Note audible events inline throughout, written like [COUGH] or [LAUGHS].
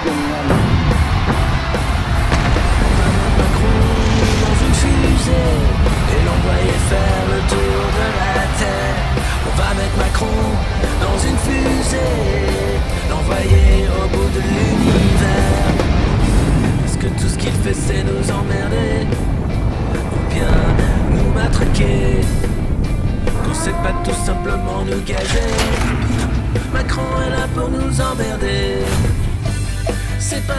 On va mettre Macron dans une fusée et l'envoyer faire le tour de la terre. On va mettre Macron dans une fusée, l'envoyer au bout de l'univers. Est-ce que tout ce qu'il fait c'est nous emmerder ou bien nous matraquer Qu'on sait pas tout simplement nous gager Macron est là pour nous emmerder. C'est pas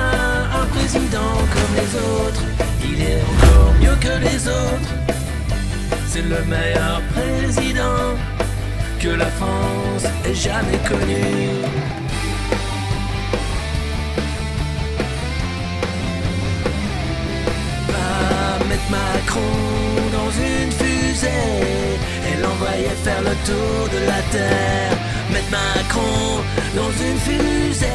un président comme les autres, il est encore mieux que les autres. C'est le meilleur président que la France ait jamais connu. Va mettre Macron dans une fusée et l'envoyer faire le tour de la Terre mettre Macron dans une fusée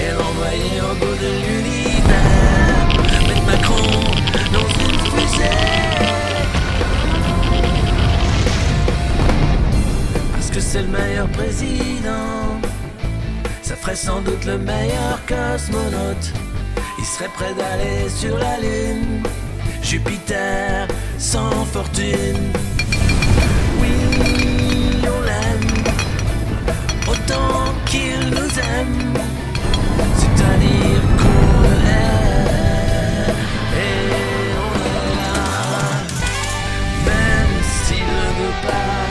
et l'envoyer au bout de l'univers. Mettre Macron dans une fusée. Parce que c'est le meilleur président. Ça ferait sans doute le meilleur cosmonaute. Il serait prêt d'aller sur la Lune. Jupiter sans fortune. Tant qu'il nous aime. C'est-à-dire qu'on est et on l'aimera, même s'il ne veut pas.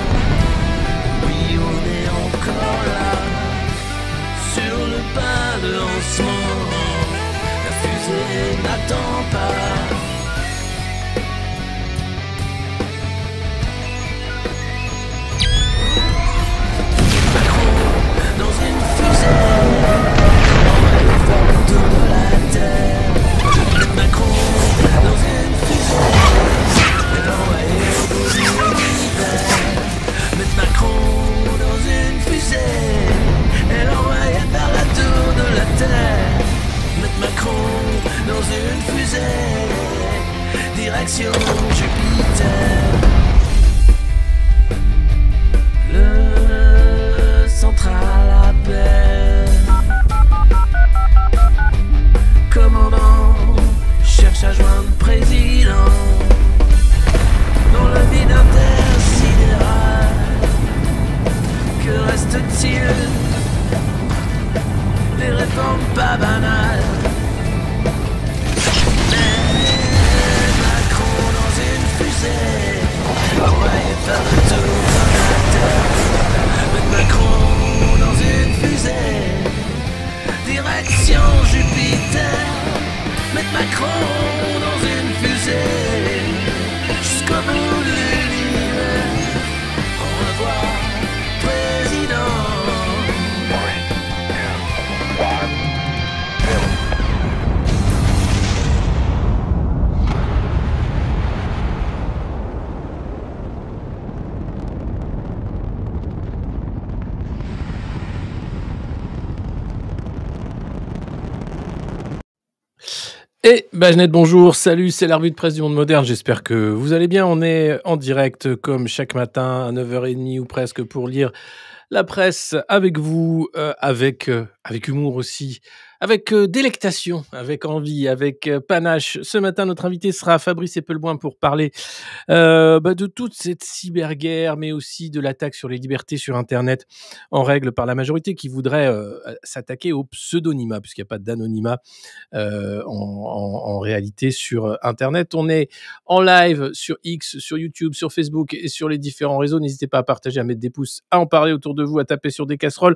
Oui, on est encore là, sur le pas de lancement. La fusée n'attend mettre Macron dans une fusée, direction Jupiter. pas banal. Macron dans une fusée, envoyé tout dans la terre. Macron dans une fusée, direction Jupiter. Mettre Macron dans une fusée, jusqu'au bout Bajnet, bonjour, salut, c'est l'arbitre presse du monde moderne, j'espère que vous allez bien. On est en direct comme chaque matin à 9h30 ou presque pour lire la presse avec vous, euh, avec, euh, avec humour aussi, avec euh, délectation, avec envie, avec euh, panache. Ce matin, notre invité sera Fabrice Eppelboin pour parler euh, bah, de toute cette cyberguerre, mais aussi de l'attaque sur les libertés sur Internet, en règle par la majorité qui voudrait s'attaquer au pseudonymat, puisqu'il n'y a pas d'anonymat en, en, réalité sur Internet. On est en live sur X, sur YouTube, sur Facebook et sur les différents réseaux. N'hésitez pas à partager, à mettre des pouces, à en parler autour de vous, à taper sur des casseroles.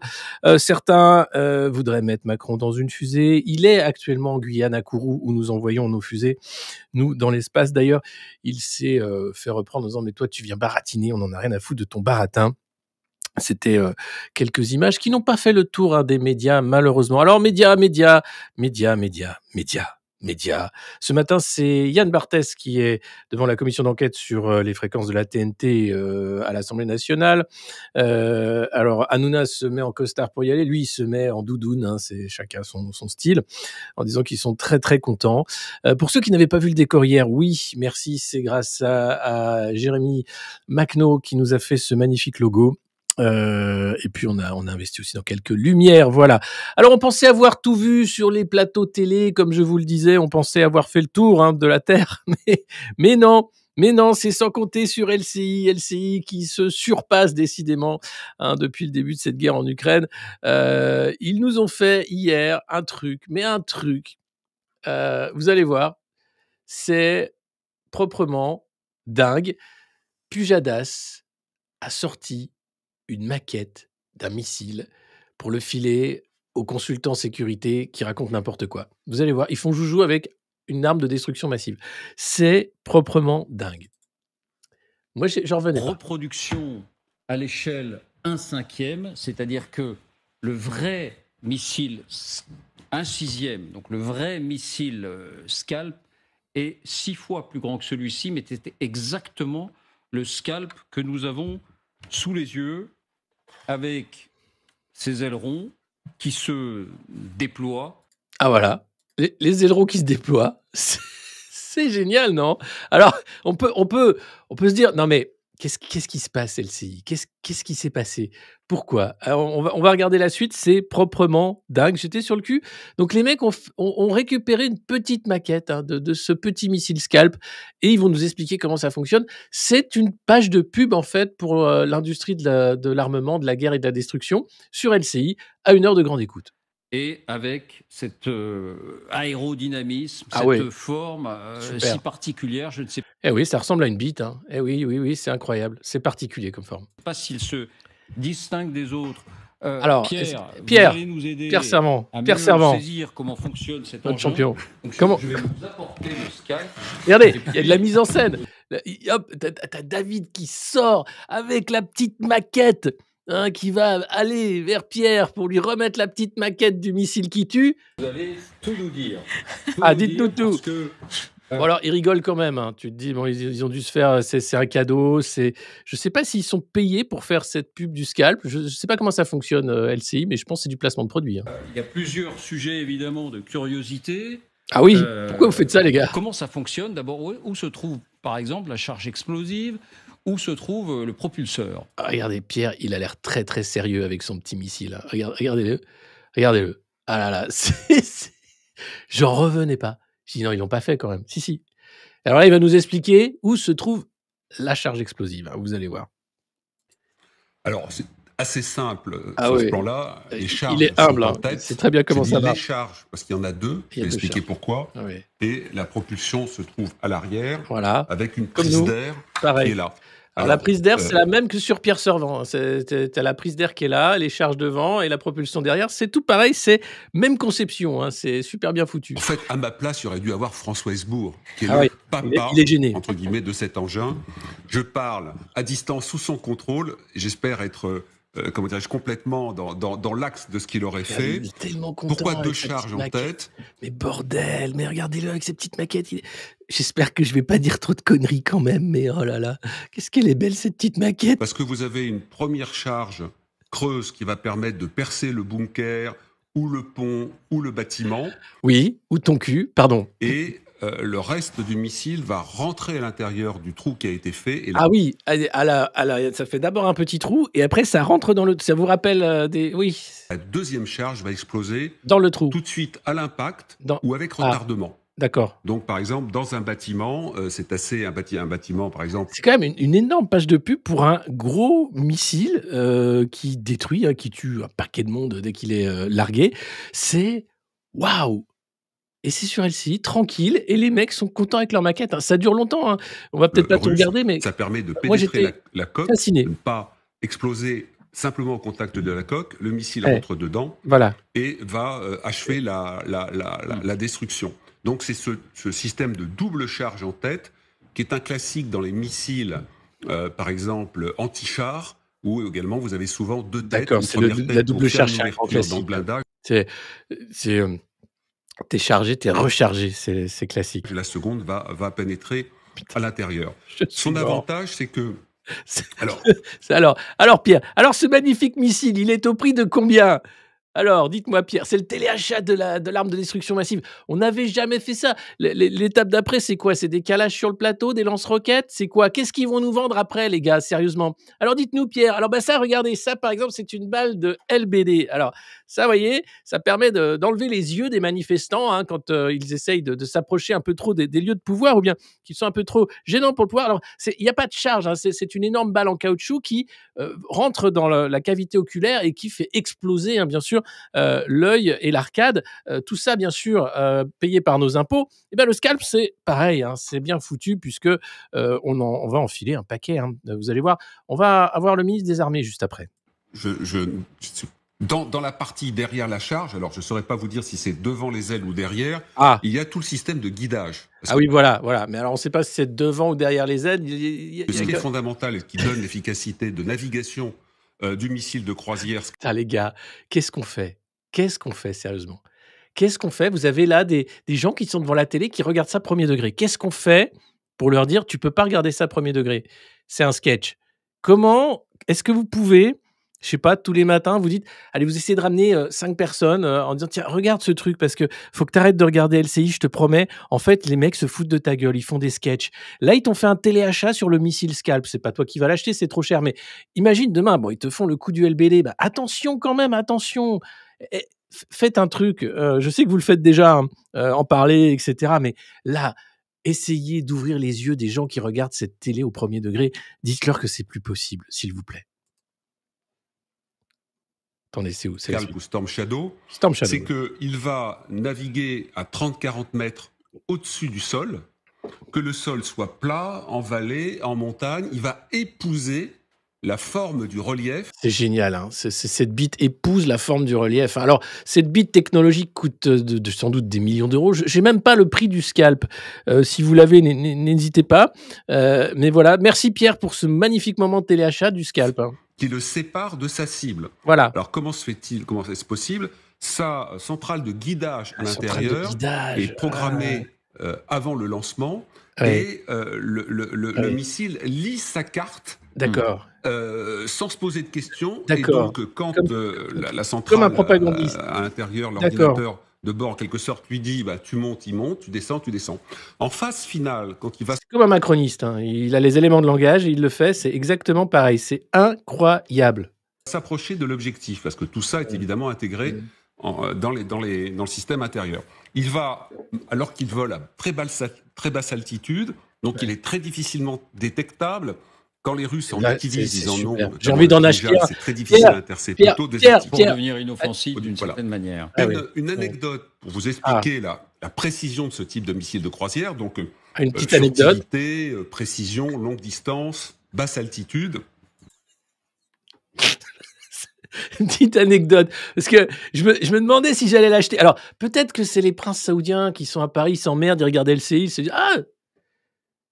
certains voudraient mettre Macron dans une il est actuellement en Guyane, à Kourou, où nous envoyons nos fusées, nous, dans l'espace. D'ailleurs, il s'est euh, fait reprendre en disant, mais toi, tu viens baratiner, on n'en a rien à foutre de ton baratin. C'était euh, quelques images qui n'ont pas fait le tour hein, des médias, malheureusement. Alors, médias, médias, médias, médias, médias médias. Ce matin, c'est Yann Barthès qui est devant la commission d'enquête sur euh, les fréquences de la TNT euh, à l'Assemblée nationale. Euh, alors, Anouna se met en costard pour y aller. Lui, il se met en doudoune. Hein, c'est chacun son, style. En disant qu'ils sont très, très contents. pour ceux qui n'avaient pas vu le décor hier, oui, merci. C'est grâce à, à Jérémy Macno qui nous a fait ce magnifique logo. Euh, et puis on a, on a investi aussi dans quelques lumières, voilà. Alors on pensait avoir tout vu sur les plateaux télé, comme je vous le disais, on pensait avoir fait le tour hein, de la Terre, [LAUGHS] mais, non. Mais non, c'est sans compter sur LCI, LCI qui se surpasse décidément hein, depuis le début de cette guerre en Ukraine. Euh, ils nous ont fait hier un truc, mais un truc. Euh, vous allez voir, c'est proprement dingue. Pujadas a sorti une maquette d'un missile pour le filer aux consultants sécurité qui racontent n'importe quoi. Vous allez voir, ils font joujou avec une arme de destruction massive. C'est proprement dingue. Moi, j'en revenais. Reproduction à l'échelle 1 cinquième, c'est-à-dire que le vrai missile 1 sixième, donc le vrai missile euh, Scalp, est six fois plus grand que celui-ci, mais c'était exactement le Scalp que nous avons sous les yeux avec ses ailerons qui se déploient. Ah voilà, les, ailerons qui se déploient. [LAUGHS] C'est génial, non Alors, on peut, on, peut, on peut se dire, non mais Qu'est-ce qui se passe, LCI Qu'est-ce qui s'est passé Pourquoi ah, on, va, regarder la suite, c'est proprement dingue, j'étais sur le cul. Donc les mecs ont, récupéré une petite maquette hein, de, ce petit missile Scalp et ils vont nous expliquer comment ça fonctionne. C'est une page de pub en fait pour euh, l'industrie de l'armement, de la guerre et de la destruction sur LCI à une heure de grande écoute et avec cet euh, aérodynamisme, ah cette forme euh, si particulière, je ne sais pas. Eh oui, ça ressemble à une bite. Hein. Eh oui, oui, oui, c'est incroyable. C'est particulier comme forme. Je ne sais pas s'il se distingue des autres. Euh, Alors, Pierre, Pierre, vous Pierre Servant, à Pierre Servant. saisir comment fonctionne cet Notre champion. comment Je vais le Regardez, il y a de la mise en scène. Hop, t'as David qui sort avec la petite maquette. Hein, qui va aller vers Pierre pour lui remettre la petite maquette du missile qui tue. Vous allez tout nous dire. ah, dites-nous tout. Euh, bon alors, ils rigolent quand même. Hein. Tu te dis, bon, ils, ont dû se faire, c'est un cadeau. C'est, je sais pas s'ils sont payés pour faire cette pub du scalp. Je, ne sais pas comment ça fonctionne euh, LCI, mais je pense que c'est du placement de produit. Hein. Il y a plusieurs sujets évidemment de curiosité. Ah oui, euh, pourquoi vous faites ça, les gars Comment ça fonctionne D'abord, où se trouve, par exemple, la charge explosive où se trouve euh, le propulseur. Ah, regardez, Pierre, il a l'air très très sérieux avec son petit missile. Hein. Regardez-le. Regardez-le. Ah là là, [LAUGHS] j'en revenais pas. Je dis non, ils l'ont pas fait quand même. Si, si. Alors là, il va nous expliquer où se trouve la charge explosive. Hein. Vous allez voir. Alors, assez simple ah sur ce plan-là. Euh, les charges Il est humble, c'est hein. très bien comment ça va. Les charges, parce qu'il y en a deux, je vais expliquer pourquoi. Ah et la propulsion se trouve à l'arrière, voilà. avec une prise d'air qui est là. la prise d'air, euh, c'est la même que sur Pierre Servant. Hein. Tu as la prise d'air qui est là, les charges devant et la propulsion derrière. C'est tout pareil, c'est même conception. Hein. c'est super bien foutu. En fait, à ma place, aurait dû avoir François Hesbourg, qui est ah le entre guillemets, de cet engin. Je parle à distance sous son contrôle. J'espère être euh, comment dirais-je, complètement dans, l'axe de ce qu'il aurait ah, fait. Pourquoi deux charges en tête Mais bordel, mais regardez-le avec cette petites maquettes. J'espère que je vais pas dire trop de conneries quand même, mais oh là là, qu'est-ce qu'elle est belle cette petite maquette Parce que vous avez une première charge creuse qui va permettre de percer le bunker ou le pont ou le bâtiment. Oui, ou ton cul, pardon. Et euh, le reste du missile va rentrer à l'intérieur du trou qui a été fait. Ah oui, ça fait d'abord un petit trou et après ça rentre dans le. Ça vous rappelle euh, des. Oui. La deuxième charge va exploser. Dans le trou. Tout de suite à l'impact ou avec ah, retardement. D'accord. Donc, par exemple, dans un bâtiment, euh, c'est assez un, bâtiment, par exemple. C'est quand même une, énorme page de pub pour un gros missile qui détruit, hein, qui tue un paquet de monde dès qu'il est largué. C'est waouh et c'est sur LCI, tranquille, et les mecs sont contents avec leur maquette. Hein. Ça dure longtemps, hein. on va peut-être euh, pas tout regarder, mais. Ça permet de pénétrer la, coque, de ne pas exploser simplement au contact de la coque, le missile entre rentre dedans voilà. et va euh, achever la, mm. la, destruction. Donc c'est ce, système de double charge en tête qui est un classique dans les missiles, euh, par exemple anti-char, où également vous avez souvent deux têtes. D'accord, c'est la double charge en classique. C'est T'es chargé, t'es rechargé, c'est classique. La seconde va, va pénétrer à l'intérieur. Son avantage, c'est que [LAUGHS] alors. alors, alors Pierre, alors ce magnifique missile, il est au prix de combien alors, dites-moi, Pierre, c'est le téléachat de l'arme de, destruction massive. On n'avait jamais fait ça. L'étape d'après, c'est quoi C'est des calages sur le plateau, des lance-roquettes C'est quoi Qu'est-ce qu'ils vont nous vendre après, les gars, sérieusement Alors, dites-nous, Pierre. Alors, bah, ça, regardez, ça, par exemple, c'est une balle de LBD. Alors, ça, vous voyez, ça permet d'enlever les yeux des manifestants hein, quand euh, ils essayent de, s'approcher un peu trop des, lieux de pouvoir ou bien qu'ils sont un peu trop gênants pour le pouvoir. Alors, il n'y a pas de charge. Hein. c'est une énorme balle en caoutchouc qui euh, rentre dans la, cavité oculaire et qui fait exploser, hein, bien sûr, euh, l'œil et l'arcade, euh, tout ça bien sûr euh, payé par nos impôts, et eh ben le scalp c'est pareil, hein, c'est bien foutu puisque on, en, on, va enfiler un paquet. Hein. vous allez voir, on va avoir le ministre des Armées juste après. Je, dans, la partie derrière la charge, alors je ne saurais pas vous dire si c'est devant les ailes ou derrière, ah. il y a tout le système de guidage. Ah oui, voilà, voilà. Mais alors on ne sait pas si c'est devant ou derrière les ailes. Ce qui est fondamental et qui donne l'efficacité de navigation euh, du missile de croisière. les gars, qu'est-ce qu'on fait Qu'est-ce qu'on fait sérieusement Qu'est-ce qu'on fait Vous avez là des, des, gens qui sont devant la télé qui regardent ça premier degré. Qu'est-ce qu'on fait pour leur dire tu peux pas regarder ça premier degré C'est un sketch. Comment est-ce que vous pouvez je sais pas, tous les matins, vous dites, allez, vous essayez de ramener euh, cinq personnes euh, en disant, tiens, regarde ce truc parce que faut que tu arrêtes de regarder LCI, je te promets. En fait, les mecs se foutent de ta gueule, ils font des sketchs. Là, ils t'ont fait un téléachat sur le missile Scalp. C'est pas toi qui vas l'acheter, c'est trop cher. Mais imagine demain, bon, ils te font le coup du LBD. Bah, attention quand même, attention. Eh, faites un truc. Euh, je sais que vous le faites déjà, hein, en parler, etc. Mais là, essayez d'ouvrir les yeux des gens qui regardent cette télé au premier degré. Dites-leur que c'est plus possible, s'il vous plaît. Attendez, c'est Storm Shadow. C'est qu'il va naviguer à 30-40 mètres au-dessus du sol, que le sol soit plat, en vallée, en montagne. Il va épouser la forme du relief. C'est génial, hein. cette bite épouse la forme du relief. Alors, cette bite technologique coûte euh, sans doute des millions d'euros. Je J'ai même pas le prix du scalp. Euh, si vous l'avez, n'hésitez pas. Euh, mais voilà, merci Pierre pour ce magnifique moment de téléachat du scalp. Hein qui le sépare de sa cible. Voilà. Alors comment se fait-il Comment est-ce possible Sa centrale de guidage à l'intérieur est programmée ah. euh, avant le lancement et euh, le, missile lit sa carte. D'accord. Euh, sans se poser de questions. D'accord. Et donc, quand la, centrale à l'intérieur, l'ordinateur de bord, en quelque sorte, lui dit bah, tu montes, il monte, tu descends, tu descends. En phase finale, quand il va. C'est Comme un macroniste, hein. il a les éléments de langage il le fait, c'est exactement pareil. C'est incroyable. S'approcher de l'objectif, parce que tout ça est évidemment intégré euh, dans, le système intérieur. Il va, alors qu'il vole à très basse, altitude, donc il est très difficilement détectable les Russes en activisent, ils en J'ai envie d'en acheter. C'est très difficile à intercepter. pour devenir inoffensif d'une certaine manière. Ah une, anecdote pour vous ah. expliquer la, précision de ce type de missile de croisière. Donc, euh, ah, une petite euh, anecdote. Euh, précision, longue distance, basse altitude. [LAUGHS] une petite anecdote. Parce que je me, demandais si j'allais l'acheter. Alors, peut-être que c'est les princes saoudiens qui sont à Paris, ils s'emmerdent, ils regardaient le CI, ils se disent Ah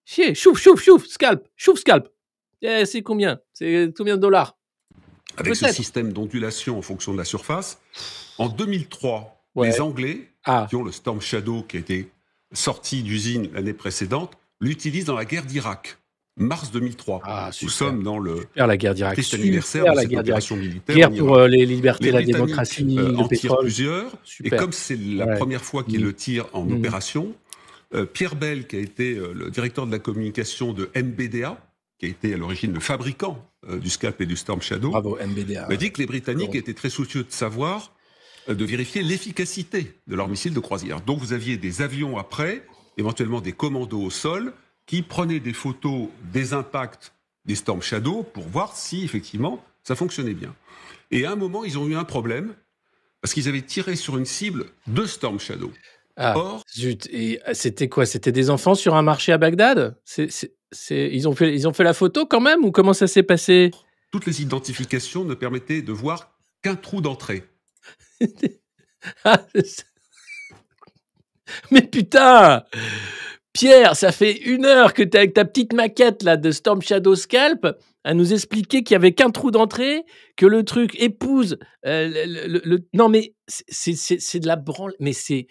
Chier, chouf, chouf, chouf, scalp, chouf, scalp. Eh, c'est combien C'est combien de dollars Avec ce système d'ondulation en fonction de la surface, en 2003, les Anglais, ah. qui ont le Storm Shadow qui a été sorti d'usine l'année précédente, l'utilisent dans la guerre d'Irak mars 2003. Ah, Nous sommes dans le test la guerre d'Irak. anniversaire de cette opération militaire. Guerre pour euh, les libertés, et la démocratie, Il euh, le en tire plusieurs. Et comme c'est la première fois qu'il le mm. tire en mm. opération, euh, Pierre Bell, qui a été le directeur de la communication de MBDA, qui a été à l'origine le fabricant euh, du SCAP et du Storm Shadow, Bravo, MBDA. dit que les Britanniques étaient très soucieux de savoir, euh, de vérifier l'efficacité de leurs missiles de croisière. Donc vous aviez des avions après, éventuellement des commandos au sol, qui prenaient des photos des impacts des Storm Shadow pour voir si effectivement ça fonctionnait bien. Et à un moment, ils ont eu un problème parce qu'ils avaient tiré sur une cible de Storm Shadow. Ah, euh, c'était quoi C'était des enfants sur un marché à Bagdad ils, ont fait, la photo quand même ou comment ça s'est passé Toutes les identifications ne permettaient de voir qu'un trou d'entrée. [LAUGHS] Ah, mais putain Pierre, ça fait une heure que tu avec ta petite maquette là de Storm Shadow Scalp à nous expliquer qu'il y avait qu'un trou d'entrée, que le truc épouse euh, le, Non mais c'est de la branle... Mais c'est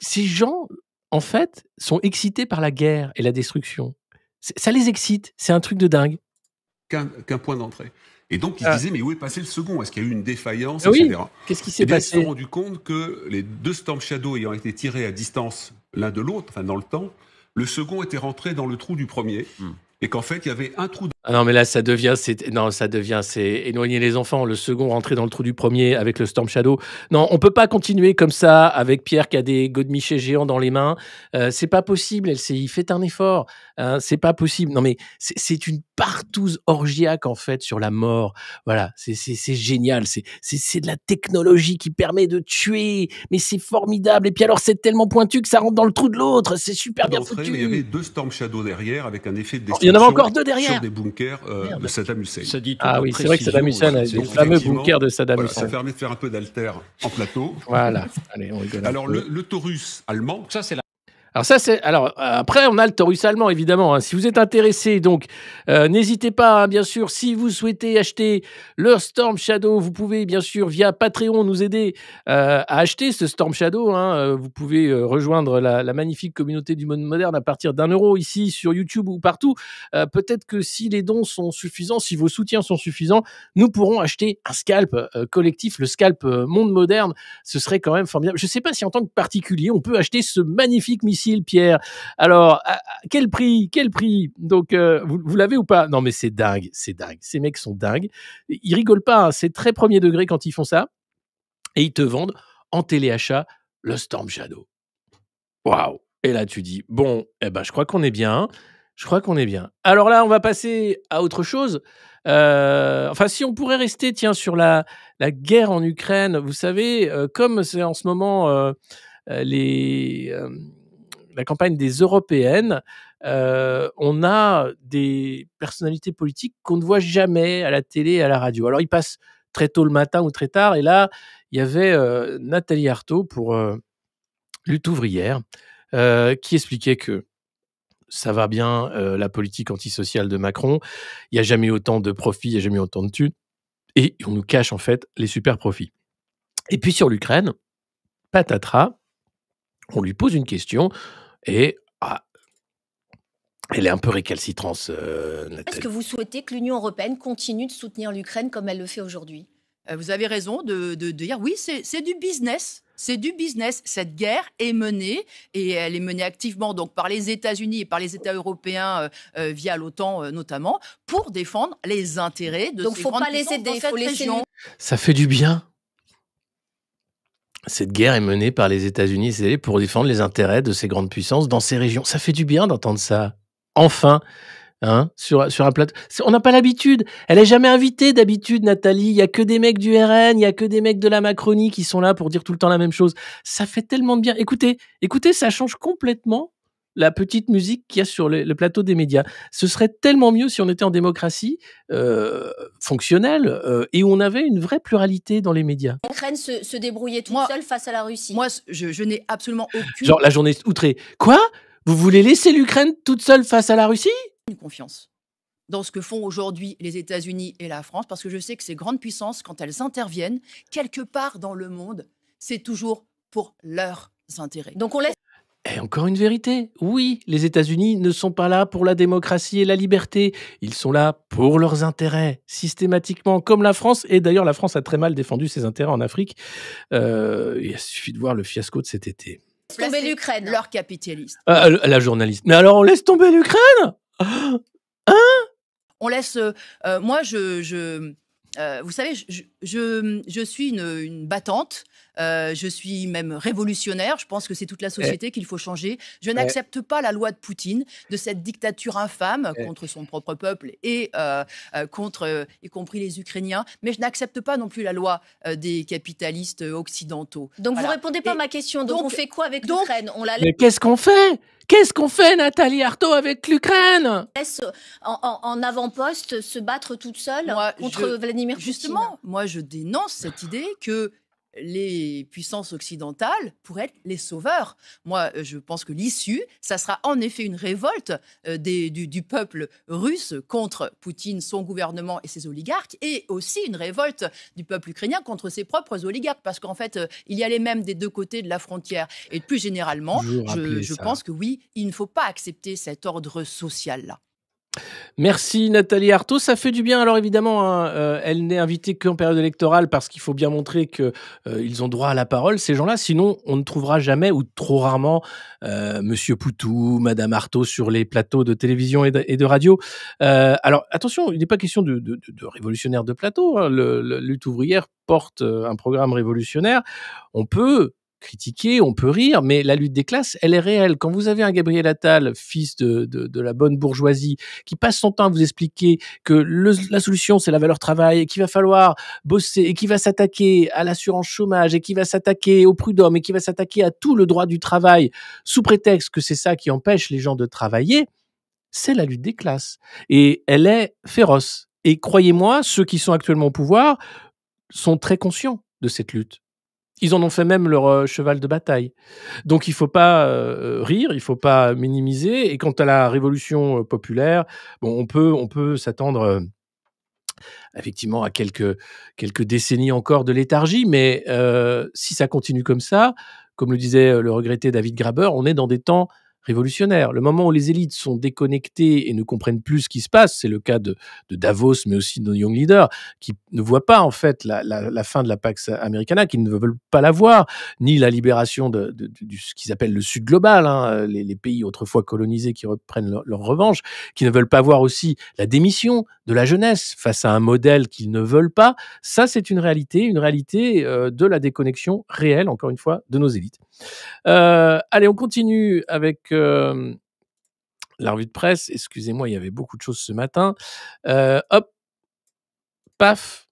ces gens, en fait, sont excités par la guerre et la destruction. Ça les excite, c'est un truc de dingue. Qu'un point d'entrée. Et donc, ils ah. disaient, mais où est passé le second Est-ce qu'il y a eu une défaillance, oui. Qu'est-ce qui eh s'est passé Ils se sont rendus compte que les deux Storm Shadow ayant été tirés à distance l'un de l'autre, dans le temps, le second était rentré dans le trou du premier, hmm. et qu'en fait, il y avait un trou ah non, mais là, ça devient, c'est, non, ça devient, c'est éloigner les enfants. Le second rentrer dans le trou du premier avec le Storm Shadow. Non, on peut pas continuer comme ça avec Pierre qui a des godemichets géants dans les mains. Euh, c'est pas possible. Il fait un effort. Hein. c'est pas possible. Non, mais c'est, une partouze orgiaque, en fait, sur la mort. Voilà. C'est, c'est génial. C'est, c'est, de la technologie qui permet de tuer. Mais c'est formidable. Et puis alors, c'est tellement pointu que ça rentre dans le trou de l'autre. C'est super bien foutu. Il y avait deux Storm Shadow derrière avec un effet de destruction. Il y en avait encore deux derrière bunker euh, de Saddam Hussein. ah oui, c'est vrai que Saddam Hussein a euh, le fameux bunker de Saddam Hussein. Ça permet de faire un peu d'alter en plateau. Voilà. Allez, on rigole. Alors, le, le, Taurus allemand. Ça, c'est la. Alors ça, c'est. Alors après, on a le Taurus allemand, évidemment. Hein. Si vous êtes intéressé, donc euh, n'hésitez pas, hein, bien sûr. Si vous souhaitez acheter le Storm Shadow, vous pouvez bien sûr via Patreon nous aider euh, à acheter ce Storm Shadow. Hein. Euh, vous pouvez rejoindre la, la, magnifique communauté du monde moderne à partir d'un euro ici sur YouTube ou partout. Peut-être que si les dons sont suffisants, si vos soutiens sont suffisants, nous pourrons acheter un scalp collectif, le scalp monde moderne. Ce serait quand même formidable. Je ne sais pas si en tant que particulier, on peut acheter ce magnifique missile Pierre. Alors, quel prix Quel prix Donc, euh, vous, l'avez ou pas Non, mais c'est dingue, c'est dingue. Ces mecs sont dingues. Ils rigolent pas. Hein. C'est très premier degré quand ils font ça. Et ils te vendent en téléachat le Storm Shadow. Waouh Et là, tu dis bon, eh ben, je crois qu'on est bien. Je crois qu'on est bien. Alors là, on va passer à autre chose. Euh, enfin, si on pourrait rester, tiens, sur la, guerre en Ukraine, vous savez, euh, comme c'est en ce moment les la campagne des européennes, euh, on a des personnalités politiques qu'on ne voit jamais à la télé à la radio. Alors ils passent très tôt le matin ou très tard, et là, il y avait euh, Nathalie Arthaud pour euh, Lutte ouvrière, qui expliquait que ça va bien, la politique antisociale de Macron, il n'y a jamais autant de profits, il n'y a jamais autant de thunes, et on nous cache en fait les super profits. Et puis sur l'Ukraine, patatras, on lui pose une question, et ah, elle est un peu récalcitrante. Euh, Est-ce que vous souhaitez que l'Union européenne continue de soutenir l'Ukraine comme elle le fait aujourd'hui euh, vous avez raison de, dire oui, c'est du business. C'est du business. Cette guerre est menée et elle est menée activement donc par les États-Unis et par les États européens euh, via l'OTAN notamment pour défendre les intérêts de donc, faut pas les aider, faut Ça fait du bien cette guerre est menée par les États-Unis et pour défendre les intérêts de ces grandes puissances dans ces régions. Ça fait du bien d'entendre ça. Enfin, hein, sur, sur un plateau. On n'a pas l'habitude. Elle est jamais invitée d'habitude, Nathalie. Il y a que des mecs du RN, il y a que des mecs de la Macronie qui sont là pour dire tout le temps la même chose. Ça fait tellement de bien. Écoutez, écoutez, ça change complètement la petite musique qu'il y a sur le, plateau des médias. Ce serait tellement mieux si on était en démocratie euh, fonctionnelle euh, et où on avait une vraie pluralité dans les médias. L'Ukraine se, débrouillait toute seule face à la Russie. Moi, je, je n'ai absolument aucune. Genre la journée outrée. Quoi Vous voulez laisser l'Ukraine toute seule face à la Russie Une confiance dans ce que font aujourd'hui les États-Unis et la France, parce que je sais que ces grandes puissances, quand elles interviennent quelque part dans le monde, c'est toujours pour leurs intérêts. Donc on laisse et eh, encore une vérité, oui, les États-Unis ne sont pas là pour la démocratie et la liberté, ils sont là pour leurs intérêts, systématiquement, comme la France, et d'ailleurs la France a très mal défendu ses intérêts en Afrique, euh, il suffit de voir le fiasco de cet été. Laisse tomber l'Ukraine, leur hein. capitaliste. Ah, euh, la journaliste. Mais alors on laisse tomber l'Ukraine Hein On laisse... Euh, moi, je... vous savez, je, je, suis une, une battante. Euh, je suis même révolutionnaire. Je pense que c'est toute la eh. société qu'il faut changer. Je eh. n'accepte pas la loi de Poutine, de cette dictature infâme eh. contre son propre peuple et euh, euh, contre, y compris les Ukrainiens. Mais je n'accepte pas non plus la loi des capitalistes occidentaux. Donc vous vous répondez pas à ma question. Donc, on fait quoi avec l'Ukraine On la Mais qu'est-ce qu'on fait Qu'est-ce qu'on fait, Nathalie Arthaud, avec l'Ukraine Laisse en, en, avant-poste se battre toute seule contre Vladimir Poutine. Justement, moi je dénonce cette idée que les puissances occidentales pour être les sauveurs. Moi, euh, je pense que l'issue, ça sera en effet une révolte euh, du, peuple russe contre Poutine, son gouvernement et ses oligarques, et aussi une révolte du peuple ukrainien contre ses propres oligarques, parce qu'en fait, euh, il y a les mêmes des deux côtés de la frontière. Et plus généralement, je pense que oui, il ne faut pas accepter cet ordre social-là. Merci Nathalie Artaud, Ça fait du bien. Alors évidemment, hein, euh, elle n'est invitée qu'en période électorale parce qu'il faut bien montrer qu'ils euh, ont droit à la parole, ces gens-là. Sinon, on ne trouvera jamais ou trop rarement euh, Monsieur Poutou, Madame Arthaud sur les plateaux de télévision et de, radio. Euh, alors attention, il n'est pas question de, de révolutionnaire de plateau. Hein. la lutte ouvrière porte un programme révolutionnaire. On peut critiquer, on peut rire, mais la lutte des classes, elle est réelle. Quand vous avez un Gabriel Attal, fils de, la bonne bourgeoisie, qui passe son temps à vous expliquer que la solution, c'est la valeur travail, et qu'il va falloir bosser, et qu'il va s'attaquer à l'assurance chômage, et qu'il va s'attaquer au prud'homme, et qu'il va s'attaquer à tout le droit du travail, sous prétexte que c'est ça qui empêche les gens de travailler, c'est la lutte des classes. Et elle est féroce. Et croyez-moi, ceux qui sont actuellement au pouvoir sont très conscients de cette lutte. Ils en ont fait même leur euh, cheval de bataille. Donc il ne faut pas euh, rire, il ne faut pas minimiser. Et quant à la révolution euh, populaire, bon, on peut, on peut s'attendre effectivement à quelques, quelques décennies encore de léthargie, mais si ça continue comme ça, comme le disait le regretté David Graber, on est dans des temps révolutionnaire. Le moment où les élites sont déconnectées et ne comprennent plus ce qui se passe, c'est le cas de, Davos, mais aussi de nos young leaders, qui ne voient pas en fait la, fin de la Pax Americana, qui ne veulent pas la voir, ni la libération de, ce qu'ils appellent le Sud global, hein, les, pays autrefois colonisés qui reprennent leur, revanche, qui ne veulent pas voir aussi la démission de la jeunesse face à un modèle qu'ils ne veulent pas. Ça, c'est une réalité, une réalité euh, de la déconnexion réelle, encore une fois, de nos élites. Euh, allez, on continue avec euh, la revue de presse. Excusez-moi, il y avait beaucoup de choses ce matin. Euh, hop, paf,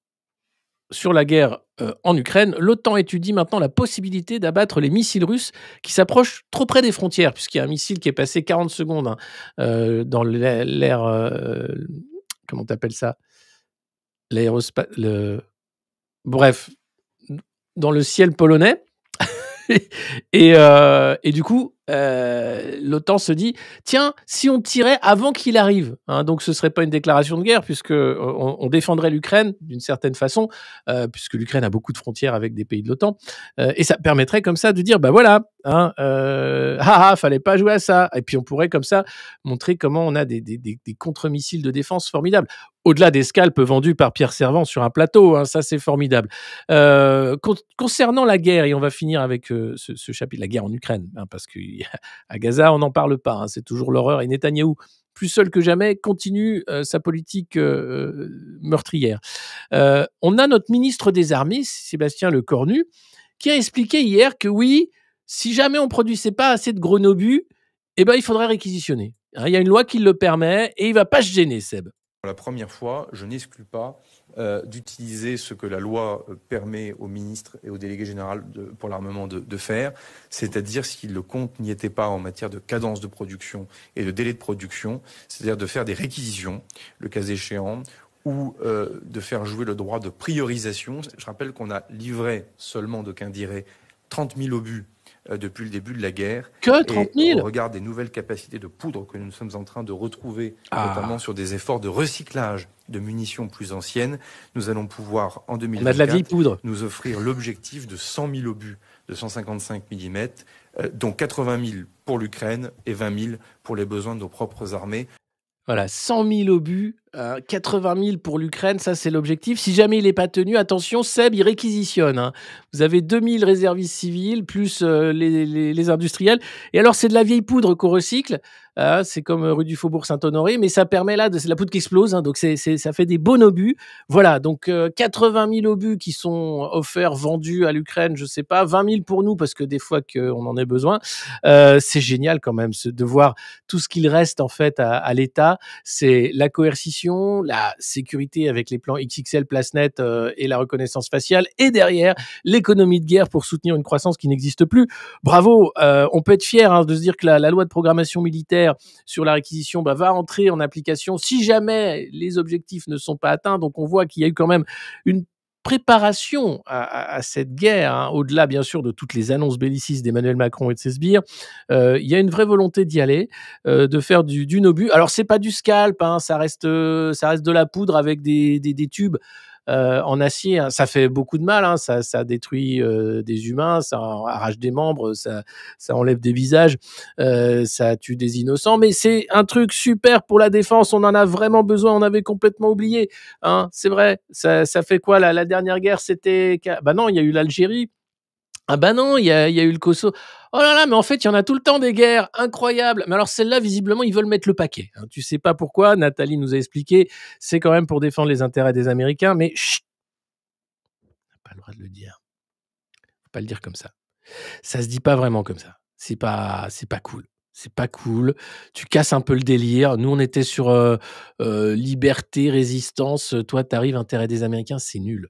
sur la guerre en Ukraine, l'OTAN étudie maintenant la possibilité d'abattre les missiles russes qui s'approchent trop près des frontières, puisqu'il y a un missile qui est passé 40 secondes hein, dans l'air. comment t'appelles ça L'aérospace. Le... Bref, dans le ciel polonais. [LAUGHS] Euh, et, du coup, euh, l'OTAN se dit tiens, si on tirait avant qu'il arrive, hein, donc ce serait pas une déclaration de guerre puisque euh, on, défendrait l'Ukraine d'une certaine façon, euh, puisque l'Ukraine a beaucoup de frontières avec des pays de l'OTAN, et ça permettrait comme ça de dire bah voilà, hein, haha, fallait pas jouer à ça, et puis on pourrait comme ça montrer comment on a des, des, contre-missiles de défense formidables. Au-delà des scalpes vendus par Pierre Servant sur un plateau, hein, ça c'est formidable. concernant la guerre, et on va finir avec ce, ce, chapitre, la guerre en Ukraine, hein, parce que à Gaza, on n'en parle pas. Hein, c'est toujours l'horreur. Et Netanyahou, plus seul que jamais, continue euh, sa politique euh, euh, meurtrière. on a notre ministre des Armées, Sébastien Lecornu, qui a expliqué hier que oui, si jamais on ne produisait pas assez de grenobus, eh ben, il faudrait réquisitionner. Hein, il y a une loi qui le permet et il va pas se gêner, Seb. Pour la première fois, je n'exclus pas euh, d'utiliser ce que la loi euh, permet aux ministres et au délégué général pour l'armement de, faire, c'est-à-dire si le compte n'y était pas en matière de cadence de production et de délai de production, c'est-à-dire de faire des réquisitions, le cas échéant, ou euh, de faire jouer le droit de priorisation. Je rappelle qu'on a livré seulement de dirait 30 000 obus euh, depuis le début de la guerre. Que 30 000 Au regard des nouvelles capacités de poudre que nous sommes en train de retrouver, ah. notamment sur des efforts de recyclage de munitions plus anciennes, nous allons pouvoir, en 2024, nous offrir l'objectif de 100 000 obus de 155 mm, euh, dont 80 000 pour l'Ukraine et 20 000 pour les besoins de nos propres armées. Voilà, 100 000 obus 80 euh, 000 pour l'Ukraine, ça c'est l'objectif. Si jamais il n'est pas tenu, attention, Seb, il réquisitionne. Hein. Vous avez 2000 réservistes civils, plus euh, les, industriels. Et alors c'est de la vieille poudre qu'on recycle. Hein. c'est comme euh, rue du Faubourg Saint-Honoré, mais ça permet là, de, c'est la poudre qui explose, hein. donc ça fait des bons obus. Voilà, donc 80 000 obus qui sont offerts, vendus à l'Ukraine, je sais pas, 20 000 pour nous, parce que des fois qu'on en ait besoin. c'est génial quand même de voir tout ce qu'il reste en fait à l'État. C'est la coercition la sécurité avec les plans XXL, PlaceNet euh, et la reconnaissance faciale, et derrière l'économie de guerre pour soutenir une croissance qui n'existe plus. Bravo, euh, on peut être fier hein, de se dire que la, loi de programmation militaire sur la réquisition bah, va entrer en application si jamais les objectifs ne sont pas atteints. Donc on voit qu'il y a eu quand même une préparation à, cette guerre, hein, au-delà bien sûr de toutes les annonces bellicistes d'Emmanuel Macron et de ses sbires, euh, il y a une vraie volonté d'y aller, euh, de faire du, du, nobu. Alors c'est pas du scalp, hein, ça reste euh, ça reste de la poudre avec des, des, des tubes. Euh, en acier. Hein, ça fait beaucoup de mal, hein, ça, ça, détruit euh, des humains, ça arrache des membres, ça, enlève des visages, euh, ça tue des innocents. Mais c'est un truc super pour la défense, on en a vraiment besoin, on avait complètement oublié. Hein, c'est vrai, ça, fait quoi la, dernière guerre C'était. Bah non, il y a eu l'Algérie. Ah bah non, il y a, y a eu le Kosovo. Oh là là, mais en fait, il y en a tout le temps des guerres, incroyables. Mais alors celle-là, visiblement, ils veulent mettre le paquet. Hein. tu sais pas pourquoi, Nathalie nous a expliqué, c'est quand même pour défendre les intérêts des Américains, mais chut, pas le droit de le dire. Faut pas le dire comme ça. Ça se dit pas vraiment comme ça. C'est pas, c'est pas cool. C'est pas cool. Tu casses un peu le délire. Nous, on était sur euh, euh, liberté, résistance. Toi, t'arrives, intérêt des Américains, c'est nul.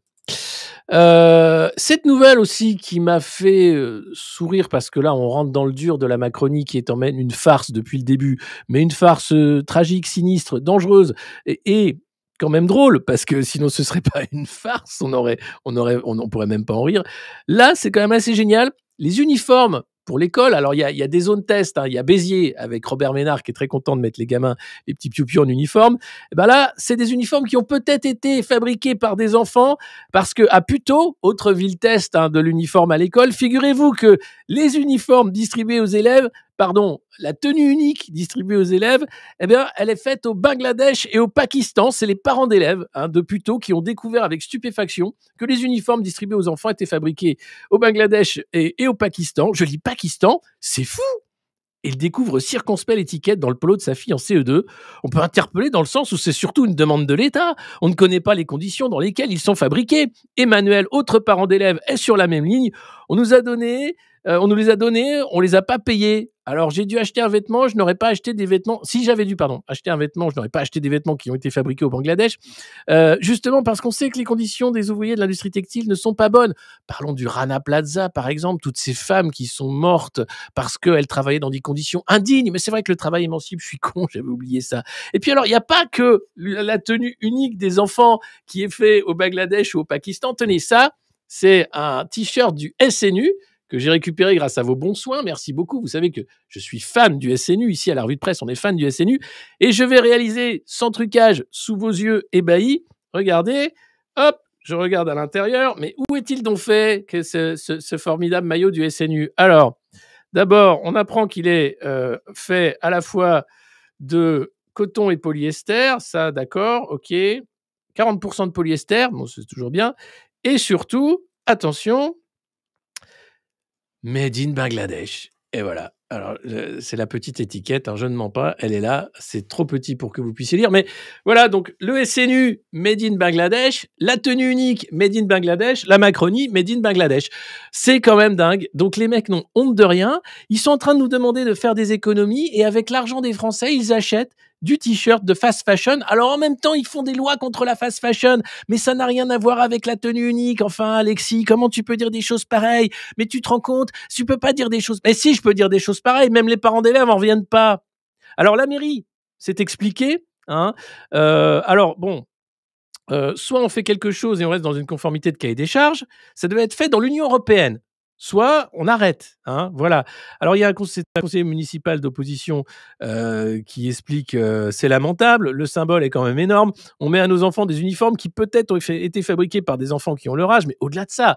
Euh, cette nouvelle aussi qui m'a fait euh, sourire parce que là on rentre dans le dur de la Macronie qui est en même une farce depuis le début, mais une farce euh, tragique, sinistre, dangereuse et, quand même drôle parce que sinon ce serait [LAUGHS] pas une farce, on aurait, on aurait, on pourrait même pas en rire. Là c'est quand même assez génial. Les uniformes pour l'école. Alors, il y a, des zones test. Hein. Il y a Béziers avec Robert Ménard qui est très content de mettre les gamins, les petits pioupiou en uniforme. Et eh ben là, c'est des uniformes qui ont peut-être été fabriqués par des enfants parce que à Puteaux, autre ville test hein, de l'uniforme à l'école, figurez-vous que les uniformes distribués aux élèves pardon, la tenue unique distribuée aux élèves, eh bien, elle est faite au Bangladesh et au Pakistan. C'est les parents d'élèves hein, de Puto qui ont découvert avec stupéfaction que les uniformes distribués aux enfants étaient fabriqués au Bangladesh et, au Pakistan. Je lis Pakistan, c'est fou il découvre circonspect l'étiquette dans le polo de sa fille en CE2. On peut interpeller dans le sens où c'est surtout une demande de l'État. On ne connaît pas les conditions dans lesquelles ils sont fabriqués. Emmanuel, autre parent d'élève, est sur la même ligne. On nous a donné euh, on nous les a donnés, on les a pas payés. Alors j'ai dû acheter un vêtement, je n'aurais pas acheté des vêtements. Si j'avais dû, pardon, acheter un vêtement, je n'aurais pas acheté des vêtements qui ont été fabriqués au Bangladesh, euh, justement parce qu'on sait que les conditions des ouvriers de l'industrie textile ne sont pas bonnes. Parlons du Rana Plaza, par exemple, toutes ces femmes qui sont mortes parce qu'elles travaillaient dans des conditions indignes. Mais c'est vrai que le travail émancipe, je suis con, [LAUGHS] j'avais oublié ça. Et puis alors, il n'y a pas que la tenue unique des enfants qui est faite au Bangladesh ou au Pakistan. Tenez ça, c'est un t-shirt du SNU que j'ai récupéré grâce à vos bons soins. Merci beaucoup. Vous savez que je suis fan du SNU. Ici, à la revue de presse, on est fan du SNU. Et je vais réaliser sans trucage, sous vos yeux ébahis. Regardez. Hop, je regarde à l'intérieur. Mais où est-il donc fait que ce, formidable maillot du SNU Alors, d'abord, on apprend qu'il est euh, fait à la fois de coton et polyester. Ça, d'accord, ok. 40% de polyester, bon, c'est toujours bien. Et surtout, attention, Made in Bangladesh. Et voilà. Alors, c'est la petite étiquette, hein, je ne mens pas, elle est là, c'est trop petit pour que vous puissiez lire. Mais voilà, donc le SNU, Made in Bangladesh, la tenue unique, Made in Bangladesh, la Macronie, Made in Bangladesh. C'est quand même dingue. Donc les mecs n'ont honte de rien. Ils sont en train de nous demander de faire des économies et avec l'argent des Français, ils achètent du t-shirt de fast fashion. Alors en même temps, ils font des lois contre la fast fashion, mais ça n'a rien à voir avec la tenue unique. Enfin, Alexis, comment tu peux dire des choses pareilles Mais tu te rends compte, tu peux pas dire des choses. Mais si, je peux dire des choses pareilles. Même les parents d'élèves en viennent pas. Alors la mairie c'est expliqué. Hein euh, alors bon, euh, soit on fait quelque chose et on reste dans une conformité de cahier des charges, ça devait être fait dans l'Union européenne soit on arrête. Hein, voilà. Alors il y a un, conseil, conseiller municipal d'opposition euh, qui explique que euh, c'est lamentable, le symbole est quand même énorme. On met à nos enfants des uniformes qui peut-être ont été fabriqués par des enfants qui ont leur âge, mais au-delà de ça.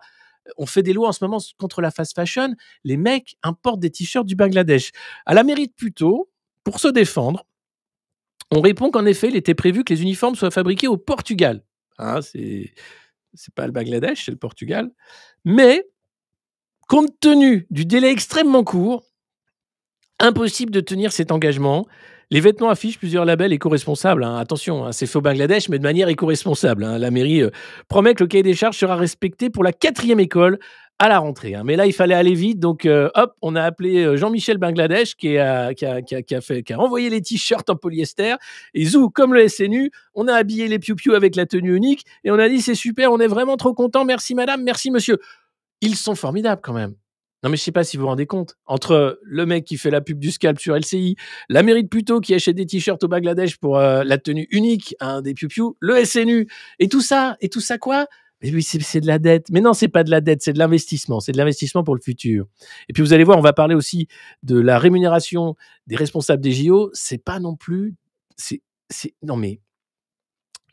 On fait des lois en ce moment contre la fast fashion. Les mecs importent des t-shirts du Bangladesh. À la mairie de pour se défendre, on répond qu'en effet, il était prévu que les uniformes soient fabriqués au Portugal. Hein, c'est pas le Bangladesh, c'est le Portugal. Mais Compte tenu du délai extrêmement court, impossible de tenir cet engagement. Les vêtements affichent plusieurs labels éco-responsables. Hein. Attention, hein, c'est faux Bangladesh, mais de manière éco-responsable. Hein. La mairie euh, promet que le cahier des charges sera respecté pour la quatrième école à la rentrée. Mais là, il fallait aller vite. Donc, euh, hop, on a appelé euh, Jean-Michel Bangladesh qui a, a, fait, qui a envoyé les t-shirts en polyester. Et zou, comme le SNU, on a habillé les pioupiou avec la tenue unique. Et on a dit, c'est super, on est vraiment trop content. Merci, madame, merci, monsieur ils sont formidables quand même. Non mais je sais pas si vous vous rendez compte. Entre le mec qui fait la pub du scalp sur LCI, la mairie de Puto qui achète des t-shirts au Bangladesh pour euh, la tenue unique un hein, des piou le SNU et tout ça et tout ça quoi Mais oui, c'est de la dette. Mais non, c'est pas de la dette, c'est de l'investissement, c'est de l'investissement pour le futur. Et puis vous allez voir, on va parler aussi de la rémunération des responsables des JO, c'est pas non plus c'est non mais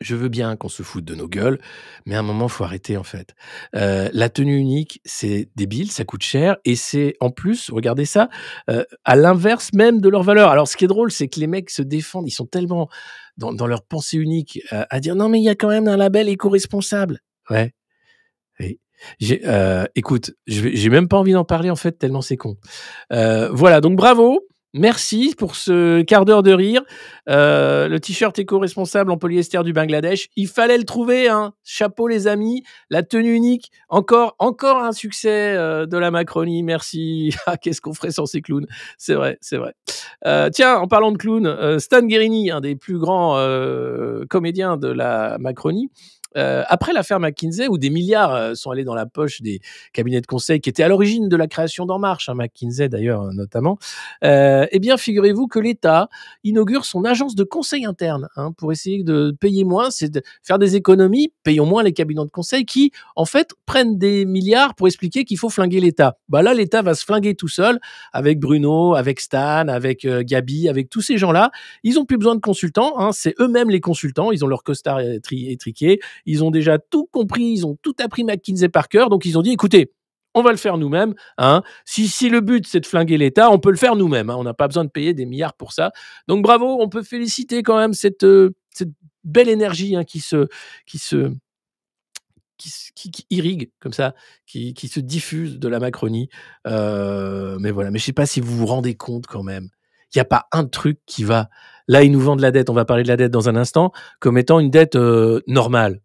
je veux bien qu'on se foute de nos gueules, mais à un moment, faut arrêter en fait. Euh, la tenue unique, c'est débile, ça coûte cher, et c'est en plus, regardez ça, euh, à l'inverse même de leur valeur. Alors, ce qui est drôle, c'est que les mecs se défendent, ils sont tellement dans, dans leur pensée unique euh, à dire non, mais il y a quand même un label éco-responsable. Ouais. Oui. écoute, j'ai même pas envie d'en parler en fait, tellement c'est con. voilà, donc bravo. Merci pour ce quart d'heure de rire. Euh, le t-shirt éco-responsable en polyester du Bangladesh, il fallait le trouver. Hein. Chapeau les amis, la tenue unique, encore, encore un succès euh, de la Macronie. Merci. [LAUGHS] Ah, Qu'est-ce qu'on ferait sans ces clowns C'est vrai, c'est vrai. Euh, tiens, en parlant de clowns, Stan Guerini, un des plus grands comédiens de la Macronie, euh, après l'affaire McKinsey, où des milliards euh, sont allés dans la poche des cabinets de conseil qui étaient à l'origine de la création d'En Marche, hein, McKinsey d'ailleurs euh, notamment, eh bien figurez-vous que l'État inaugure son agence de conseil interne hein, pour essayer de payer moins, c'est de faire des économies, payons moins les cabinets de conseil qui en fait prennent des milliards pour expliquer qu'il faut flinguer l'État. Bah là, l'État va se flinguer tout seul avec Bruno, avec Stan, avec Gabi, avec tous ces gens-là. Ils n'ont plus besoin de consultants, hein, c'est eux-mêmes les consultants, ils ont leur costard étriqué, ils ont déjà tout compris, ils ont tout appris McKinsey par cœur, donc ils ont dit écoutez, on va le faire nous-mêmes. Hein. Si, le but c'est de flinguer l'État, on peut le faire nous-mêmes. Hein. On n'a pas besoin de payer des milliards pour ça. Donc bravo, on peut féliciter quand même cette, euh, belle énergie hein, qui se qui irrigue comme ça, qui, se diffuse de la Macronie. Euh, mais voilà, mais je sais pas si vous vous rendez compte quand même. Il n'y a pas un truc qui va. Là, ils nous vendent la dette. On va parler de la dette dans un instant, comme étant une dette euh, normale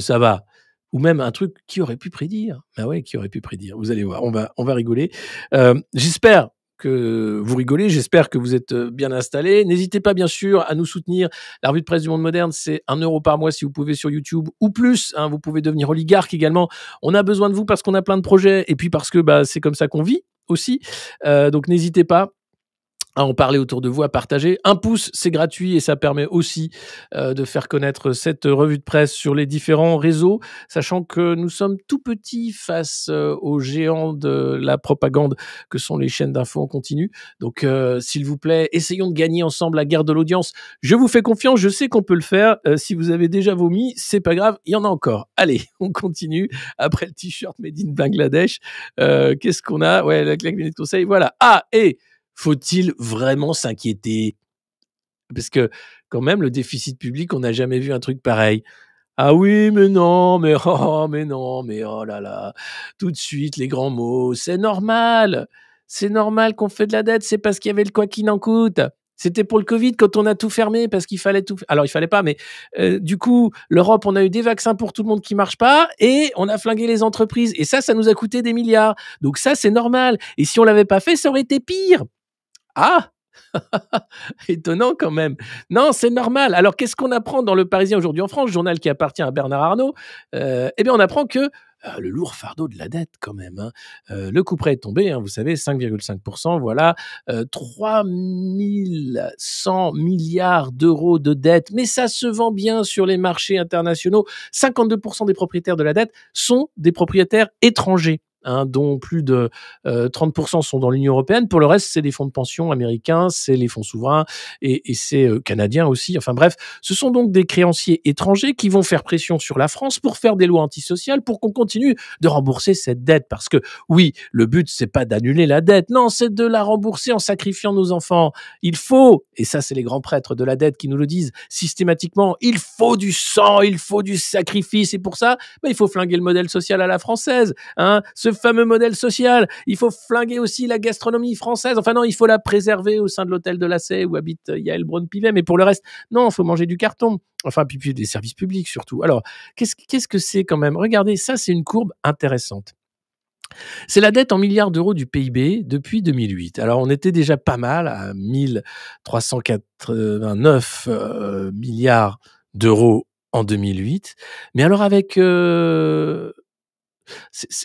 ça va. Ou même un truc qui aurait pu prédire. Ah ouais, qui aurait pu prédire. Vous allez voir, on va, on va rigoler. Euh, j'espère que vous rigolez. J'espère que vous êtes euh, bien installés. N'hésitez pas, bien sûr, à nous soutenir. La revue de presse du monde moderne, c'est un euro par mois si vous pouvez sur YouTube ou plus. Hein. vous pouvez devenir oligarque également. On a besoin de vous parce qu'on a plein de projets et puis parce que bah, c'est comme ça qu'on vit aussi. Euh, donc n'hésitez pas à en parler autour de vous, à partager. Un pouce, c'est gratuit et ça permet aussi euh, de faire connaître cette revue de presse sur les différents réseaux, sachant que nous sommes tout petits face euh, aux géants de la propagande que sont les chaînes d'infos en continu. Donc, euh, s'il vous plaît, essayons de gagner ensemble la guerre de l'audience. Je vous fais confiance, je sais qu'on peut le faire. Euh, si vous avez déjà vomi, c'est pas grave, il y en a encore. Allez, [LAUGHS] on continue après le t-shirt Made in Bangladesh. Qu'est-ce qu'on a Ouais, la claque de conseil, voilà. Ah, et faut-il vraiment s'inquiéter Parce que quand même, le déficit public, on n'a jamais vu un truc pareil. Ah oui, mais non, mais oh, oh, oh, mais non, mais oh là là. Tout de suite, les grands mots, c'est normal. C'est normal qu'on fait de la dette, c'est parce qu'il y avait le quoi qui n'en coûte. C'était pour le Covid quand on a tout fermé parce qu'il fallait tout. Alors il fallait pas, mais euh, du coup l'Europe, on a eu des vaccins pour tout le monde qui marchent pas et on a flingué les entreprises et ça, ça nous a coûté des milliards. Donc ça, c'est normal. Et si on l'avait pas fait, ça aurait été pire. Ah [LAUGHS] Étonnant quand même. Non, c'est normal. Alors, qu'est-ce qu'on apprend dans Le Parisien aujourd'hui en France, journal qui appartient à Bernard Arnault euh, Eh bien, on apprend que euh, le lourd fardeau de la dette quand même. Hein. Euh, le coup près est tombé, hein, vous savez, 5,5%, voilà, 3 3100 milliards d'euros de dette, mais ça se vend bien sur les marchés internationaux. 52% des propriétaires de la dette sont des propriétaires étrangers. Hein, dont plus de 30% euh, sont dans l'Union européenne. Pour le reste, c'est des fonds de pension américains, c'est les fonds souverains et, c'est euh, canadien aussi. Enfin bref, ce sont donc des créanciers étrangers qui vont faire pression sur la France pour faire des lois antisociales pour qu'on continue de rembourser cette dette. Parce que oui, le but c'est pas d'annuler la dette, non, c'est de la rembourser en sacrifiant nos enfants. Il faut, et ça c'est les grands prêtres de la dette qui nous le disent systématiquement, il faut du sang, il faut du sacrifice. Et pour ça, ben, il faut flinguer le modèle social à la française. Hein. Ce fameux modèle social. Il faut flinguer aussi la gastronomie française. Enfin non, il faut la préserver au sein de l'hôtel de la Sey où habite euh, Yael Braun-Pivet. Mais pour le reste, non, il faut manger du carton. Enfin, puis, des services publics surtout. Alors, qu'est-ce que c'est quand même Regardez, ça c'est une courbe intéressante. C'est la dette en milliards d'euros du PIB depuis 2008. Alors on était déjà pas mal à 1389 euh, milliards d'euros en 2008. Mais alors avec euh,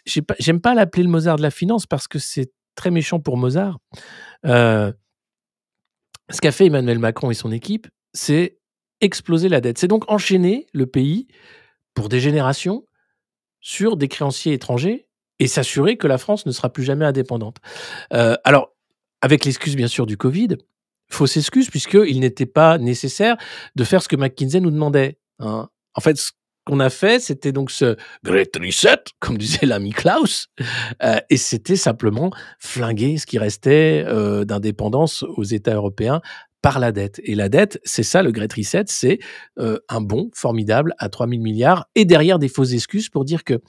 j'aime pas, pas l'appeler le Mozart de la finance parce que c'est très méchant pour Mozart. Euh, ce qu'a fait Emmanuel Macron et son équipe, c'est exploser la dette. C'est donc enchaîner le pays pour des générations sur des créanciers étrangers et s'assurer que la France ne sera plus jamais indépendante. Euh, alors, avec l'excuse bien sûr du Covid, fausse excuse puisqu'il n'était pas nécessaire de faire ce que McKinsey nous demandait. Hein. En fait, ce on a fait, c'était donc ce Great Reset, comme disait l'ami Klaus, euh, et c'était simplement flinguer ce qui restait euh, d'indépendance aux États européens par la dette. Et la dette, c'est ça le Great Reset, c'est euh, un bon formidable à 3000 milliards, et derrière des fausses excuses pour dire que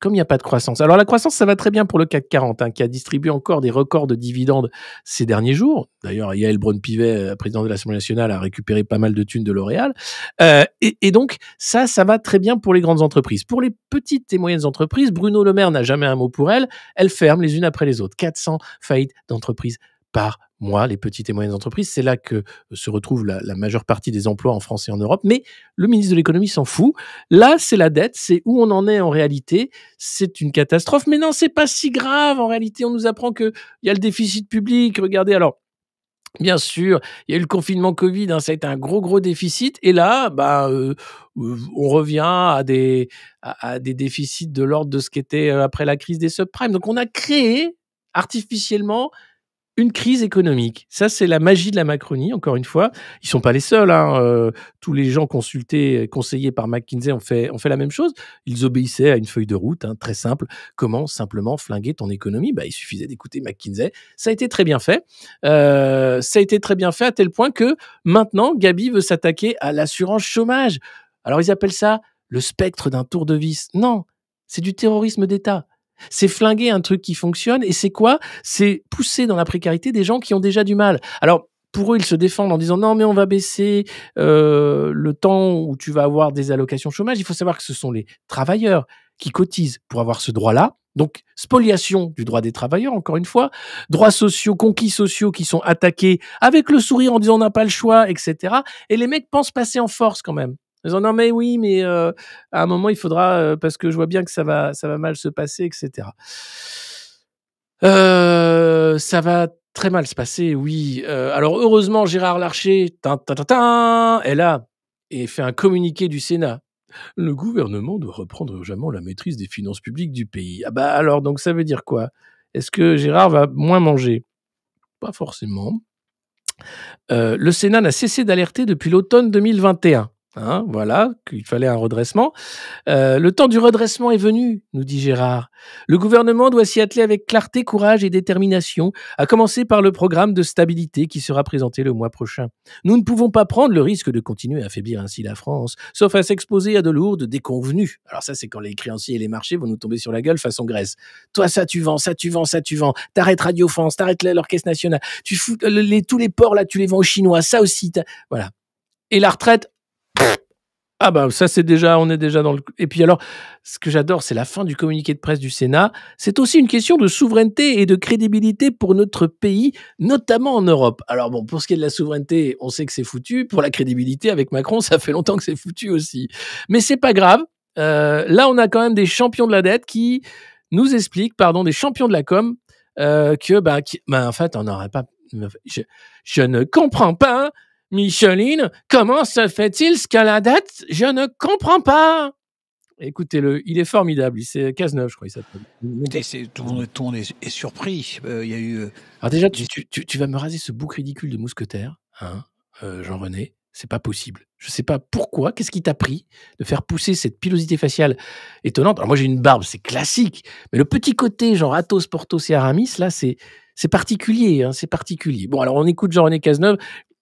comme il n'y a pas de croissance. Alors la croissance, ça va très bien pour le CAC 40, hein, qui a distribué encore des records de dividendes ces derniers jours. D'ailleurs, Yael Braun-Pivet, euh, président de l'Assemblée nationale, a récupéré pas mal de thunes de L'Oréal. Euh, et, et, donc, ça, ça va très bien pour les grandes entreprises. Pour les petites et moyennes entreprises, Bruno Le Maire n'a jamais un mot pour elles. Elles ferment les unes après les autres. 400 faillites d'entreprises par moi, les petites et moyennes entreprises. C'est là que euh, se retrouve la, majeure partie des emplois en France et en Europe. Mais le ministre de l'économie s'en fout. Là, c'est la dette, c'est où on en est en réalité. C'est une catastrophe. Mais non, c'est pas si grave en réalité. On nous apprend qu'il y a le déficit public. Regardez, alors. Bien sûr, il y a eu le confinement Covid, hein, ça a été un gros gros déficit. Et là, bah, euh, euh, on revient à des, à des déficits de l'ordre de ce qu'était après la crise des subprimes. Donc on a créé artificiellement une crise économique. Ça, c'est la magie de la Macronie, encore une fois. Ils sont pas les seuls. Hein, euh, tous les gens consultés, conseillés par McKinsey ont fait, ont fait la même chose. Ils obéissaient à une feuille de route hein, très simple. Comment simplement flinguer ton économie bah, Il suffisait d'écouter McKinsey. Ça a été très bien fait. Euh, ça a été très bien fait à tel point que maintenant, Gabi veut s'attaquer à l'assurance chômage. Alors, ils appellent ça le spectre d'un tour de vis. Non, c'est du terrorisme d'État. C'est flinguer un truc qui fonctionne. Et c'est quoi C'est pousser dans la précarité des gens qui ont déjà du mal. Alors, pour eux, ils se défendent en disant non, mais on va baisser euh, le temps où tu vas avoir des allocations chômage. Il faut savoir que ce sont les travailleurs qui cotisent pour avoir ce droit-là. Donc, spoliation du droit des travailleurs, encore une fois, droits sociaux, conquis sociaux qui sont attaqués avec le sourire en disant on n'a pas le choix, etc. Et les mecs pensent passer en force quand même ont non mais oui, mais euh, à un moment il faudra euh, parce que je vois bien que ça va, ça va mal se passer, etc. Euh, ça va très mal se passer, oui. alors heureusement Gérard Larcher, est là et fait un communiqué du Sénat. Le gouvernement doit reprendre urgemment la maîtrise des finances publiques du pays. Ah bah alors donc ça veut dire quoi Est-ce que Gérard va moins manger Pas forcément. le Sénat n'a cessé d'alerter depuis l'automne 2021. Hein, voilà, qu'il fallait un redressement. Euh, le temps du redressement est venu, nous dit Gérard. Le gouvernement doit s'y atteler avec clarté, courage et détermination, à commencer par le programme de stabilité qui sera présenté le mois prochain. Nous ne pouvons pas prendre le risque de continuer à affaiblir ainsi la France, sauf à s'exposer à de lourdes déconvenues. Alors ça, c'est quand les créanciers et les marchés vont nous tomber sur la gueule façon Grèce. Toi, ça tu vends, ça tu vends, ça tu vends. T'arrêtes Radio France, t'arrêtes l'Orchestre National. Tu euh, les, tous les ports là, tu les vends aux Chinois. Ça aussi, voilà. Et la retraite, ah bah ça c'est déjà, on est déjà dans le... Et puis alors, ce que j'adore, c'est la fin du communiqué de presse du Sénat. C'est aussi une question de souveraineté et de crédibilité pour notre pays, notamment en Europe. Alors bon, pour ce qui est de la souveraineté, on sait que c'est foutu. Pour la crédibilité, avec Macron, [LAUGHS] ça fait longtemps que c'est foutu aussi. Mais c'est pas grave. Euh, là, on a quand même des champions de la dette qui nous expliquent, pardon, des champions de la com, euh, que bah, bah, en fait, on n'aurait pas... je ne comprends pas Micheline, comment se fait-il ce qu'à la date, je ne comprends pas Écoutez-le, il est formidable. C'est Cazeneuve, je crois. Il Tout, le monde est surpris. Euh, il y a eu. Euh, alors, déjà, tu, vas me raser ce bouc ridicule de mousquetaire, hein, euh, Jean-René. C'est pas possible. Je ne sais pas pourquoi. Qu'est-ce qui t'a pris de faire pousser cette pilosité faciale étonnante Alors, moi, j'ai une barbe, c'est classique. Mais le petit côté, genre Athos, Portos et Aramis, là, c'est. particulier, hein, c'est particulier. Bon, alors on écoute Jean-René Cazeneuve.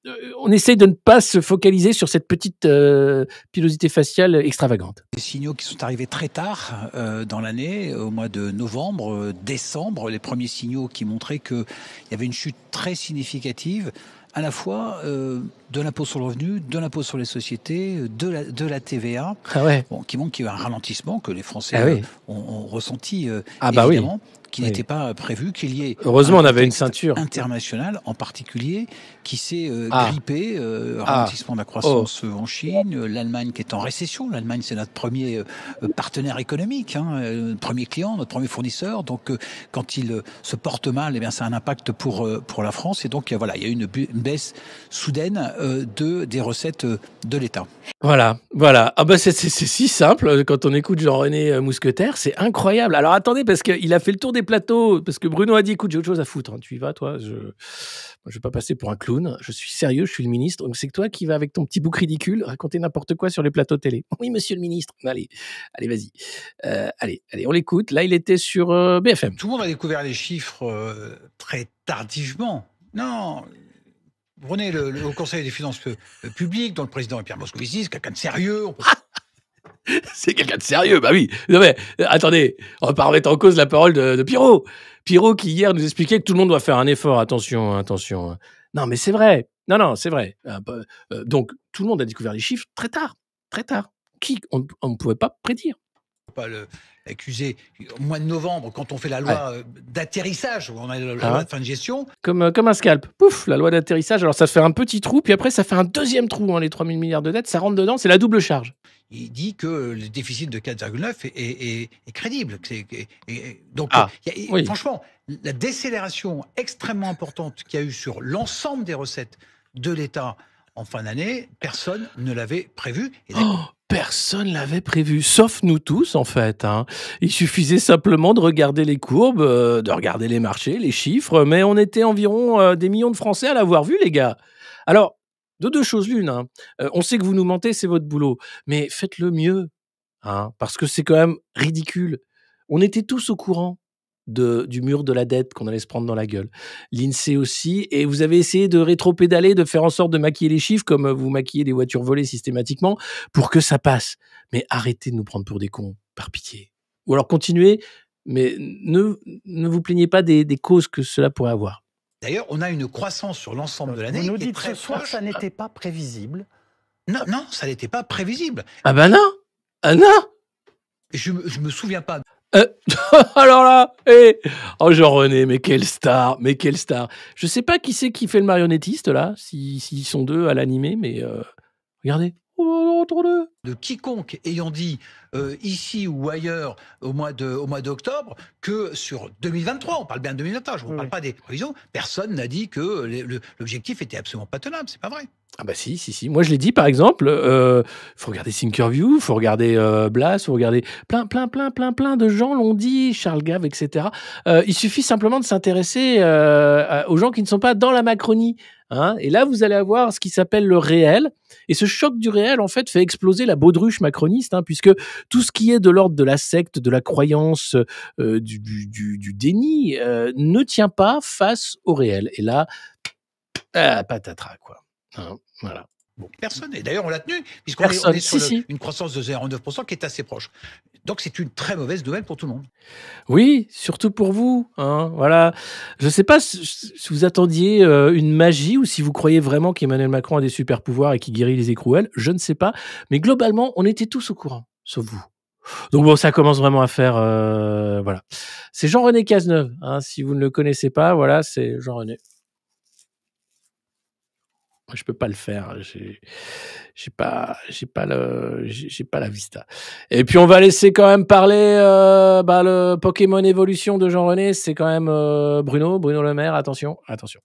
Euh, on essaie de ne pas se focaliser sur cette petite euh, pilosité faciale extravagante. Des signaux qui sont arrivés très tard euh, dans l'année, au mois de novembre, décembre, les premiers signaux qui montraient qu'il y avait une chute très significative à la fois de l'impôt sur le revenu, de l'impôt sur les sociétés, de la, de la TVA, ah qui montre qu'il y a eu un ralentissement que les Français ah ont, ressenti ah bah évidemment. qui n'était pas prévu, qu'il y ait. Heureusement, on avait une ceinture internationale, en particulier qui s'est euh, ah. grippé, euh, ah. ralentissement de la croissance oh. euh, en Chine, l'Allemagne qui est en récession. L'Allemagne, c'est notre premier partenaire économique, hein, notre premier client, notre premier fournisseur. Donc, quand il se porte mal, eh bien, c'est un impact pour pour la France. Et donc, voilà, il y a une, une baisse soudaine de des recettes de l'État. Voilà, voilà. Ah bah, c'est si simple quand on écoute Jean-René Mousquetaire, c'est incroyable. Alors attendez parce qu'il a fait le tour des plateaux parce que Bruno a dit écoute j'ai autre chose à foutre, hein. tu y vas toi. Je... Je ne vais pas passer pour un clown. Je suis sérieux, je suis le ministre. Donc c'est toi qui vas avec ton petit bouc ridicule raconter n'importe quoi sur les plateaux télé. [LAUGHS] Oui, monsieur le ministre. Allez, allez, vas-y. Euh, allez, allez, on l'écoute. Là, il était sur euh, BFM. Tout le monde a découvert les chiffres euh, très tardivement. Non. Prenez le, Conseil des finances publiques, dont le président est Pierre Moscovici, c'est quelqu'un de sérieux. Ah! [LAUGHS] c'est quelqu'un de sérieux, bah oui. mais euh, attendez, on va pas remettre en cause la parole de, de Pierrot. Pierrot qui hier nous expliquait que tout le monde doit faire un effort, attention, hein, attention. Hein. Non mais c'est vrai. Non non, c'est vrai. Ah, bah, euh, donc tout le monde a découvert les chiffres très tard, très tard. Qui on ne pouvait pas prédire pas le au mois de novembre quand on fait la loi euh, d'atterrissage, on a la, ah. loi de fin de gestion. Comme, comme un scalp, pouf, la loi d'atterrissage, alors ça fait un petit trou, puis après ça fait un deuxième trou, hein, Les les 3000 milliards de dettes, ça rentre dedans, c'est la double charge il dit que le déficit de 4,9 est, crédible. donc, ah, franchement, la décélération extrêmement importante qu'il y a eu sur l'ensemble des recettes de l'État en fin d'année, personne ne l'avait prévu. Et oh, Personne l'avait prévu, sauf nous tous en fait. Hein. Il suffisait simplement de regarder les courbes, euh, de regarder les marchés, les chiffres, mais on était environ euh, des millions de Français à l'avoir vu, les gars. Alors, de deux choses l'une. Hein. on sait que vous nous mentez, c'est votre boulot, mais faites-le mieux, hein, parce que c'est quand même ridicule. On était tous au courant du mur de la dette qu'on allait se prendre dans la gueule. L'INSEE aussi, et vous avez essayé de rétro-pédaler, de faire en sorte de maquiller les chiffres comme vous maquillez des voitures volées systématiquement pour que ça passe. Mais arrêtez de nous prendre pour des cons, par pitié. Ou alors continuez, mais ne, ne vous plaignez pas des causes que cela pourrait avoir. D'ailleurs, on a une croissance sur l'ensemble de l'année. Vous nous dites ce soir, ça n'était pas prévisible. Non, non, ça n'était pas prévisible. Ah ben non Ah non je, ne me souviens pas. Euh, [LAUGHS] alors là, oh Jean-René, mais quelle star, mais quelle star. Je sais pas qui c'est qui fait le marionnettiste là, s'ils sont deux à l'animer, mais euh, regardez de quiconque ayant dit euh, ici ou ailleurs au mois de au mois d'octobre que sur 2023, on parle bien de 2023, je ne parle pas des prévisions, personne n'a dit que l'objectif était absolument pas tenable, c'est pas vrai. Ah bah si, si, si. Moi, je l'ai dit, par exemple, il euh, faut regarder Sinkerview, il faut regarder euh, Blas, il faut regarder plein, plein, plein, plein, plein de gens l'ont dit, Charles Gave, etc. Euh, il suffit simplement de s'intéresser aux gens qui ne sont pas dans la Macronie. Hein. et là, vous allez avoir ce qui s'appelle le réel. Et ce choc du réel, en fait, fait exploser la baudruche macroniste, hein, puisque tout ce qui est de l'ordre de la secte, de la croyance, du, du, du, déni, ne tient pas face au réel. Et là, ah, patatras, quoi. Hein personne. Et d'ailleurs, on l'a tenu, puisqu'on est, sur une croissance de 0,9% qui est assez proche. Donc, c'est une très mauvaise nouvelle pour tout le monde. Oui, surtout pour vous. Hein, voilà. Je ne sais pas si vous attendiez euh, une magie ou si vous croyez vraiment qu'Emmanuel Macron a des super pouvoirs et qu'il guérit les écrouelles. Je ne sais pas. Mais globalement, on était tous au courant, sauf vous. Donc bon, ça commence vraiment à faire, euh, voilà. C'est Jean-René Cazeneuve, hein, si vous ne le connaissez pas, voilà, c'est Jean-René. Moi, je peux pas le faire. je n'ai pas, j'ai pas le, j'ai pas la vista. Et puis on va laisser quand même parler euh, bah, le Pokémon Évolution de Jean-René. C'est quand même euh, Bruno, Bruno Le Maire. Attention, attention.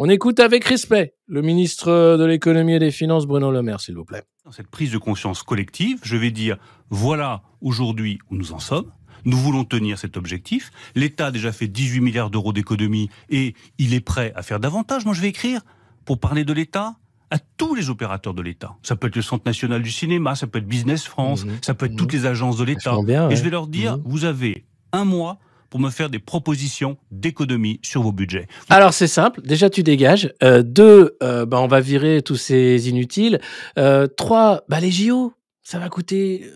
On écoute avec respect le ministre de l'économie et des finances, Bruno Le Maire, s'il vous plaît. Dans cette prise de conscience collective, je vais dire voilà aujourd'hui où nous en sommes. Nous voulons tenir cet objectif. L'État a déjà fait 18 milliards d'euros d'économie et il est prêt à faire davantage. Moi, je vais écrire pour parler de l'État à tous les opérateurs de l'État. Ça peut être le Centre national du cinéma, ça peut être Business France, mhm. ça peut être toutes mhm. les agences de l'État. Et je vais leur dire, mhm. vous avez un mois pour me faire des propositions d'économie sur vos budgets. Alors c'est simple, déjà tu dégages. Euh, deux, euh, bah, on va virer tous ces inutiles. Euh, trois, bah, les JO, ça va coûter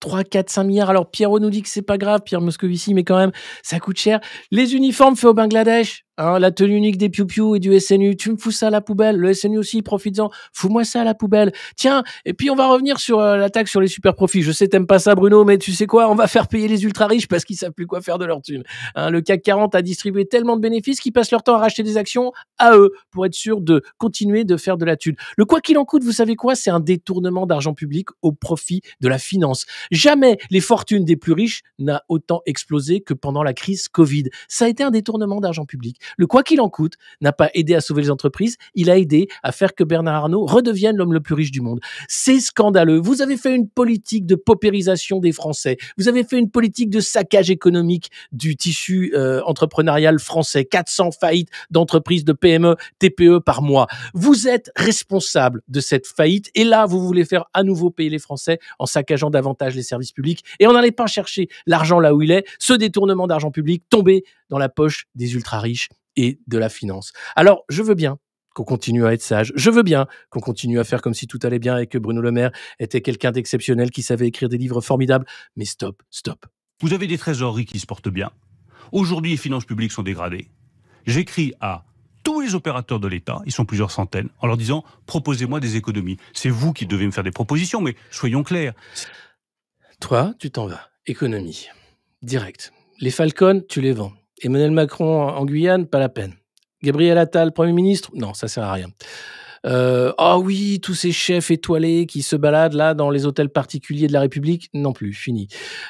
3, 4, 5 milliards. Alors Pierrot nous dit que c'est pas grave, Pierre Moscovici, mais quand même, ça coûte cher. Les uniformes faits au Bangladesh, Hein, la tenue unique des piou et du SNU, tu me fous ça à la poubelle. Le SNU aussi, profites-en. Fous-moi ça à la poubelle. Tiens, et puis on va revenir sur euh, l'attaque la taxe sur les super profits. Je sais, t'aimes pas ça, Bruno, mais tu sais quoi On va faire payer les ultra riches parce qu'ils savent plus quoi faire de leur thune. Hein, le CAC 40 a distribué tellement de bénéfices qu'ils passent leur temps à racheter des actions à eux pour être sûr de continuer de faire de la thune. Le quoi qu'il en coûte, vous savez quoi C'est un détournement d'argent public au profit de la finance. Jamais les fortunes des plus riches n'a autant explosé que pendant la crise Covid. Ça a été un détournement d'argent public. Le quoi qu'il en coûte n'a pas aidé à sauver les entreprises, il a aidé à faire que Bernard Arnault redevienne l'homme le plus riche du monde. C'est scandaleux. Vous avez fait une politique de paupérisation des Français. Vous avez fait une politique de saccage économique du tissu euh, entrepreneurial français. 400 faillites d'entreprises de PME, TPE par mois. Vous êtes responsable de cette faillite et là, vous voulez faire à nouveau payer les Français en saccageant davantage les services publics et on n'allait pas chercher l'argent là où il est. Ce détournement d'argent public, tombé dans la poche des ultra-riches et de la finance. Alors, je veux bien qu'on continue à être sage. Je veux bien qu'on continue à faire comme si tout allait bien et que Bruno Le Maire était quelqu'un d'exceptionnel qui savait écrire des livres formidables. Mais stop, stop. Vous avez des trésoreries qui se portent bien. Aujourd'hui, les finances publiques sont dégradées. J'écris à tous les opérateurs de l'État, ils sont plusieurs centaines, en leur disant proposez-moi des économies. C'est vous qui devez me faire des propositions, mais soyons clairs. Toi, tu t'en vas. Économie. Direct. Les Falcons, tu les vends. Emmanuel Macron en Guyane, pas la peine. Gabriel Attal, Premier ministre, non, ça sert à rien. Euh, ah oh oui, tous ces chefs étoilés qui se baladent là dans les hôtels particuliers de la République, non plus, fini.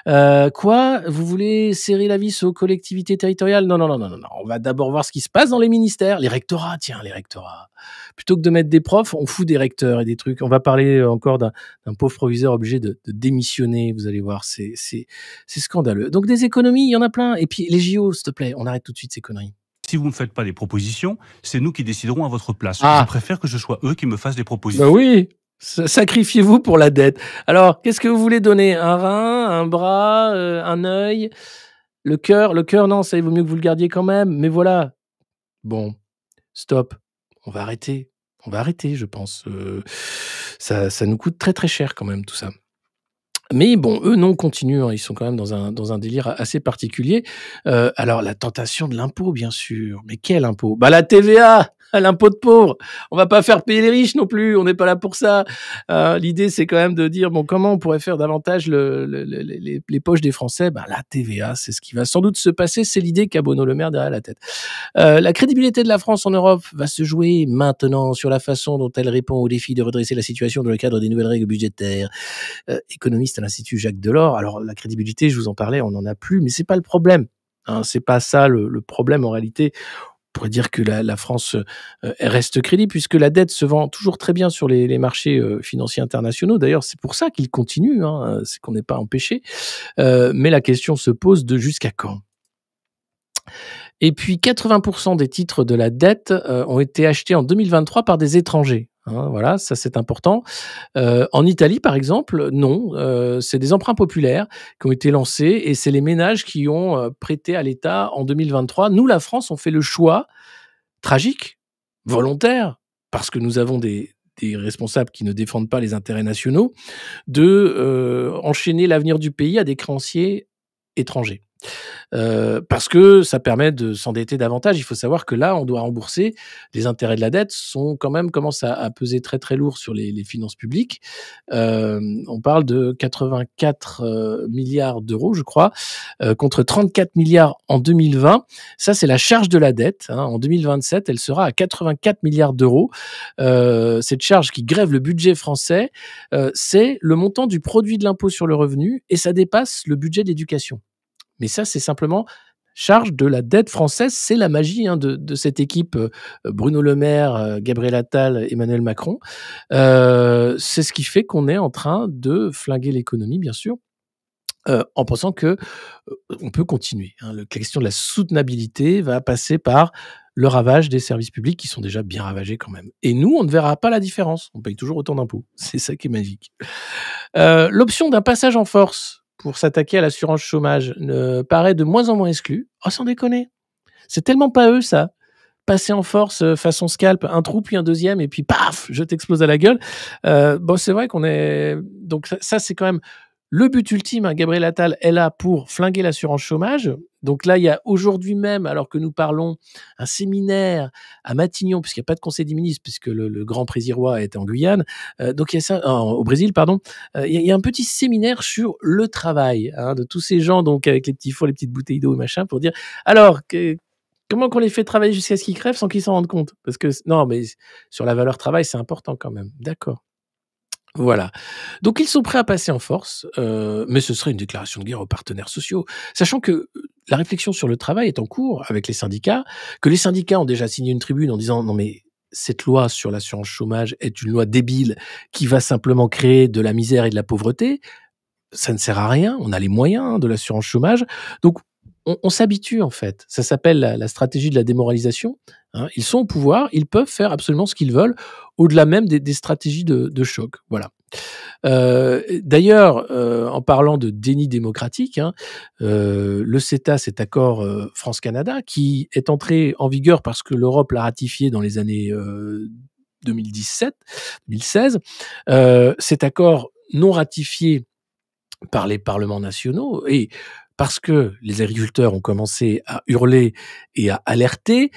Euh, quoi Vous voulez serrer la vis aux collectivités territoriales non, non, non, non, non. On va d'abord voir ce qui se passe dans les ministères, les rectorats, tiens, les rectorats plutôt que de mettre des profs, on fout des recteurs et des trucs. On va parler euh, encore d'un pauvre proviseur obligé de, de, démissionner, vous allez voir, c'est scandaleux. Donc des économies, il y en a plein. Et puis les JO, s'il te plaît, on arrête tout de suite ces conneries si vous ne faites pas des propositions, c'est nous qui déciderons à votre place. Ah. Je préfère que ce soit eux qui me fassent des propositions. Bah oui, sacrifiez-vous pour la dette. Alors, qu'est-ce que vous voulez donner Un rein, un bras, euh, un œil Le cœur Le cœur, non, ça, vaut mieux que vous le gardiez quand même. Mais voilà. Bon, stop. On va arrêter. On va arrêter, je pense. Euh, ça nous coûte très très cher quand même tout ça. Mais bon, eux, non, continuent. Hein. Ils sont quand même dans un, dans un délire assez particulier. Euh, alors, la tentation de l'impôt, bien sûr. Mais quel impôt Bah, la TVA l'impôt de pauvre. On va pas faire payer les riches non plus. On n'est pas là pour ça. Euh, l'idée, c'est quand même de dire bon, comment on pourrait faire davantage les, poches des Français ben, La TVA, c'est ce qui va sans doute se passer. C'est l'idée qu'a Le Maire derrière la tête. Euh, la crédibilité de la France en Europe va se jouer maintenant sur la façon dont elle répond au défi de redresser la situation dans le cadre des nouvelles règles budgétaires. Euh, économiste à l'Institut Jacques Delors. Alors la crédibilité, je vous en parlais, on n'en a plus, mais c'est pas le problème. Hein, c'est pas ça le, problème en réalité. On pourrait dire que la, France euh, reste crédible puisque la dette se vend toujours très bien sur les, marchés euh, financiers internationaux. D'ailleurs, c'est pour ça qu'il continue, hein, c'est qu'on n'est pas empêché. Euh, mais la question se pose de jusqu'à quand et puis 80% des titres de la dette ont été achetés en 2023 par des étrangers. Hein, voilà, ça c'est important. Euh, en Italie, par exemple, non, euh, c'est des emprunts populaires qui ont été lancés et c'est les ménages qui ont euh, prêté à l'État en 2023. Nous, la France, on fait le choix tragique, volontaire, parce que nous avons des, des responsables qui ne défendent pas les intérêts nationaux, de enchaîner l'avenir du pays à des créanciers étrangers. Euh, parce que ça permet de s'endetter davantage. Il faut savoir que là, on doit rembourser. Les intérêts de la dette sont quand même commencent à, peser très très lourd sur les, finances publiques. Euh, on parle de 84 euh, milliards d'euros, je crois, contre 34 milliards en 2020. Ça, c'est la charge de la dette. Hein. En 2027, elle sera à 84 milliards d'euros. cette charge qui grève le budget français, c'est le montant du produit de l'impôt sur le revenu et ça dépasse le budget d'éducation. Mais ça, c'est simplement charge de la dette française. C'est la magie hein, de, cette équipe euh, Bruno Le Maire, euh, Gabriel Attal, Emmanuel Macron. Euh, c'est ce qui fait qu'on est en train de flinguer l'économie, bien sûr. en pensant que on peut continuer. Hein. La question de la soutenabilité va passer par le ravage des services publics qui sont déjà bien ravagés quand même. Et nous, on ne verra pas la différence. On paye toujours autant d'impôts. [LAUGHS] C'est ça qui est magique. L'option d'un passage en force pour s'attaquer à l'assurance chômage ne paraît de moins en moins exclu. Oh, sans déconner. C'est tellement pas eux, ça. Passer en force euh, façon scalp, un trou puis un deuxième, et puis paf, je t'explose à la gueule. Euh, bon, c'est vrai qu'on est. Donc, ça, c'est quand même le but ultime. à hein. Gabriel Attal est là pour flinguer l'assurance chômage. Donc là, il y a aujourd'hui même, alors que nous parlons, un séminaire à Matignon, puisqu'il n'y a pas de conseil des ministres, puisque le, le grand roi est en Guyane, euh, donc il y a ça, au Brésil, pardon, euh, il, y a, un petit séminaire sur le travail, hein, de tous ces gens, donc avec les petits fours, les petites bouteilles d'eau, et machin, pour dire, alors, comment qu'on les fait travailler jusqu'à ce qu'ils crèvent sans qu'ils s'en rendent compte Parce que, non, mais sur la valeur travail, c'est important quand même. D'accord. Voilà. Donc ils sont prêts à passer en force, euh, mais ce serait une déclaration de guerre aux partenaires sociaux, sachant que euh, la réflexion sur le travail est en cours avec les syndicats, que les syndicats ont déjà signé une tribune en disant non mais cette loi sur l'assurance chômage est une loi débile qui va simplement créer de la misère et de la pauvreté, ça ne sert à rien, on a les moyens de l'assurance chômage, donc on, s'habitue en fait. Ça s'appelle la, stratégie de la démoralisation. Hein. Ils sont au pouvoir, ils peuvent faire absolument ce qu'ils veulent, au-delà même des, stratégies de, choc. Voilà. Euh, d'ailleurs, euh, en parlant de déni démocratique, hein, euh, le CETA, cet accord France-Canada, qui est entré en vigueur parce que l'Europe l'a ratifié dans les années 2017, 2016, cet accord non ratifié par les parlements nationaux et parce que les agriculteurs ont commencé à hurler et à alerter,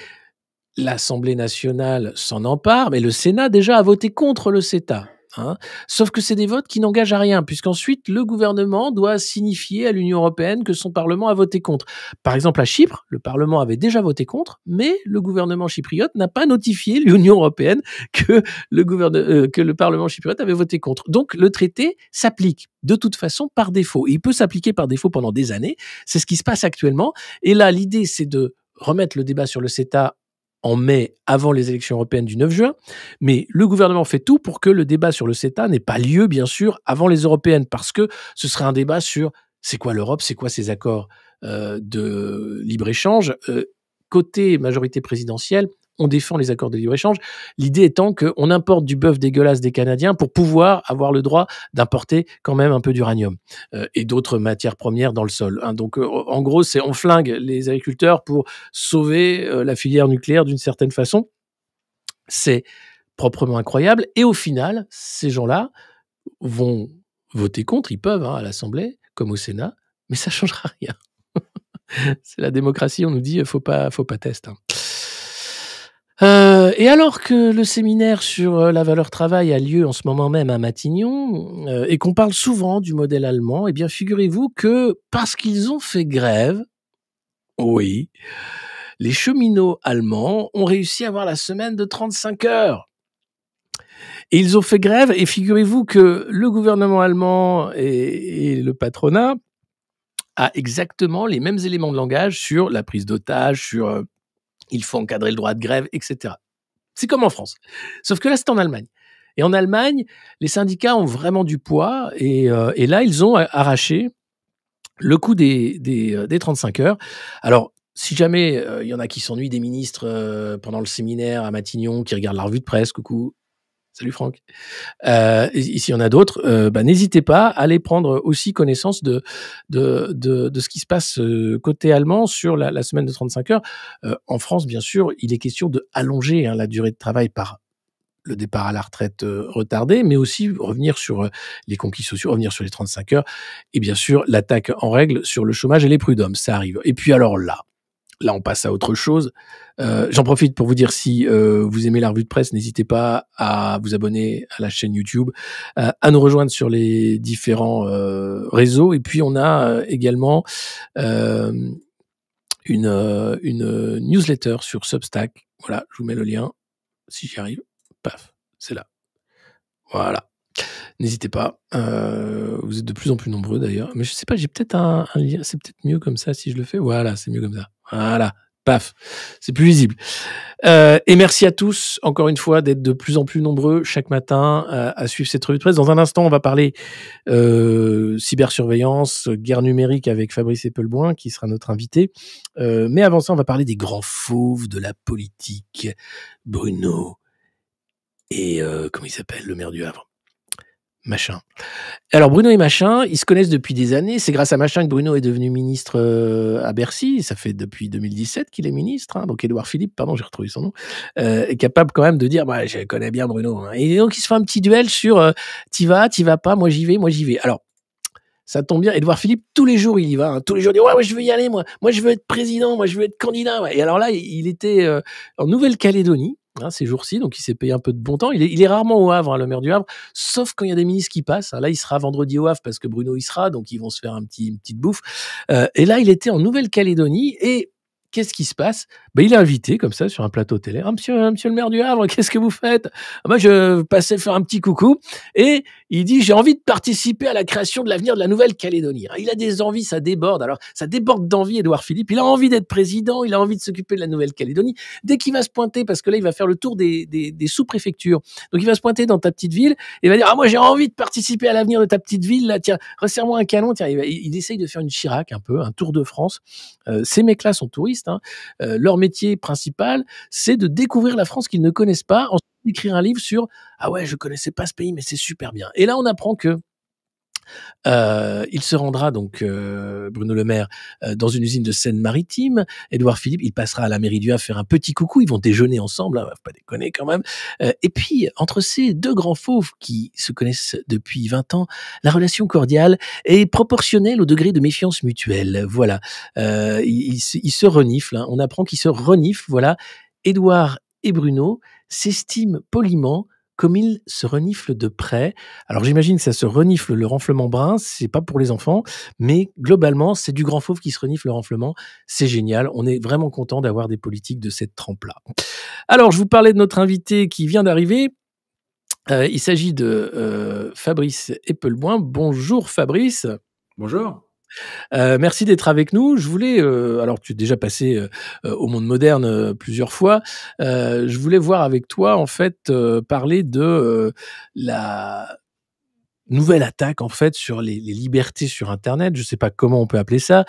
l'Assemblée nationale s'en empare, mais le Sénat déjà a voté contre le CETA. Hein. Sauf que c'est des votes qui n'engagent à rien, puisqu'ensuite le gouvernement doit signifier à l'Union européenne que son Parlement a voté contre. Par exemple, à Chypre, le Parlement avait déjà voté contre, mais le gouvernement chypriote n'a pas notifié l'Union européenne que le, euh, Parlement chypriote avait voté contre. Donc le traité s'applique de toute façon par défaut. il peut s'appliquer par défaut pendant des années. C'est ce qui se passe actuellement. Et là, l'idée, c'est de remettre le débat sur le CETA en mai avant les élections européennes du 9 juin, mais le gouvernement fait tout pour que le débat sur le CETA n'ait pas lieu, bien sûr, avant les européennes, parce que ce serait un débat sur c'est quoi l'Europe, c'est quoi ces accords euh, de libre-échange. Euh, côté majorité présidentielle, on défend les accords de libre-échange. L'idée étant qu'on importe du bœuf dégueulasse des Canadiens pour pouvoir avoir le droit d'importer quand même un peu d'uranium euh, et d'autres matières premières dans le sol. Hein. Donc, euh, en gros, c'est on flingue les agriculteurs pour sauver euh, la filière nucléaire d'une certaine façon. C'est proprement incroyable. Et au final, ces gens-là vont voter contre. Ils peuvent hein, à l'Assemblée comme au Sénat, mais ça changera [LAUGHS] rien. c'est la démocratie. On nous dit faut pas, faut pas tester. Hein. Euh, et alors que le séminaire sur euh, la valeur travail a lieu en ce moment même à Matignon, euh, et qu'on parle souvent du modèle allemand, eh bien figurez-vous que parce qu'ils ont fait grève, oui, les cheminots allemands ont réussi à avoir la semaine de 35 heures. Et ils ont fait grève, et figurez-vous que le gouvernement allemand et, le patronat a exactement les mêmes éléments de langage sur la prise d'otage, sur il faut encadrer le droit de grève, etc. C'est comme en France. Sauf que là, c'est en Allemagne. Et en Allemagne, les syndicats ont vraiment du poids. Et, euh, là, ils ont arraché le coup des, des, 35 euh, heures. Alors, si jamais euh, il y en a qui s'ennuient des ministres pendant le séminaire à Matignon, qui regardent la revue de presse, coucou, Salut Franck. Euh, S'il y en a d'autres, euh, bah, n'hésitez pas à aller prendre aussi connaissance de, de, de, ce qui se passe euh, côté allemand sur la, semaine de 35 heures. Euh, en France, bien sûr, il est question de allonger hein, la durée de travail par le départ à la retraite retardé, mais aussi revenir sur les conquis sociaux, revenir sur les 35 heures, et bien sûr l'attaque en règle sur le chômage et les prud'hommes, ça arrive. Et puis alors là, Là, on passe à autre chose. Euh, j'en profite pour vous dire si euh, vous aimez la revue de presse, n'hésitez pas à vous abonner à la chaîne YouTube, euh, à nous rejoindre sur les différents réseaux. Et puis, on a également une, une newsletter sur Substack. Voilà, je vous mets le lien. Si j'y arrive, paf, c'est là. Voilà. N'hésitez pas. vous êtes de plus en plus nombreux d'ailleurs. Mais je sais pas, j'ai peut-être un lien. C'est peut-être mieux comme ça si je le fais. Voilà, c'est mieux comme ça. Voilà, paf, c'est plus visible. Euh, et merci à tous, encore une fois, d'être de plus en plus nombreux chaque matin euh, à suivre cette revue de presse. Dans un instant, on va parler euh, cybersurveillance, guerre numérique avec Fabrice Epelboin, qui sera notre invité. mais avant ça, on va parler des grands fauves de la politique. Bruno et comment il s'appelle, le maire du Havre Machin. Alors Bruno et Machin, ils se connaissent depuis des années. C'est grâce à Machin que Bruno est devenu ministre euh, à Bercy. Ça fait depuis 2017 qu'il est ministre. Hein. Donc Édouard Philippe, pardon, j'ai retrouvé son nom, euh, est capable quand même de dire, bah, je connais bien Bruno. Hein. Et donc il se fait un petit duel sur, Tu euh, t'y vas, t'y vas pas, moi j'y vais, moi j'y vais. Alors ça tombe bien. Edouard Philippe, tous les jours, il y va. Hein. Tous les jours, il dit Ouais, moi, je veux y aller, moi. Moi, je veux être président, moi, je veux être candidat. Et alors là, il était en Nouvelle-Calédonie. Hein, ces jours-ci, donc il s'est payé un peu de bon temps. Il est, rarement au Havre, hein, le maire du Havre, sauf quand il y a des ministres qui passent. Hein, là, il sera vendredi au Havre parce que Bruno y sera, donc ils vont se faire un petit, une petite bouffe. Euh, et là, il était en Nouvelle-Calédonie et qu'est-ce qui se passe ben, Il est invité comme ça sur un plateau télé. Ah, monsieur, hein, monsieur le maire du Havre, [LAUGHS] qu'est-ce que vous faites ah, Moi, je passais faire un petit coucou. Et il dit, j'ai envie de participer à la création de l'avenir de la Nouvelle-Calédonie. Ah, il a des envies, ça déborde. Alors, ça déborde d'envie, Édouard Philippe. Il a envie d'être président, il a envie de s'occuper de la Nouvelle-Calédonie. Dès qu'il va se pointer, parce que là, il va faire le tour des, sous-préfectures. Donc, il va se pointer dans ta petite ville et il va dire, ah, moi, j'ai envie de participer à l'avenir de ta petite ville. Là, tiens, resserre-moi un canon. Tiens, il, essaye de faire une Chirac un peu, un tour de France. Euh, ces mecs-là sont touristes hein. Hein. Euh, leur métier principal, c'est de découvrir la France qu'ils ne connaissent pas, en d'écrire un livre sur Ah ouais, je connaissais pas ce pays, mais c'est super bien. Et là, on apprend que euh, il se rendra donc, euh, Bruno Le Maire, euh, dans une usine de Seine-Maritime. Édouard Philippe, il passera à la mairie du Havre faire un petit coucou. Ils vont déjeuner ensemble, hein, pas déconner quand même. et puis, entre ces deux grands fauves qui se connaissent depuis 20 ans, la relation cordiale est proportionnelle au degré de méfiance mutuelle. Voilà. il se renifle hein. On apprend qu'ils se renifle Voilà. Édouard et Bruno s'estiment poliment comme il se renifle de près. Alors j'imagine que ça se renifle le renflement brun, c'est pas pour les enfants, mais globalement, c'est du grand fauve qui se renifle le renflement. C'est génial, on est vraiment content d'avoir des politiques de cette trempe-là. Alors je vous parlais de notre invité qui vient d'arriver. Euh, il s'agit de euh, Fabrice Eppelboin. Bonjour Fabrice. Bonjour. Euh, merci d'être avec nous. Je voulais, euh, alors tu es déjà passé euh, au monde moderne plusieurs fois, je voulais voir avec toi en fait parler de la nouvelle attaque en fait sur les, libertés sur Internet. Je ne sais pas comment on peut appeler ça.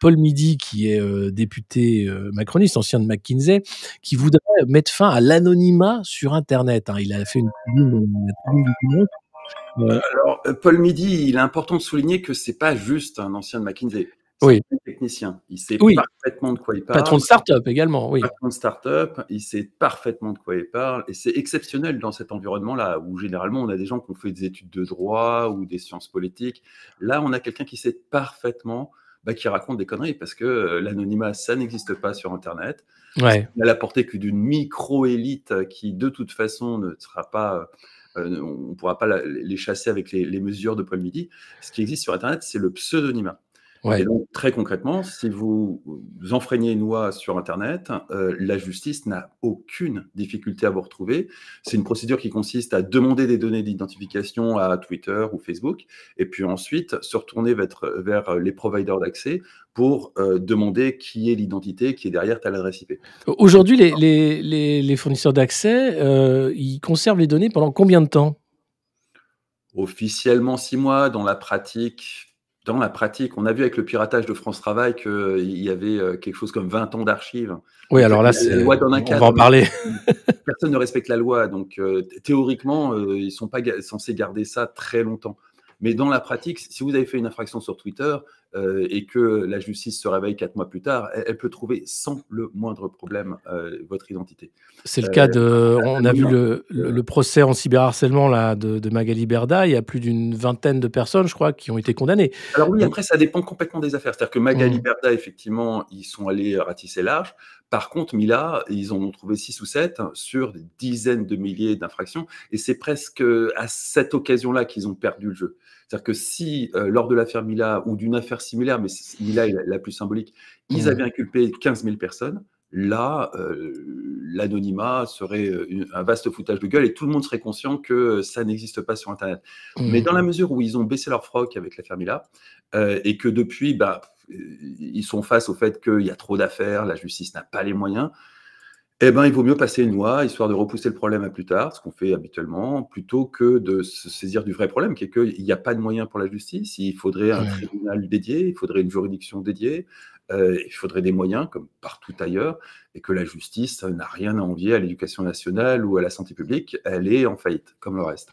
Paul Midi, qui est député macroniste, ancien de McKinsey, qui voudrait mettre fin à l'anonymat sur Internet. Hein. Il a fait une, une, une alors, euh, Paul Midi, il est important de souligner que c'est pas juste un ancien de McKinsey. Oui. Un technicien. Il sait parfaitement de quoi il parle. Patron de start-up également, oui. Patron de start-up, il sait parfaitement de quoi il parle. Et c'est exceptionnel dans cet environnement-là, où généralement on a des gens qui ont fait des études de droit ou des sciences politiques. Là, on a quelqu'un qui sait parfaitement bah, qui raconte des conneries parce que euh, l'anonymat, ça n'existe pas sur Internet. Ouais. n'a la portée que d'une micro-élite qui, de toute façon, ne sera pas. Euh, euh, on ne pourra pas les chasser avec les, mesures de Paul Midi. Ce qui existe sur Internet, c'est le pseudonymat. Et donc, très concrètement, si vous enfreignez une loi sur Internet, euh, la justice n'a aucune difficulté à vous retrouver. C'est une procédure qui consiste à demander des données d'identification à Twitter ou Facebook, et puis ensuite se retourner vers, les providers d'accès pour euh, demander qui est l'identité qui est derrière ta adresse IP. Aujourd'hui, les, les, fournisseurs d'accès, euh, ils conservent les données pendant combien de temps Officiellement six mois, dans la pratique dans la pratique. On a vu avec le piratage de France Travail qu'il euh, y avait euh, quelque chose comme 20 ans d'archives. Oui, alors là, c'est... on va en parler. [LAUGHS] personne ne respecte la loi, donc euh, théoriquement, ils ne sont pas censés garder ça très longtemps. Mais dans la pratique, si vous avez fait une infraction sur Twitter, euh, et que la justice se réveille quatre mois plus tard, elle, peut trouver sans le moindre problème euh, votre identité. C'est le euh, cas de. On a vu le, procès en cyberharcèlement là, de, Magali Berda. Il y a plus d'une vingtaine de personnes, je crois, qui ont été condamnées. Alors oui, après, ça dépend complètement des affaires. C'est-à-dire que Magali mmh. Berda, effectivement, ils sont allés ratisser large. Par contre, Mila, ils en ont trouvé 6 ou 7 sur des dizaines de milliers d'infractions. Et c'est presque à cette occasion-là qu'ils ont perdu le jeu. C'est-à-dire que si, euh, lors de l'affaire Mila ou d'une affaire similaire, mais Mila est la, plus symbolique, ils mmh. avaient inculpé 15 000 personnes, là, euh, l'anonymat serait euh, un vaste foutage de gueule et tout le monde serait conscient que ça n'existe pas sur Internet. Mmh. Mais dans la mesure où ils ont baissé leur froc avec l'affaire Mila et que depuis, bah, ils sont face au fait qu'il y a trop d'affaires, la justice n'a pas les moyens, eh ben, il vaut mieux passer une loi, histoire de repousser le problème à plus tard, ce qu'on fait habituellement, plutôt que de se saisir du vrai problème, qui est qu'il n'y a pas de moyens pour la justice. Il faudrait un tribunal dédié, il faudrait une juridiction dédiée, euh, il faudrait des moyens, comme partout ailleurs, et que la justice n'a rien à envier à l'éducation nationale ou à la santé publique, elle est en faillite, comme le reste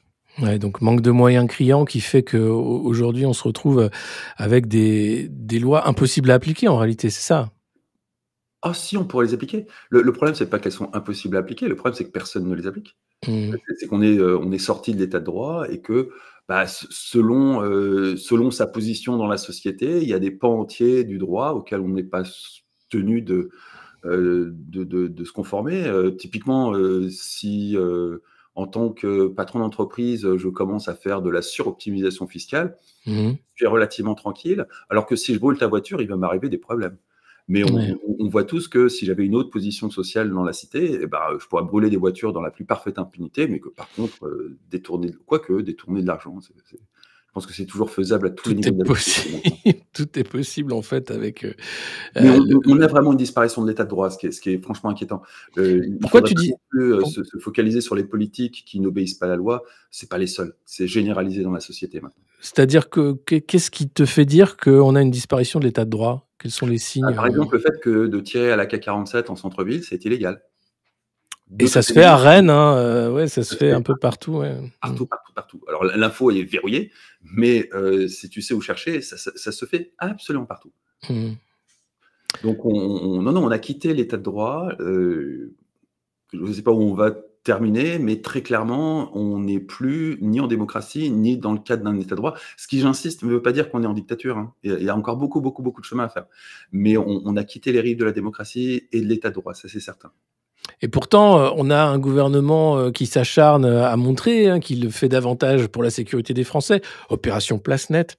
donc manque de moyens criants qui fait qu'aujourd'hui on se retrouve euh, avec des, lois impossibles à appliquer en réalité, c'est ça Ah si, on pourrait les appliquer. Le, le problème, c'est pas qu'elles sont impossibles à appliquer, le problème, c'est que personne ne les applique. Mmh. C'est qu'on est, euh, est sorti de l'état de droit et que bah, selon, euh, selon sa position dans la société, il y a des pans entiers du droit auxquels on n'est pas tenu de, de, se conformer. typiquement, si en tant que patron d'entreprise, je commence à faire de la suroptimisation fiscale, mhm. je suis relativement tranquille, alors que si je brûle ta voiture, il va m'arriver des problèmes. Mais on, voit tous que si j'avais une autre position sociale dans la cité, eh ben, je pourrais brûler des voitures dans la plus parfaite impunité, mais que par contre, euh, détourner, quoique, détourner de l'argent, je pense que c'est toujours faisable à tous les niveaux. Hein. [LAUGHS] tout est possible en fait avec. Euh, euh, on, a vraiment une disparition de l'état de droit, ce qui est, franchement inquiétant. Euh, Pourquoi tu dis que, se, focaliser sur les politiques qui n'obéissent pas à la loi, c'est pas les seuls. C'est généralisé dans la société maintenant. C'est-à-dire que qu'est-ce qui te fait dire qu'on a une disparition de l'état de droit Quels sont les ah, signes Par exemple, le fait que de tirer à la K47 en centre-ville, c'est illégal. Et hein, euh, ça se fait à Rennes, ouais, ça, se fait, un peu partout. Partout, partout, partout. Alors l'info est verrouillée, mais euh, si tu sais où chercher, ça, se fait absolument partout. Mmh. Donc on, non, non, on a quitté l'état de droit. Euh, je ne sais pas où on va terminer, mais très clairement, on n'est plus ni en démocratie, ni dans le cadre d'un état de droit. Ce qui, j'insiste, ne veut pas dire qu'on est en dictature. Hein. Il y a encore beaucoup, beaucoup, beaucoup de chemin à faire. Mais on a quitté les rives de la démocratie et de l'état de droit, ça c'est certain. Et pourtant, euh, on a un gouvernement euh, qui s'acharne euh, à montrer hein, qu'il fait davantage pour la sécurité des Français. Opération Place net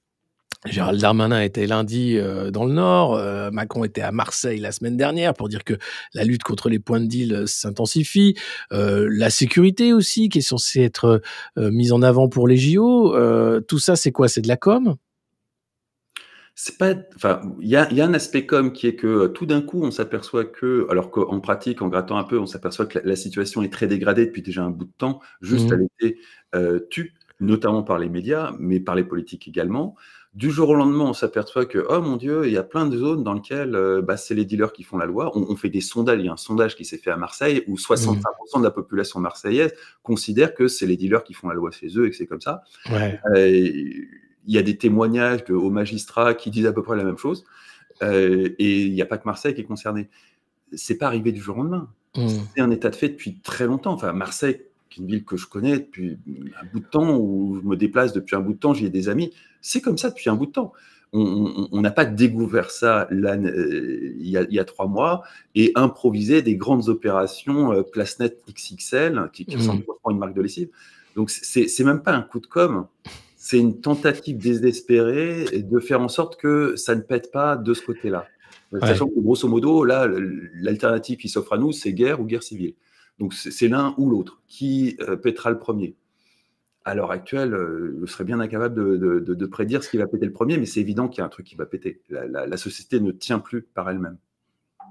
Gérald Darmanin était lundi dans le Nord, Macron était à Marseille la semaine dernière pour dire que la lutte contre les points de deal s'intensifie, la sécurité aussi qui est censée être mise en avant pour les JO, tout ça c'est quoi C'est de la com c'est pas. Enfin, il y a, y a, un aspect comme qui est que euh, tout d'un coup, on s'aperçoit que, alors qu'en pratique, en grattant un peu, on s'aperçoit que la, situation est très dégradée depuis déjà un bout de temps, juste mmh. à l'été, euh, tue, notamment par les médias, mais par les politiques également. Du jour au lendemain, on s'aperçoit que, oh mon Dieu, il y a plein de zones dans lesquelles euh, bah, c'est les dealers qui font la loi. On, fait des sondages, il y a un sondage qui s'est fait à Marseille où 65% de la population marseillaise considère que c'est les dealers qui font la loi chez eux et que c'est comme ça. Ouais. Euh, il y a des témoignages aux magistrats qui disent à peu près la même chose. Euh, et il n'y a pas que Marseille qui est concerné. C'est pas arrivé du jour au lendemain. Hmm. C'est un état de fait depuis très longtemps. Enfin, Marseille, qui est une ville que je connais depuis un bout de temps, où je me déplace depuis un bout de temps, j'y ai des amis. C'est comme ça depuis un bout de temps. On n'a pas découvert ça euh, il y, a trois mois et improvisé des grandes opérations Placenet euh, XXL, qui, hmm. ressemble une marque de lessive. Donc, c'est même pas un coup de com' c'est une tentative désespérée de faire en sorte que ça ne pète pas de ce côté-là. Sachant que grosso modo, là, l'alternative qui s'offre à nous, c'est guerre ou guerre civile. Donc c'est l'un ou l'autre qui euh, pètera le premier. À l'heure actuelle, euh, je serais bien incapable de, prédire ce qui va péter le premier, mais c'est évident qu'il y a un truc qui va péter. La, société ne tient plus par elle-même.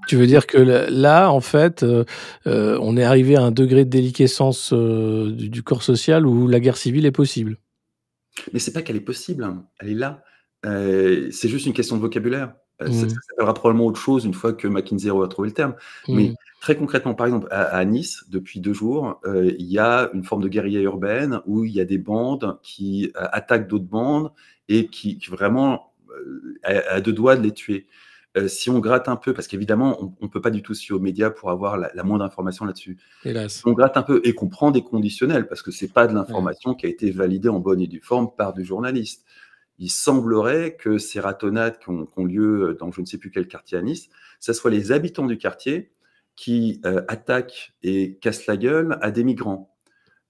Tu veux dire que là, en fait, euh, on est arrivé à un degré de déliquescence du corps social où la guerre civile est possible mais c'est pas qu'elle est possible, hein. elle est là. Euh, c'est juste une question de vocabulaire. Euh, mmh. Ça, s'appellera probablement autre chose une fois que McKinsey aura trouvé le terme. Mmh. Mais très concrètement, par exemple, à, Nice, depuis deux jours, euh, il y a une forme de guérilla urbaine où il y a des bandes qui attaquent d'autres bandes et qui, vraiment a deux doigts de les tuer. Euh, si on gratte un peu, parce qu'évidemment, on ne peut pas du tout suivre aux médias pour avoir la, moindre information là-dessus. Hélas. On gratte un peu et qu'on prend des conditionnels, parce que ce n'est pas de l'information qui a été validée en bonne et due forme par du journaliste. Il semblerait que ces ratonnades qui ont, lieu dans je ne sais plus quel quartier à Nice, ce soit les habitants du quartier qui euh, attaquent et cassent la gueule à des migrants.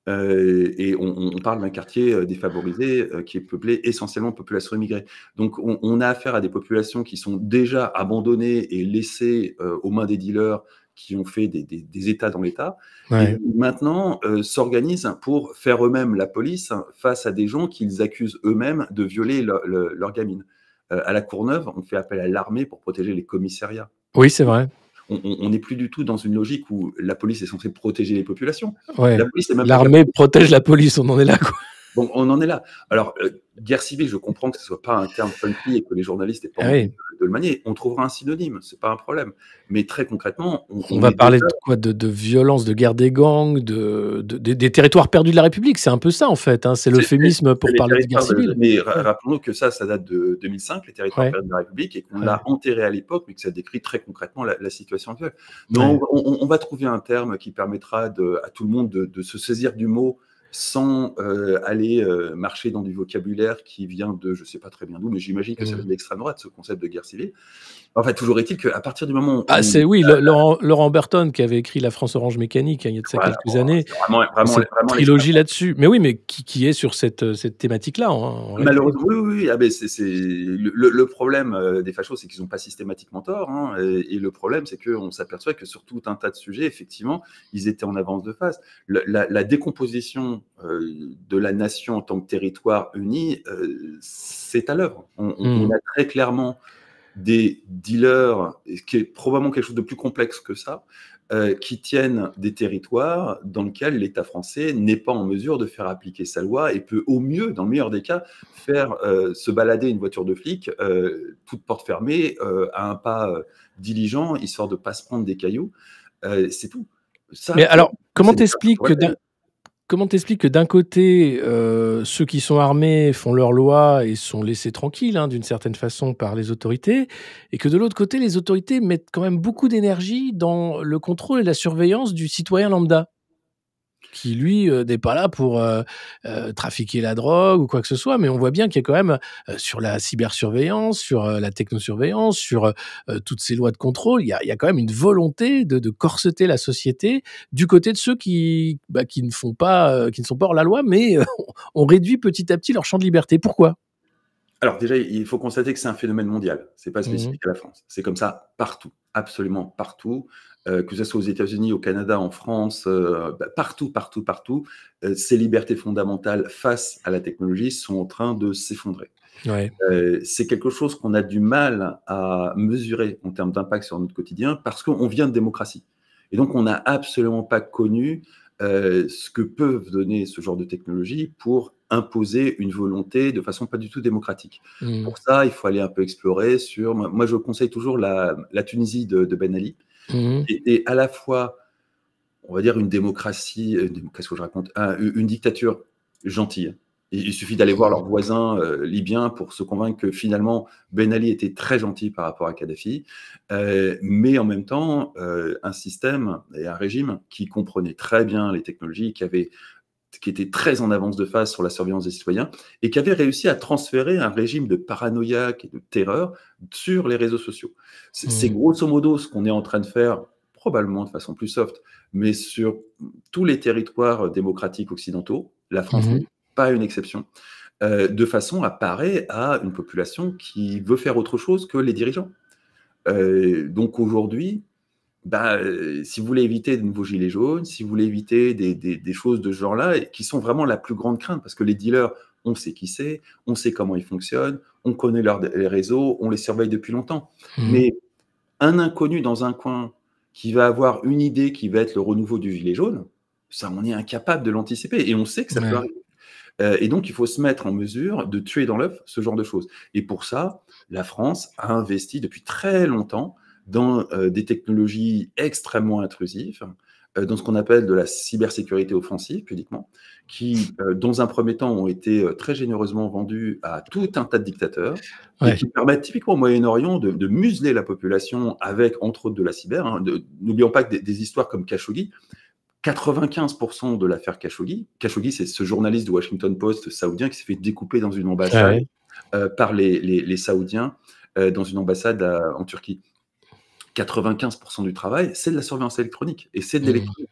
Euh, et on, parle d'un quartier euh, défavorisé euh, qui est peuplé essentiellement de populations immigrées. Donc on, a affaire à des populations qui sont déjà abandonnées et laissées aux mains des dealers qui ont fait des, États dans l'État, et maintenant s'organisent pour faire eux-mêmes la police face à des gens qu'ils accusent eux-mêmes de violer le, leur gamine. à la Courneuve, on fait appel à l'armée pour protéger les commissariats. Oui, c'est vrai on n'est plus du tout dans une logique où la police est censée protéger les populations. L'armée protège la police, on en est là. Quoi. Bon, on en est là. Alors, euh, guerre civile, je comprends que ce ne soit pas un terme funky et que les journalistes aient pas ah envie de, le manier. On trouvera un synonyme, ce n'est pas un problème. Mais très concrètement, on, va parler de quoi de, violence, de guerre des gangs, de, des territoires perdus de la République. C'est un peu ça en fait. Hein. C'est l'euphémisme pour parler de guerre civile. mais rappelons-nous que ça, ça date de 2005, les territoires perdus de la République, et qu'on l'a enterré à l'époque, mais que ça décrit très concrètement la, situation actuelle. Donc, on, on, va trouver un terme qui permettra à tout le monde de se saisir du mot sans euh, aller euh, marcher dans du vocabulaire qui vient de, je ne sais pas très bien d'où, mais j'imagine que ça mmh. vient de l'extrême droite, ce concept de guerre civile. En fait, toujours est-il qu'à partir du moment ah, où. Ah, c'est oui, Laurent, Laurent, Burton qui avait écrit La France Orange Mécanique hein, il y a de ça quelques années. Vraiment, vraiment, vraiment trilogie là-dessus. Mais oui, mais qui, qui est sur cette, euh, cette thématique-là. Hein, Malheureusement, oui, oui. Ah, c'est, le, le, problème des fachos, c'est qu'ils n'ont pas systématiquement tort. Hein, et, le problème, c'est qu'on s'aperçoit que sur tout un tas de sujets, effectivement, ils étaient en avance de face. la décomposition euh, de la nation en tant que territoire uni, euh, c'est à l'œuvre. Hmm. On, a très clairement des dealers, qui est probablement quelque chose de plus complexe que ça, euh, qui tiennent des territoires dans lesquels l'État français n'est pas en mesure de faire appliquer sa loi et peut au mieux, dans le meilleur des cas, faire se balader une voiture de flic, toute porte fermée, à un pas diligent, histoire de ne pas se prendre des cailloux. c'est tout. Mais alors, comment t'expliques que comment t'expliques que d'un côté, euh, ceux qui sont armés font leurs lois et sont laissés tranquilles, hein, d'une certaine façon, par les autorités, et que de l'autre côté, les autorités mettent quand même beaucoup d'énergie dans le contrôle et la surveillance du citoyen lambda qui lui euh, n'est pas là pour euh, euh, trafiquer la drogue ou quoi que ce soit, mais on voit bien qu'il y a quand même sur la cybersurveillance, sur la technosurveillance, sur toutes ces lois de contrôle, il y a, quand même une volonté de, corseter la société du côté de ceux qui, bah, qui ne font pas, qui ne sont pas hors la loi, mais [LAUGHS] on réduit petit à petit leur champ de liberté. Pourquoi alors déjà, il faut constater que c'est un phénomène mondial. C'est pas mmh. spécifique à la France. C'est comme ça partout, absolument partout. Euh, que ce soit aux États-Unis, au Canada, en France, euh, bah, partout, partout, partout, euh, ces libertés fondamentales face à la technologie sont en train de s'effondrer. c'est quelque chose qu'on a du mal à mesurer en termes d'impact sur notre quotidien parce qu'on vient de démocratie. Et donc, on n'a absolument pas connu ce que peuvent donner ce genre de technologie pour imposer une volonté de façon pas du tout démocratique. Mmh. Pour ça, il faut aller un peu explorer sur... Moi, je conseille toujours la, Tunisie de Ben Ali. Mhm. Et à la fois, on va dire, une démocratie, euh, qu'est-ce que je raconte Une dictature gentille. Il suffit d'aller voir leurs voisins euh, libyens pour se convaincre que finalement Ben Ali était très gentil par rapport à Kadhafi, euh, mais en même temps un système et un régime qui comprenait très bien les technologies, qui avait qui était très en avance de phase sur la surveillance des citoyens et qui avait réussi à transférer un régime de paranoïa et de terreur sur les réseaux sociaux. C'est mmh. grosso modo ce qu'on est en train de faire, probablement de façon plus soft, mais sur tous les territoires démocratiques occidentaux, la France mmh. n'est pas une exception, euh, de façon à parer à une population qui veut faire autre chose que les dirigeants. Euh, donc aujourd'hui, bah, euh, si vous voulez éviter de nouveaux gilets jaunes, si vous voulez éviter des, choses de ce genre-là, qui sont vraiment la plus grande crainte, parce que les dealers, on sait qui c'est, on sait comment ils fonctionnent, on connaît leurs les réseaux, on les surveille depuis longtemps. Mhm. Mais un inconnu dans un coin qui va avoir une idée qui va être le renouveau du gilet jaune, ça, on est incapable de l'anticiper, et on sait que ça peut arriver. Euh, et donc, il faut se mettre en mesure de tuer dans l'œuf ce genre de choses. Et pour ça, la France a investi depuis très longtemps dans euh, des technologies extrêmement intrusives, euh, dans ce qu'on appelle de la cybersécurité offensive publiquement, qui, euh, dans un premier temps, ont été très généreusement vendues à tout un tas de dictateurs, et qui permettent typiquement au Moyen-Orient de, museler la population avec, entre autres, de la cyber. Hein. N'oublions pas que des, histoires comme Khashoggi, 95% de l'affaire Khashoggi, Khashoggi, c'est ce journaliste du Washington Post saoudien qui s'est fait découper dans une ambassade par les, les, Saoudiens, dans une ambassade en Turquie. 95% du travail, c'est de la surveillance électronique et c'est de mmh. l'électronique.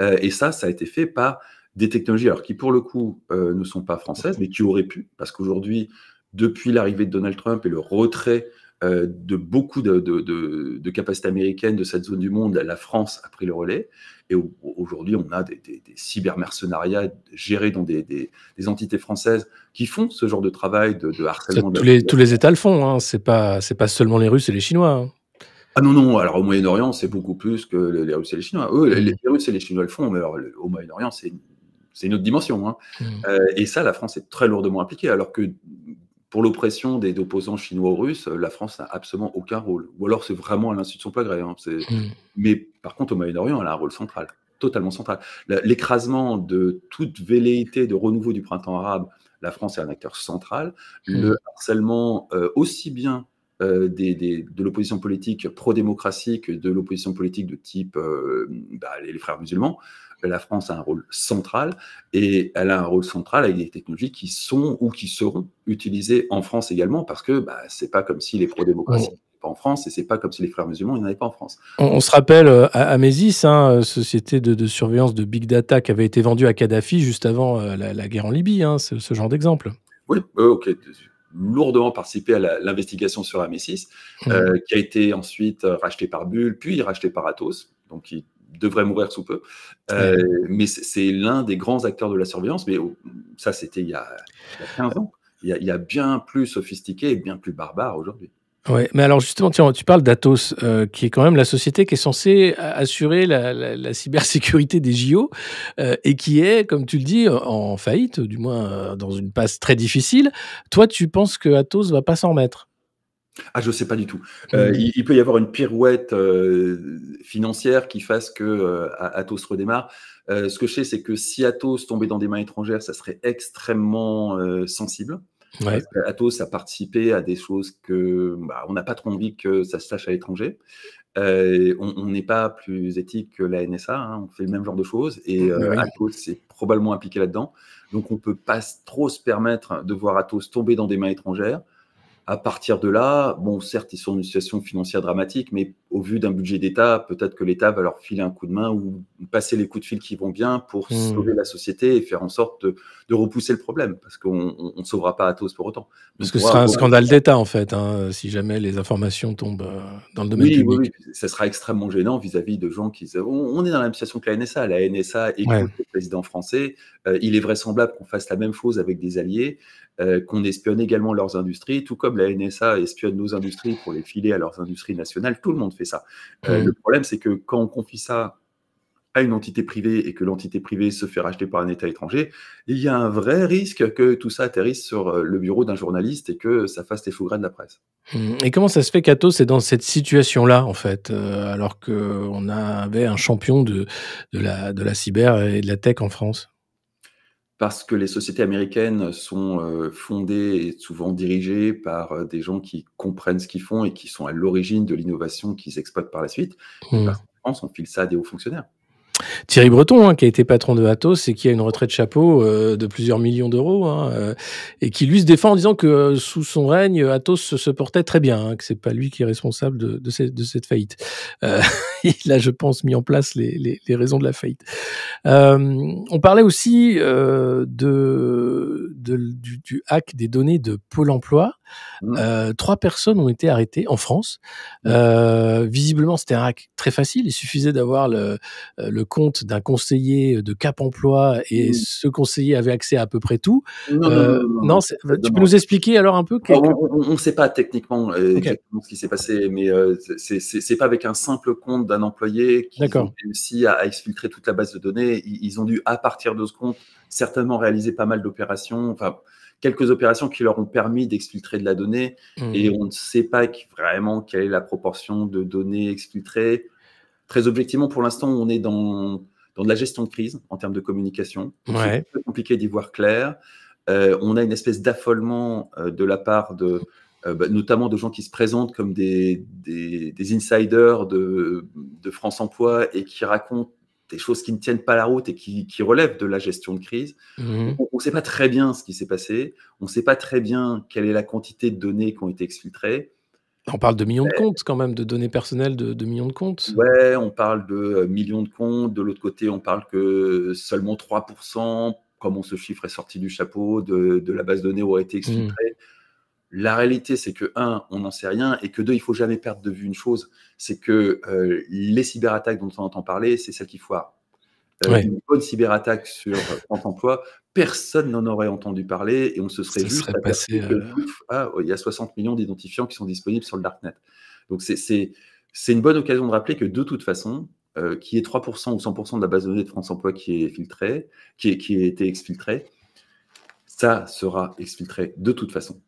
Euh, et ça, ça a été fait par des technologies, alors qui pour le coup euh, ne sont pas françaises, mais qui auraient pu, parce qu'aujourd'hui, depuis l'arrivée de Donald Trump et le retrait euh, de beaucoup de, capacités américaines de cette zone du monde, la France a pris le relais. Et aujourd'hui, on a des, des, des cybermercenariats gérés dans des, entités françaises qui font ce genre de travail de, harcèlement. tous, les, États le font. Hein. C'est pas pas seulement les Russes et les Chinois. Hein. Ah non, non, alors au Moyen-Orient, c'est beaucoup plus que les Russes et les Chinois. Eux, mm. les, Russes et les Chinois le font, mais au Moyen-Orient, c'est une autre dimension. Hein. Mm. Euh, et ça, la France est très lourdement impliquée, alors que pour l'oppression des opposants chinois ou russes, la France n'a absolument aucun rôle. Ou alors c'est vraiment à l'insu de son hein, mm. Mais par contre, au Moyen-Orient, elle a un rôle central, totalement central. L'écrasement de toute velléité de renouveau du printemps arabe, la France est un acteur central. Le harcèlement, euh, aussi bien euh, des, de l'opposition politique pro démocratique de l'opposition politique de type euh, bah, les, frères musulmans, la France a un rôle central et elle a un rôle central avec des technologies qui sont ou qui seront utilisées en France également parce que bah, c'est pas comme si les pro-démocraties n'étaient pas en France et c'est pas comme si les frères musulmans n'étaient pas en France. On, se rappelle à euh, Amesis, hein, société de, surveillance de big data qui avait été vendue à Kadhafi juste avant la, guerre en Libye, hein, ce genre d'exemple. Oui, ok, lourdement participé à l'investigation sur Amesis mmh. euh, qui a été ensuite euh, racheté par Bull, puis racheté par Atos, donc il devrait mourir sous peu. Euh, mais c'est l'un des grands acteurs de la surveillance, mais ça c'était il, y a 15 ans. Il y il y a bien plus sophistiqué et bien plus barbare aujourd'hui. Ouais, mais alors justement, tu parles d'Atos, euh, qui est quand même la société qui est censée assurer la, cybersécurité des JO euh, et qui est, comme tu le dis, en faillite, du moins euh, dans une passe très difficile. Toi, tu penses que Atos va pas s'en remettre ah, je ne sais pas du tout. Mmh. Il, il, peut y avoir une pirouette financière qui fasse que Atos redémarre. ce que je sais, c'est que si Atos tombait dans des mains étrangères, ça serait extrêmement sensible athos Atos a participé à des choses que bah, on n'a pas trop envie que ça se sache à l'étranger. Euh, on n'est pas plus éthique que la NSA, hein, on fait le même genre de choses et athos euh, Atos est probablement impliqué là-dedans. Donc on ne peut pas trop se permettre de voir Atos tomber dans des mains étrangères. À partir de là, bon, certes, ils sont dans une situation financière dramatique, mais au vu d'un budget d'État, peut-être que l'État va leur filer un coup de main ou passer les coups de fil qui vont bien pour hmm. sauver la société et faire en sorte de, repousser le problème, parce qu'on ne sauvera pas à tous pour autant. Parce que ce sera un scandale d'État, en fait, hein, si jamais les informations tombent euh, dans le domaine public. Oui, oui, ça sera extrêmement gênant vis-à-vis de gens qui... On, on est dans la même situation que la NSA. La NSA écoute le président français. Euh, il est vraisemblable qu'on fasse la même chose avec des alliés, euh, qu'on espionne également leurs industries, tout comme la NSA espionne nos industries pour les filer à leurs industries nationales. Tout le monde ça. Euh, mm. le problème, c'est que quand on confie ça à une entité privée et que l'entité privée se fait racheter par un État étranger, il y a un vrai risque que tout ça atterrisse sur euh, le bureau d'un journaliste et que ça fasse des faux de la presse. Mm. Et comment ça se fait qu'Atos est dans cette situation-là, en fait, euh, alors qu'on avait un champion de, de, la, de la cyber et de la tech en France parce que les sociétés américaines sont euh, fondées et souvent dirigées par euh, des gens qui comprennent ce qu'ils font et qui sont à l'origine de l'innovation qu'ils exploitent par la suite. En France, hmm. on file ça à des hauts fonctionnaires. Thierry Breton, hein, qui a été patron de Atos et qui a une retraite chapeau euh, de plusieurs millions d'euros, hein, et qui lui se défend en disant que sous son règne, Atos se, portait très bien, hein, que c'est pas lui qui est responsable de, de, cette, de cette faillite. [LAUGHS] [LAUGHS] il a, je pense, mis en place les, raisons de la faillite. Euh, on parlait aussi euh, de, du, hack des données de Pôle Emploi. Mmh. Euh, trois personnes ont été arrêtées en France. Mmh. visiblement, c'était un hack très facile. Il suffisait d'avoir le, compte d'un conseiller de Cap Emploi et mmh. ce conseiller avait accès à à peu près tout. Non, tu peux nous expliquer alors un peu On ne sait pas techniquement ce qui s'est passé, mais ce c'est pas avec un simple compte d'un employé qui a réussi à, exfiltrer toute la base de données. Ils, ont dû, à partir de ce compte, certainement réaliser pas mal d'opérations, enfin, quelques opérations qui leur ont permis d'exfiltrer de la donnée. Mmh. Et on ne sait pas vraiment quelle est la proportion de données exfiltrées. Très objectivement, pour l'instant, on est dans, de la gestion de crise en termes de communication. C'est compliqué d'y voir clair. Euh, on a une espèce d'affolement euh, de la part de euh, bah, notamment de gens qui se présentent comme des, des, insiders de, de, France Emploi et qui racontent des choses qui ne tiennent pas la route et qui, qui relèvent de la gestion de crise. Mhm. On ne sait pas très bien ce qui s'est passé, on ne sait pas très bien quelle est la quantité de données qui ont été exfiltrées. On parle de millions de comptes quand même, de données personnelles de, millions de comptes. Ouais, on parle de euh, millions de comptes. De l'autre côté, on parle que seulement 3%, comment ce chiffre est sorti du chapeau, de, de la base de données aurait été mhm. exfiltrée. La réalité, c'est que, un, on n'en sait rien, et que, deux, il faut jamais perdre de vue une chose, c'est que euh, les cyberattaques dont on entend parler, c'est celles qui foirent. Euh, une bonne cyberattaque sur France euh, Emploi, personne n'en aurait entendu parler, et on se serait vu passé, il y a 60 millions d'identifiants qui sont disponibles sur le Darknet. Donc, c'est une bonne occasion de rappeler que, de toute façon, qu'il qui est 3% ou 100% de la base de données de France Emploi qui est filtrée, qui, qui a été exfiltrée, ça sera exfiltré de toute façon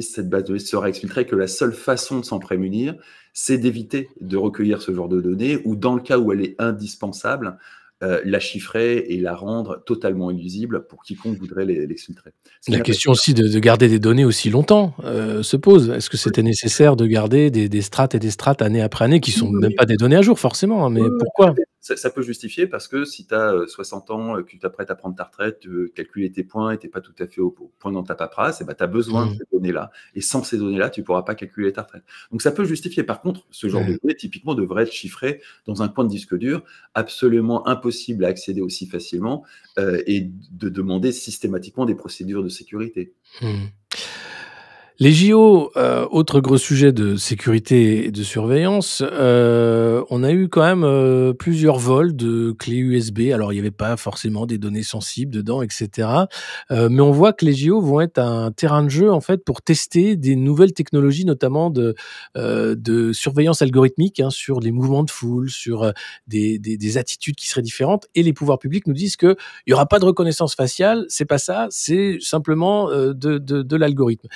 cette base de données sera exfiltrée, que la seule façon de s'en prémunir, c'est d'éviter de recueillir ce genre de données, ou dans le cas où elle est indispensable, euh, la chiffrer et la rendre totalement illusible pour quiconque voudrait l'exfiltrer. La question aussi de, garder des données aussi longtemps euh, se pose. Est-ce que c'était nécessaire de garder des, strates et des strates année après année qui ne sont même pas des données à jour forcément, hein, mais pourquoi ça, peut justifier parce que si tu as 60 ans, euh, que tu t'apprêtes à prendre ta retraite, tu euh, calculer tes points et tu n'es pas tout à fait au point dans ta paperasse, tu bah, as besoin de mmh. ces données-là. Et sans ces données-là, tu ne pourras pas calculer ta retraite. Donc ça peut justifier. Par contre, ce genre de mmh. données, typiquement, devrait être chiffré dans un coin de disque dur absolument impossible à accéder aussi facilement euh, et de demander systématiquement des procédures de sécurité. Mmh. Les JO, euh, autre gros sujet de sécurité et de surveillance, euh, on a eu quand même euh, plusieurs vols de clés USB. Alors, il n'y avait pas forcément des données sensibles dedans, etc. mais on voit que les JO vont être un terrain de jeu, en fait, pour tester des nouvelles technologies, notamment de, de surveillance algorithmique hein, sur les mouvements de foule, sur des, attitudes qui seraient différentes. Et les pouvoirs publics nous disent qu'il n'y aura pas de reconnaissance faciale, c'est pas ça, c'est simplement de, de, de l'algorithme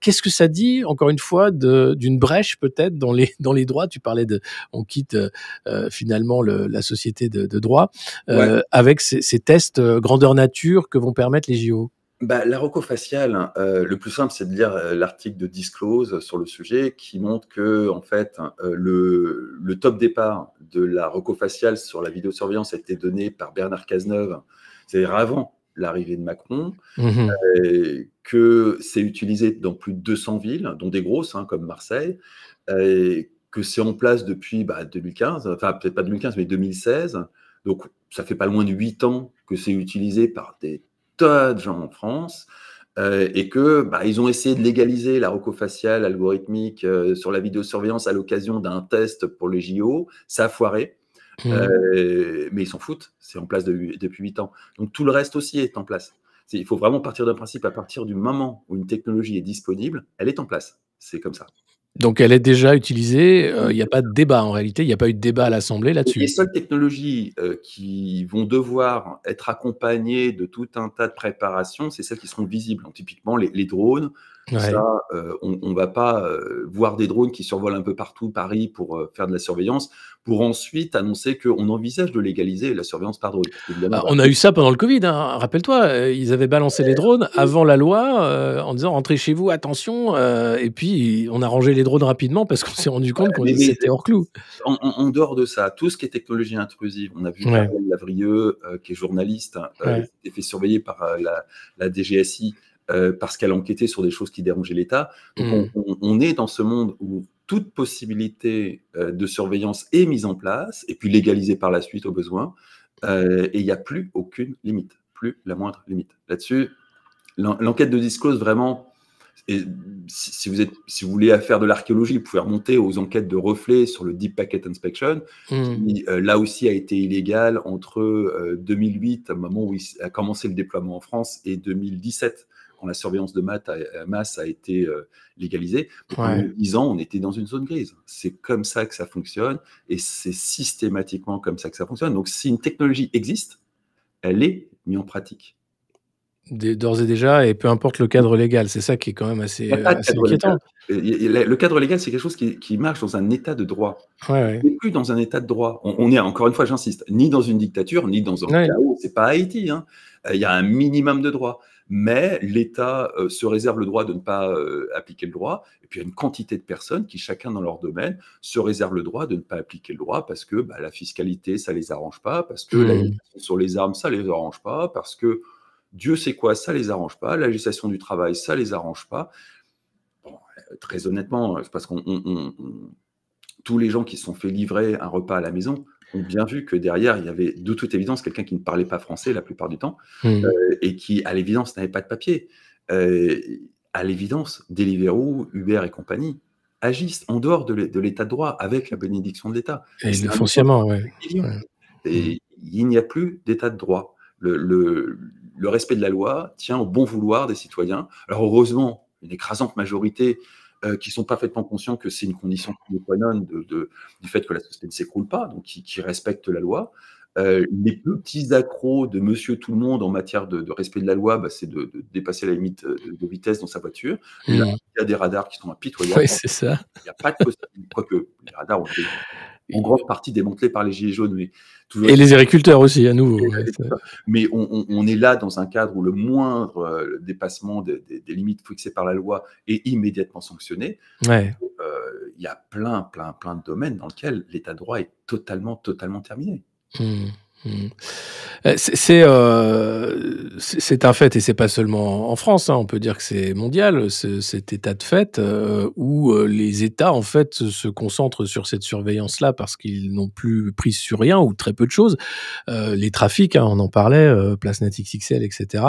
Qu'est-ce que ça dit, encore une fois, d'une brèche peut-être dans les, dans les droits Tu parlais de, on quitte euh, euh, finalement la société de, droit euh, avec ces, tests grandeur nature que vont permettre les JO. Bah, la faciale hein, le plus simple, c'est de lire l'article de Disclose sur le sujet qui montre que, en fait, le, top départ de la faciale sur la vidéosurveillance a été donné par Bernard Cazeneuve, c'est-à-dire avant l'arrivée de Macron, mhm. euh, que c'est utilisé dans plus de 200 villes, dont des grosses hein, comme Marseille, euh, que c'est en place depuis 2015, bah, enfin peut-être pas 2015, mais 2016. Donc ça fait pas loin de 8 ans que c'est utilisé par des tas de gens en France. Euh, et que bah, ils ont essayé de légaliser la rocofaciale algorithmique euh, sur la vidéosurveillance à l'occasion d'un test pour les JO, ça a foiré. Mmh. Euh, mais ils s'en foutent, c'est en place depuis 8 ans. Donc tout le reste aussi est en place. il faut vraiment partir d'un principe, à partir du moment où une technologie est disponible, elle est en place. C'est comme ça. Donc elle est déjà utilisée, euh, il n'y a pas de mmh. débat en réalité, il n'y a pas eu de débat à l'Assemblée là-dessus. Les seules technologies euh, qui vont devoir être accompagnées de tout un tas de préparations, c'est celles qui seront visibles, donc, typiquement les, les drones, euh, on ne va pas euh, voir des drones qui survolent un peu partout Paris pour euh, faire de la surveillance, pour ensuite annoncer qu'on envisage de légaliser la surveillance par drone. Bah, on a eu ça pendant le Covid, hein. rappelle-toi, ils avaient balancé les drones avant la loi en disant rentrez chez vous, attention, et puis on a rangé les drones rapidement parce qu'on s'est rendu compte qu'on était hors clou. En, dehors de ça, tout ce qui est technologie intrusive, on a vu ouais. Lavrieux, qui est journaliste, hein, qui fait surveiller par la DGSI. Euh, parce qu'elle enquêtait sur des choses qui dérangeaient l'État. Hmm. on, est dans ce monde où toute possibilité euh, de surveillance est mise en place et puis légalisée par la suite au besoin. Euh, et il n'y a plus aucune limite, plus la moindre limite. Là-dessus, l'enquête de disclose vraiment. si, vous êtes, si vous voulez faire de l'archéologie, vous pouvez remonter aux enquêtes de reflets sur le Deep Packet Inspection, hmm. qui là aussi a été illégal entre 2008, un moment où il a commencé le déploiement en France, et 2017 quand la surveillance de masse a euh, été euh, légalisée, pendant 10 ans, on était dans une zone grise. C'est comme ça que ça fonctionne et c'est systématiquement comme ça que ça fonctionne. Donc, si une technologie existe, elle est mise en pratique. D'ores et déjà, et peu importe le cadre légal, c'est ça qui est quand même assez, inquiétant. Le cadre légal, c'est quelque chose qui, marche dans un état de droit. Ouais, ouais. plus dans un état de droit. On, est, encore une fois, j'insiste, ni dans une dictature, ni dans un chaos. C'est pas Haïti. Hein. Euh, il y a un minimum de droits mais l'État euh, se réserve le droit de ne pas euh, appliquer le droit. Et puis, il y a une quantité de personnes qui, chacun dans leur domaine, se réservent le droit de ne pas appliquer le droit parce que bah, la fiscalité, ça ne les arrange pas, parce que mmh. sur les armes, ça ne les arrange pas, parce que Dieu sait quoi, ça ne les arrange pas, la législation du travail, ça ne les arrange pas. Euh, très honnêtement, parce qu'on tous les gens qui se sont fait livrer un repas à la maison, ont bien vu que derrière, il y avait de toute évidence quelqu'un qui ne parlait pas français la plupart du temps hmm. euh, et qui, à l'évidence, n'avait pas de papier. Euh, à l'évidence, Deliveroo, Uber et compagnie agissent en dehors de l'état de droit avec la bénédiction de l'État. Et le hmm. il n'y a plus d'état de droit. Le, le respect de la loi tient au bon vouloir des citoyens. Alors heureusement, une écrasante majorité euh, qui sont parfaitement conscients que c'est une condition de, de, du fait que la société ne s'écroule pas, donc qui, qui respectent la loi. Euh, les petits accros de monsieur tout le monde en matière de, respect de la loi, bah, c'est de, dépasser la limite euh, de, vitesse dans sa voiture. Mmh. il y a des radars qui sont impitoyables. Oui, c'est ça. Il n'y a pas de possibilité, quoique les radars ont été en grande partie démantelé par les Gilets jaunes. Et les agriculteurs aussi, à nouveau. Mais on, est là dans un cadre où le moindre euh, dépassement des, limites fixées par la loi est immédiatement sanctionné. Euh, il y a plein, plein, plein de domaines dans lesquels l'état de droit est totalement, totalement terminé. Hmm. Mmh. Euh, euh, c'est c'est un fait et c'est pas seulement en France. Hein, on peut dire que c'est mondial cet état de fait euh, où les États en fait se concentrent sur cette surveillance là parce qu'ils n'ont plus prise sur rien ou très peu de choses. les trafics, hein, on en parlait, Place XL etc.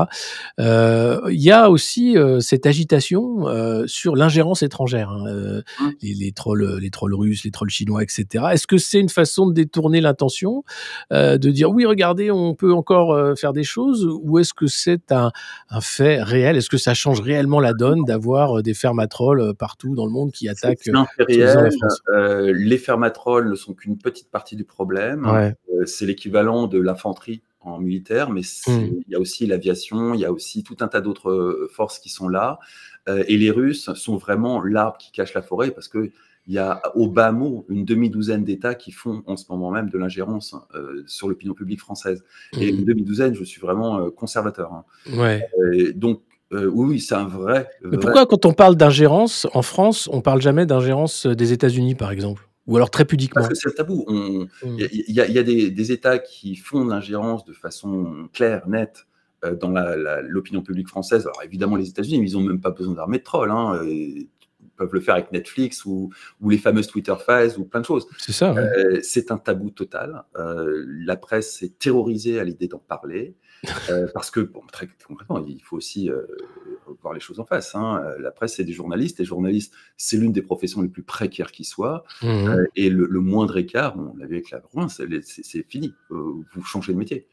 Il y a aussi cette agitation sur l'ingérence étrangère, hein. mmh. les, trolls, les trolls russes, les trolls chinois, etc. Est-ce que c'est une façon de détourner l'intention, de dire oui, regardez, on peut encore euh, faire des choses Ou est-ce que c'est un, fait réel Est-ce que ça change réellement la donne d'avoir euh, des fermatrolles euh, partout dans le monde qui attaquent les fermatrolles ne sont qu'une petite partie du problème. c'est l'équivalent de l'infanterie en militaire, mais mmh. il y a aussi l'aviation, il y a aussi tout un tas d'autres forces qui sont là. et les Russes sont vraiment l'arbre qui cache la forêt parce que il y a au bas mot une demi-douzaine d'États qui font en ce moment même de l'ingérence hein, euh, sur l'opinion publique française. Et mhm. une demi-douzaine, je suis vraiment euh, conservateur. Hein. Ouais. Euh, donc, oui, c'est un vrai. Mais pourquoi, quand on parle d'ingérence en France, on parle jamais d'ingérence des États-Unis, par exemple ou alors très pudiquement. Parce que c'est tabou. Il mm. y, a des, États qui font de l'ingérence de façon claire, nette, dans l'opinion publique française. Alors évidemment, les États-Unis, ils n'ont même pas besoin d'armée de trolls. Hein peuvent le faire avec Netflix ou, les fameuses Twitter phases ou plein de choses. C'est ça. Euh, c'est un tabou total. Euh, la presse est terrorisée à l'idée d'en parler. Euh, [LAUGHS] parce que, très concrètement, il faut aussi voir les choses en face. Hein. La presse, c'est des journalistes. Les journalistes, c'est l'une des professions les plus précaires qui soit. Mhm. et le, moindre écart, on l'a vu avec la c'est fini. vous changez de métier.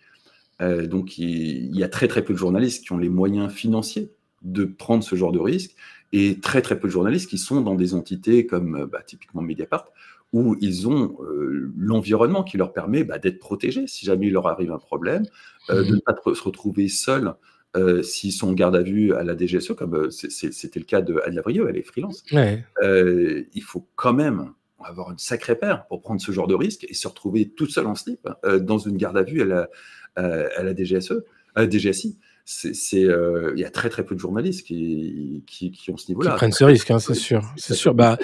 donc, il, il, y a très, très peu de journalistes qui ont les moyens financiers de prendre ce genre de risque et très très peu de journalistes qui sont dans des entités comme euh, bah, typiquement Mediapart où ils ont euh, l'environnement qui leur permet bah, d'être protégés si jamais il leur arrive un problème, euh, mmh de ne pas se retrouver seul s'ils sont garde à vue à la DGSE, comme c'était le cas de Anne elle est freelance. il faut quand même avoir une sacrée paire pour prendre ce genre de risque et se retrouver tout seul en slip dans une garde à vue à la, à la DGSE, à la DGSI. E, c'est euh, il y a très très peu de journalistes qui, qui, qui ont ce niveau-là. Qui prennent ce risque, hein, c'est sûr, c'est sûr. Bah,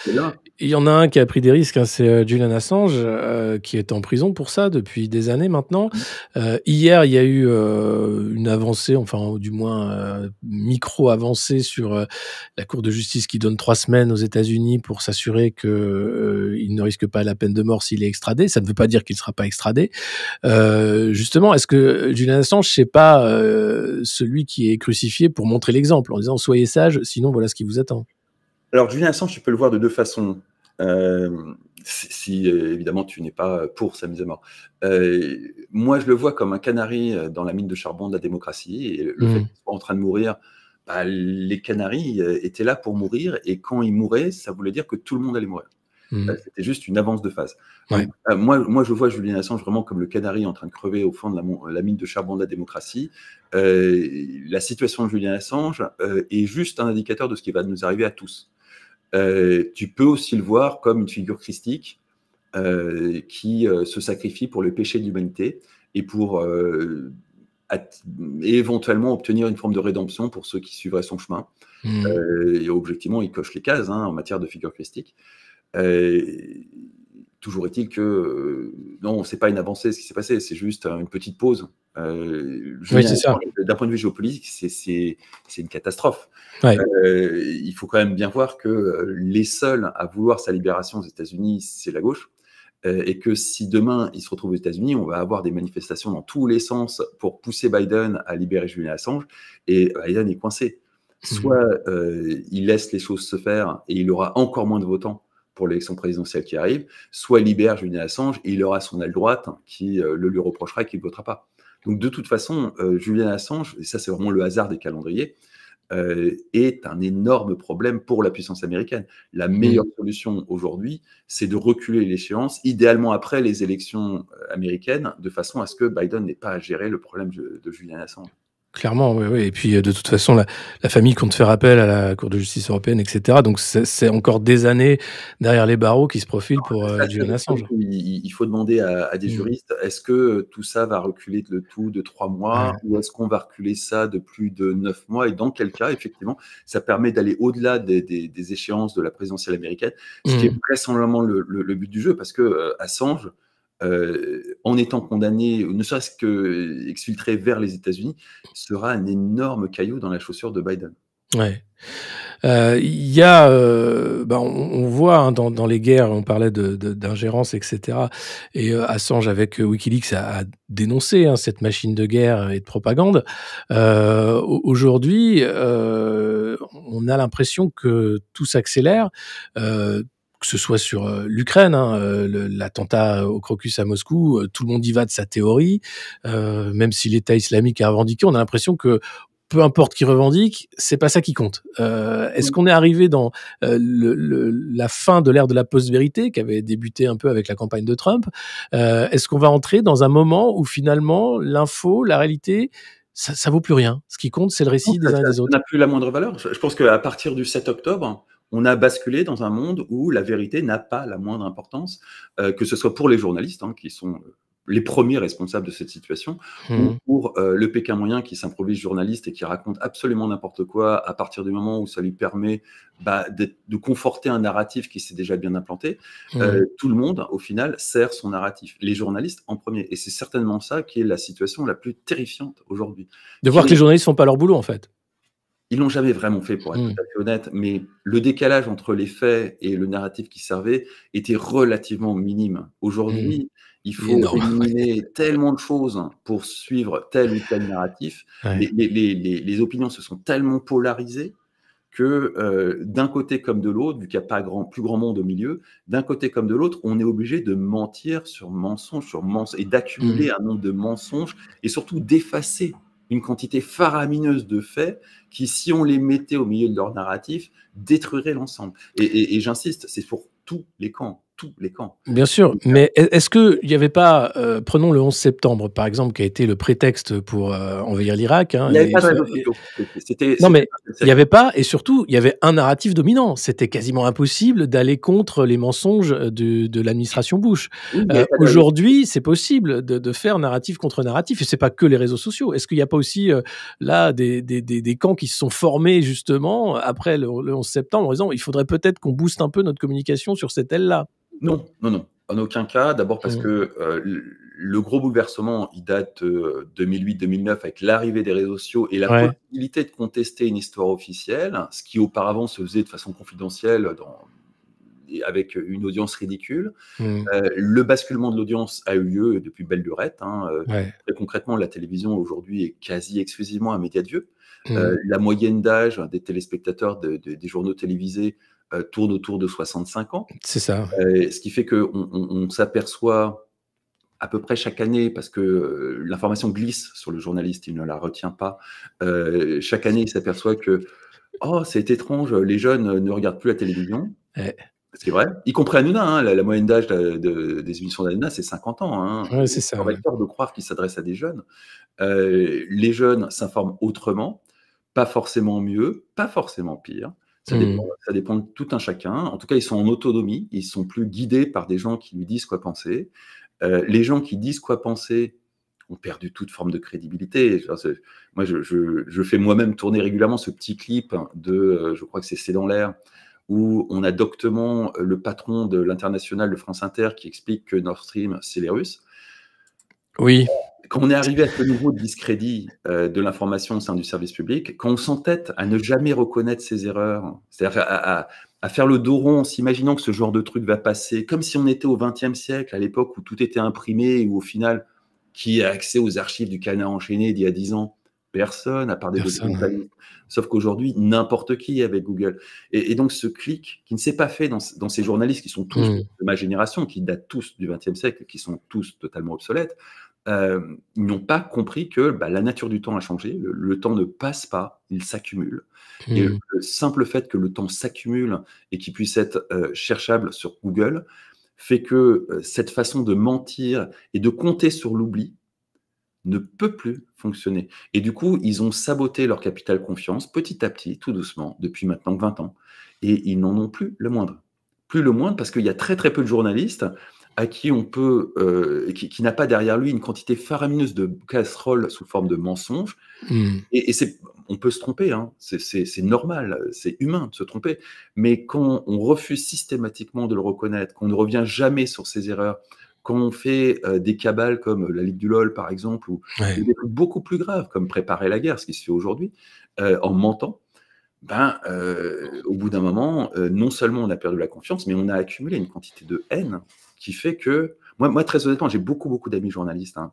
il y en a un qui a pris des risques, hein, c'est euh, Julian Assange, euh, qui est en prison pour ça depuis des années maintenant. Mmh. hier, il y a eu une avancée, enfin du moins micro avancée sur la Cour de justice qui donne trois semaines aux États-Unis pour s'assurer que il ne risque pas la peine de mort s'il est extradé. Ça ne veut pas dire qu'il ne sera pas extradé. justement, est-ce que Julian Assange, sais pas celui qui est crucifié pour montrer l'exemple, en disant soyez sages, sinon voilà ce qui vous attend. Alors, Julien Assange, tu peux le voir de deux façons. Euh, si, euh, évidemment tu n'es pas pour sa mise à mort. Euh, moi, je le vois comme un canari dans la mine de charbon de la démocratie. Et le mm. fait qu'il soit en train de mourir, bah, les canaris étaient là pour mourir. Et quand ils mouraient, ça voulait dire que tout le monde allait mourir. Mmh. Euh, c'était juste une avance de phase. Euh, euh, moi, je vois Julien Assange vraiment comme le canari en train de crever au fond de la, mine de charbon de la démocratie. la situation de Julien Assange est juste un indicateur de ce qui va nous arriver à tous. tu peux aussi le voir comme une figure christique qui se sacrifie pour le péché de l'humanité et pour éventuellement obtenir une forme de rédemption pour ceux qui suivraient son chemin. Mmh. et objectivement, il coche les cases hein, en matière de figure christique. Euh, toujours est-il que euh, non, c'est pas une avancée ce qui s'est passé, c'est juste euh, une petite pause. D'un point de vue géopolitique, c'est une catastrophe. il faut quand même bien voir que les seuls à vouloir sa libération aux États-Unis, c'est la gauche. et que si demain il se retrouve aux États-Unis, on va avoir des manifestations dans tous les sens pour pousser Biden à libérer Julian Assange. Et Biden est coincé. Mmh. Soit il laisse les choses se faire et il aura encore moins de votants pour l'élection présidentielle qui arrive, soit libère Julien Assange et il aura son aile droite hein, qui euh, le lui reprochera et qui ne votera pas. Donc de toute façon, euh, Julien Assange, et ça c'est vraiment le hasard des calendriers, euh, est un énorme problème pour la puissance américaine. La mmh. meilleure solution aujourd'hui, c'est de reculer l'échéance, idéalement après les élections américaines, de façon à ce que Biden n'ait pas à gérer le problème de, de Assange. Clairement, oui, oui. Et puis, euh, de toute façon, la, famille compte faire appel à la Cour de justice européenne, etc. Donc, c'est encore des années derrière les barreaux qui se profilent pour ah, euh, Assange. Il, faut demander à, des mm. juristes est-ce que euh, tout ça va reculer le tout de trois mois ou est-ce qu'on va reculer ça de plus de neuf mois Et dans quel cas, effectivement, ça permet d'aller au-delà des, échéances de la présidentielle américaine, ce qui est mm. vraisemblablement le, but du jeu, parce que Assange, euh, en étant condamné, ne serait-ce que exfiltré vers les États-Unis, sera un énorme caillou dans la chaussure de Biden. Ouais. Euh, il y a, euh, bah, on, voit hein, dans, les guerres, on parlait d'ingérence, etc. Et Assange avec WikiLeaks a, dénoncé hein, cette machine de guerre et de propagande. Aujourd'hui, on a l'impression que tout s'accélère que ce soit sur euh, l'Ukraine, hein, euh, l'attentat au Crocus à Moscou, euh, tout le monde y va de sa théorie, même si l'État islamique a revendiqué, on a l'impression que peu importe qui revendique, c'est pas ça qui compte. Est-ce mm. qu'on est arrivé dans la fin de l'ère de la post-vérité qui avait débuté un peu avec la campagne de Trump Est-ce qu'on va entrer dans un moment où finalement l'info, la réalité, ça, ça vaut plus rien Ce qui compte, c'est le récit des uns et des autres. Ça n'a plus la moindre valeur. Je pense qu'à partir du 7 octobre, on a basculé dans un monde où la vérité n'a pas la moindre importance, euh, que ce soit pour les journalistes, hein, qui sont euh, les premiers responsables de cette situation, ou hmm. pour euh, le Pékin moyen qui s'improvise journaliste et qui raconte absolument n'importe quoi à partir du moment où ça lui permet bah, de conforter un narratif qui s'est déjà bien implanté. Hmm. tout le monde, au final, sert son narratif, les journalistes en premier. Et c'est certainement ça qui est la situation la plus terrifiante aujourd'hui. De voir que les journalistes ne font pas leur boulot, en fait. Ils l'ont jamais vraiment fait, pour être hmm. honnête, mais le décalage entre les faits et le narratif qui servait était relativement minime. Aujourd'hui, hmm. il faut éliminer tellement de choses pour suivre tel ou tel narratif. Les, opinions se sont tellement polarisées que euh, d'un côté comme de l'autre, vu qu'il n'y a pas grand, plus grand monde au milieu, d'un côté comme de l'autre, on est obligé de mentir sur mensonge sur et hmm. d'accumuler un nombre de mensonges et surtout d'effacer une quantité faramineuse de faits qui, si on les mettait au milieu de leur narratif, détruirait l'ensemble. et j'insiste, c'est pour tous les camps tous les camps. Bien sûr, mais est-ce que il n'y avait pas, euh, prenons le 11 septembre par exemple, qui a été le prétexte pour euh, envahir l'Irak hein, Il n'y avait pas de réseaux sociaux. C'était, non, mais il n'y avait pas, et surtout, il y avait un narratif dominant. C'était quasiment impossible d'aller contre les mensonges euh, de, l'administration Bush. Euh, aujourd'hui, c'est possible de, faire narratif contre narratif, et ce n'est pas que les réseaux sociaux. Est-ce qu'il n'y a pas aussi là des, camps qui se sont formés justement après le, le 11 septembre en disant il faudrait peut-être qu'on booste un peu notre communication sur cette aile-là non, non, non. En aucun cas. D'abord parce mmh. que euh, le gros bouleversement, il date euh, de 2008-2009 avec l'arrivée des réseaux sociaux et la possibilité de contester une histoire officielle, ce qui auparavant se faisait de façon confidentielle dans, avec une audience ridicule. Mmh. Euh, le basculement de l'audience a eu lieu depuis belle durée. Hein, concrètement, la télévision aujourd'hui est quasi exclusivement un média de vieux. Mmh. la moyenne d'âge des téléspectateurs des journaux télévisés euh, tourne autour de 65 ans. C'est ça. Euh, ce qui fait qu'on on, s'aperçoit à peu près chaque année, parce que euh, l'information glisse sur le journaliste, il ne la retient pas. chaque année, il s'aperçoit que, oh, c'est étrange, les jeunes ne regardent plus la télévision. C'est vrai, y compris Anuna, hein, la, moyenne d'âge des émissions d'Anuna, c'est 50 ans. Hein. Ouais, c'est ça. peur de croire qu'il s'adresse à des jeunes. les jeunes s'informent autrement, pas forcément mieux, pas forcément pire. Mmh. Ça, dépend, de tout un chacun. En tout cas, ils sont en autonomie. Ils sont plus guidés par des gens qui lui disent quoi penser. Euh, les gens qui disent quoi penser ont perdu toute forme de crédibilité. Moi, je, fais moi-même tourner régulièrement ce petit clip hein, de, euh, je crois que c'est C'est dans l'air, où on a doctement le patron de l'international de France Inter qui explique que Nord Stream, c'est les Russes. Oui. Quand on est arrivé à ce nouveau discrédit euh, de l'information au sein du service public, quand on s'entête à ne jamais reconnaître ses erreurs, c'est-à-dire à, faire le dos rond s'imaginant que ce genre de truc va passer, comme si on était au XXe siècle, à l'époque où tout était imprimé, où au final, qui a accès aux archives du canard enchaîné d'il y a 10 ans Personne, à part des compagnies. Sauf qu'aujourd'hui, n'importe qui avec Google. Et, donc, ce clic qui ne s'est pas fait dans, ces journalistes qui sont tous hmm. de ma génération, qui datent tous du XXe siècle, qui sont tous totalement obsolètes, ils euh, n'ont pas compris que bah, la nature du temps a changé, le, temps ne passe pas, il s'accumule. Et hmm. le, simple fait que le temps s'accumule et qu'il puisse être euh, cherchable sur Google fait que euh, cette façon de mentir et de compter sur l'oubli ne peut plus fonctionner. Et du coup, ils ont saboté leur capital confiance petit à petit, tout doucement, depuis maintenant 20 ans. Et ils n'en ont plus le moindre. Plus le moindre parce qu'il y a très très peu de journalistes à qui on peut, euh, qui, n'a pas derrière lui une quantité faramineuse de casseroles sous forme de mensonges. Hmm. Et, c'est, on peut se tromper, hein. c'est normal, c'est humain de se tromper. Mais quand on refuse systématiquement de le reconnaître, qu'on ne revient jamais sur ses erreurs, quand on fait euh, des cabales comme la Ligue du LOL par exemple, ou des beaucoup plus graves comme préparer la guerre, ce qui se fait aujourd'hui, euh, en mentant, ben, au bout d'un moment, non seulement on a perdu la confiance, mais on a accumulé une quantité de haine qui fait que, moi, moi très honnêtement, j'ai beaucoup, beaucoup d'amis journalistes. Hein.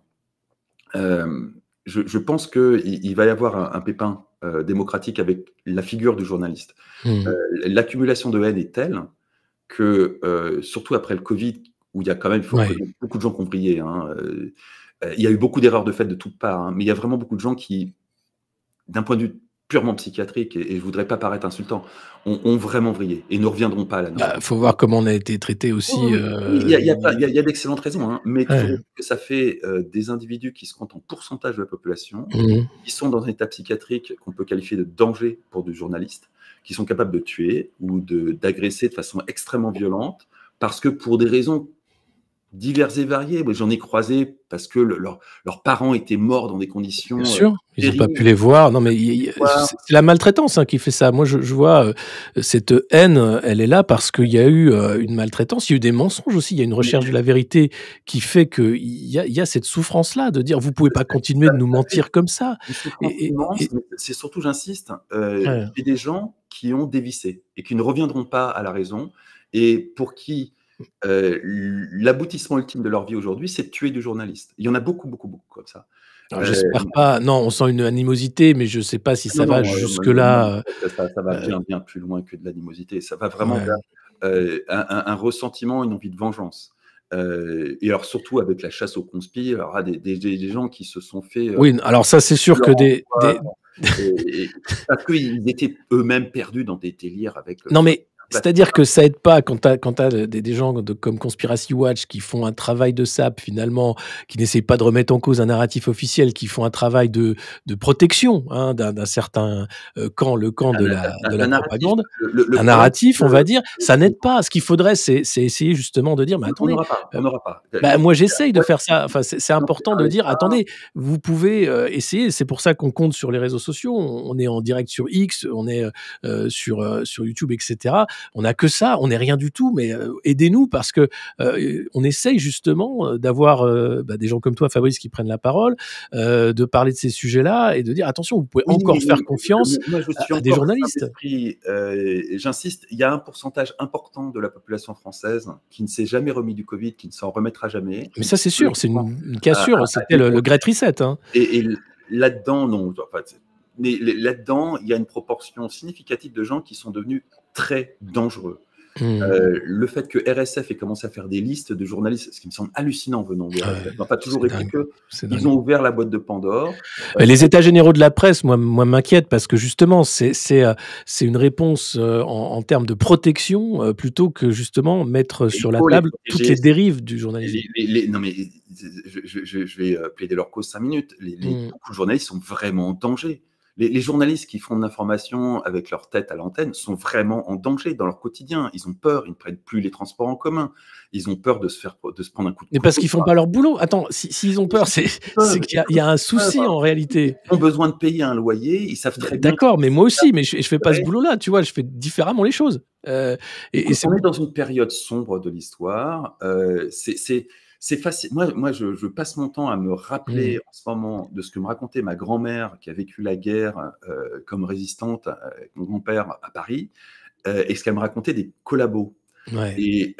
Euh, je, pense qu'il il va y avoir un, pépin euh, démocratique avec la figure du journaliste. Mmh. Euh, l'accumulation de haine est telle que, surtout après le Covid, où il y a quand même beaucoup de gens qui ont brillé, hein, il y a eu beaucoup d'erreurs de fait de toutes parts, hein, mais il y a vraiment beaucoup de gens qui, d'un point de vue purement psychiatriques, et, je voudrais pas paraître insultant, ont, vraiment vrillé et ne reviendront pas à la bah, norme. Il faut voir comment on a été traité aussi. Il y a, d'excellentes raisons, hein, mais que ça fait euh, des individus qui se comptent en pourcentage de la population, mhm. qui sont dans un état psychiatrique qu'on peut qualifier de danger pour du journaliste, qui sont capables de tuer ou d'agresser de façon extrêmement violente, parce que pour des raisons divers et variés. J'en ai croisé parce que leurs parents étaient morts dans des conditions. Bien euh, sûr, ils n'ont pas pu les voir. Non, mais c'est la maltraitance hein, qui fait ça. Moi, je, vois euh, cette haine, euh, elle est là parce qu'il y a eu une maltraitance, il y a eu des mensonges aussi, il y a une recherche de la vérité qui fait qu'il y a, cette souffrance-là de dire vous ne pouvez pas continuer de nous mentir comme ça. Et... C'est surtout, j'insiste, a des gens qui ont dévissé et qui ne reviendront pas à la raison et pour qui euh, l'aboutissement ultime de leur vie aujourd'hui, c'est de tuer du journaliste. Il y en a beaucoup, beaucoup, beaucoup comme ça. Alors euh, J'espère pas. Non, on sent une animosité, mais je ne sais pas si ça va jusque-là. Euh, ça, va bien, bien plus loin que de l'animosité. Ça va vraiment un, ressentiment, une envie de vengeance. et alors surtout avec la chasse aux conspires, alors, ah, des, des, des, gens qui se sont fait. oui, alors ça c'est sûr que des, des... parce qu'ils étaient eux-mêmes perdus dans des délires avec. non mais bah, C'est-à-dire ah. que ça aide pas quand tu as, des, gens comme Conspiracy Watch qui font un travail de sap finalement, qui n'essayent pas de remettre en cause un narratif officiel, qui font un travail de, protection hein, d'un certain euh, camp, le camp de la, propagande, un narratif, on va dire, ça n'aide [LAUGHS] pas. Ce qu'il faudrait, c'est essayer justement de dire, mais attendez, euh, on n'aura pas. Euh, bah, moi j'essaye de faire ça. Enfin, c'est important de dire, attendez, vous pouvez essayer. C'est pour ça qu'on compte sur les réseaux sociaux. On est en direct sur X, on est sur sur YouTube, etc on n'a que ça, on n'est rien du tout, mais euh, aidez-nous parce que euh, on essaye justement euh, d'avoir bah, des gens comme toi, Fabrice, qui prennent la parole, de parler de ces sujets-là et de dire attention, vous pouvez encore faire confiance à, des journalistes. J'insiste, il y a un pourcentage important de la population française qui ne s'est jamais remis du Covid, qui ne s'en remettra jamais. Mais ça, c'est sûr, c'est une, ah, cassure. Ah, c'était le, Great Reset. Hein. Et, là-dedans, non. mais là-dedans, il y a une proportion significative de gens qui sont devenus très dangereux. Hmm. Euh, le fait que RSF ait commencé à faire des listes de journalistes, ce qui me semble hallucinant venant de ah n'a pas toujours été que ils ont ouvert la boîte de Pandore. les états généraux de la presse, moi, moi m'inquiète parce que justement, c'est euh, une réponse euh, en, termes de protection plutôt que justement mettre sur la table toutes les dérives du journalisme. non mais je, vais plaider leur cause cinq minutes. Les hmm. Beaucoup de journalistes sont vraiment en danger les, journalistes qui font de l'information avec leur tête à l'antenne sont vraiment en danger dans leur quotidien. Ils ont peur, ils ne prennent plus les transports en commun. Ils ont peur de se, faire, de se prendre un coup de Mais parce qu'ils font pas leur boulot. Attends, s'ils ont peur, c'est qu'il y, a un souci en réalité. Ils ont besoin de payer un loyer, ils savent très bien. D'accord, mais moi aussi, mais je, ne fais pas ce boulot-là, tu vois, je fais différemment les choses. Euh, et, On est dans une période sombre de l'histoire. Euh, c'est c'est facile. Moi, moi je, passe mon temps à me rappeler mmh. en ce moment de ce que me racontait ma grand-mère qui a vécu la guerre euh, comme résistante euh, mon grand-père à Paris euh, et ce qu'elle me racontait des collabos. Et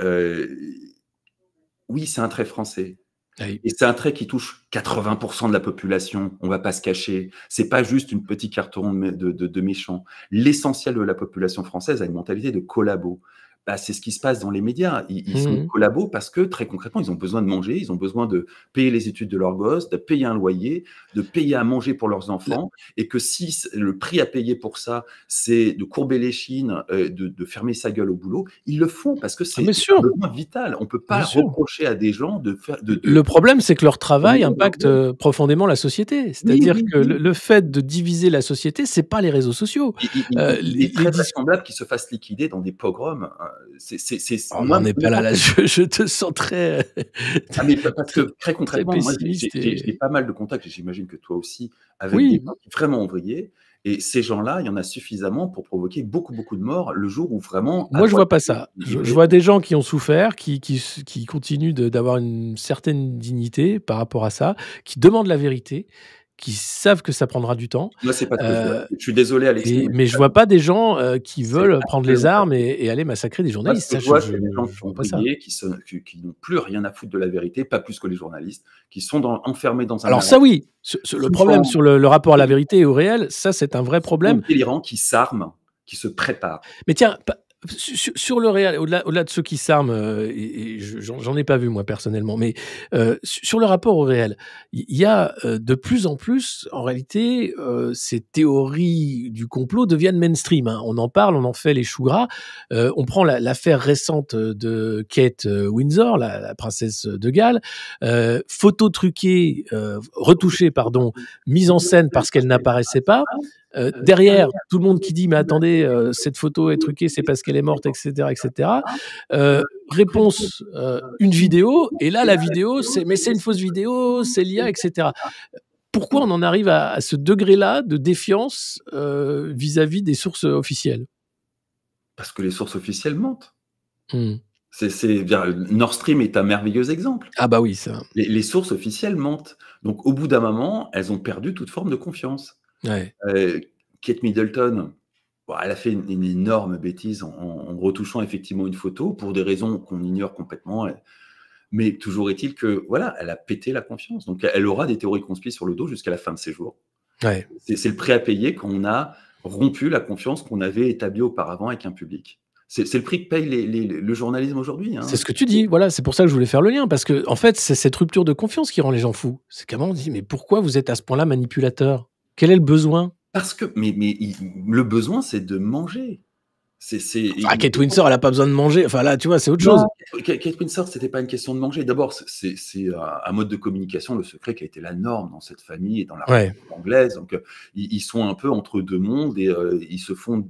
oui, c'est un trait français. Ah et c'est un trait qui touche 80% de la population, on ne va pas se cacher. C'est pas juste une petite carton de, de, méchants. L'essentiel de la population française a une mentalité de collabo. Bah, c'est ce qui se passe dans les médias. Ils, sont mmh. collabos parce que très concrètement, ils ont besoin de manger, ils ont besoin de payer les études de leurs gosses, de payer un loyer, de payer à manger pour leurs enfants. Et que si le prix à payer pour ça, c'est de courber les chines, euh, de, fermer sa gueule au boulot, ils le font parce que ah, c'est ah, un besoin vital. On ne peut pas reprocher à des gens de faire. De, Le problème, c'est que leur travail impacte euh, profondément la société. C'est-à-dire que Le, fait de diviser la société, ce c'est pas les réseaux sociaux. Il, euh, est qu'ils se fassent liquider dans des pogroms. Hein, c'est, c'est, c'est ah, on n'est pas là, Je, te sens très. Euh, [LAUGHS] ah, mais parce que très contrairement. j'ai, pas mal de contacts, et j'imagine que toi aussi, avec des gens qui vraiment ouvriers. Et ces gens-là, il y en a suffisamment pour provoquer beaucoup, beaucoup de morts le jour où vraiment. Moi, je vois pas ça. Je, vois des gens qui ont souffert, qui, qui, qui continuent de, d'avoir une certaine dignité par rapport à ça, qui demandent la vérité qui savent que ça prendra du temps. Moi, c'est pas euh, je suis désolé, à mais je vois pas des gens euh, qui veulent prendre les armes et, aller massacrer des journalistes. je, vois, des gens qui, Qui, n'ont plus rien à foutre de la vérité, pas plus que les journalistes, qui sont enfermés dans un. Alors, ça, oui. le problème sur le, rapport à la vérité et au réel, ça, c'est un vrai problème. Des délirants qui s'arment, qui se préparent. Mais tiens, sur, le réel, au-delà, de ceux qui s'arment, euh, et, j'en ai pas vu moi personnellement, mais euh, sur le rapport au réel, il y a euh, de plus en plus, en réalité, ces théories du complot deviennent mainstream. Hein. On en parle, on en fait les choux gras. on prend l'affaire récente de Kate Windsor, la princesse de Galles, photo truquée, retouchée, pardon, mise en scène parce qu'elle n'apparaissait pas. Euh, euh, derrière, tout le monde qui dit mais attendez, euh, cette photo est truquée, c'est parce qu'elle est morte, etc., etc. Ah. réponse une vidéo et là la vidéo c'est mais c'est une fausse vidéo, c'est l'IA, etc. Pourquoi on en arrive à, ce degré-là de défiance vis-à-vis des sources officielles Parce que les sources officielles mentent. Hmm. C'est, Nord Stream est un merveilleux exemple. Ah bah oui, ça. les sources officielles mentent. Donc au bout d'un moment, elles ont perdu toute forme de confiance. Euh, Kate Middleton, elle a fait une, énorme bêtise en, retouchant effectivement une photo pour des raisons qu'on ignore complètement. Mais toujours est-il que voilà, elle a pété la confiance. Donc elle aura des théories conspires sur le dos jusqu'à la fin de ses jours. C'est le prix à payer quand on a rompu la confiance qu'on avait établie auparavant avec un public. C'est le prix que paye le journalisme aujourd'hui. Hein. C'est ce que tu dis. Voilà, c'est pour ça que je voulais faire le lien. Parce que, en fait, c'est cette rupture de confiance qui rend les gens fous. C'est même on dit, mais pourquoi vous êtes à ce point-là manipulateur quel est le besoin Parce que, mais, mais le besoin, c'est de manger. C'est, ah, Kate Winsor, elle n'a pas besoin de manger. Enfin, là, tu vois, c'est autre chose. Kate Winsor, c'était pas une question de manger. D'abord, c'est, euh, un mode de communication, le secret, qui a été la norme dans cette famille et dans la ouais. anglaise. Donc, euh, ils, sont un peu entre deux mondes et euh, ils se font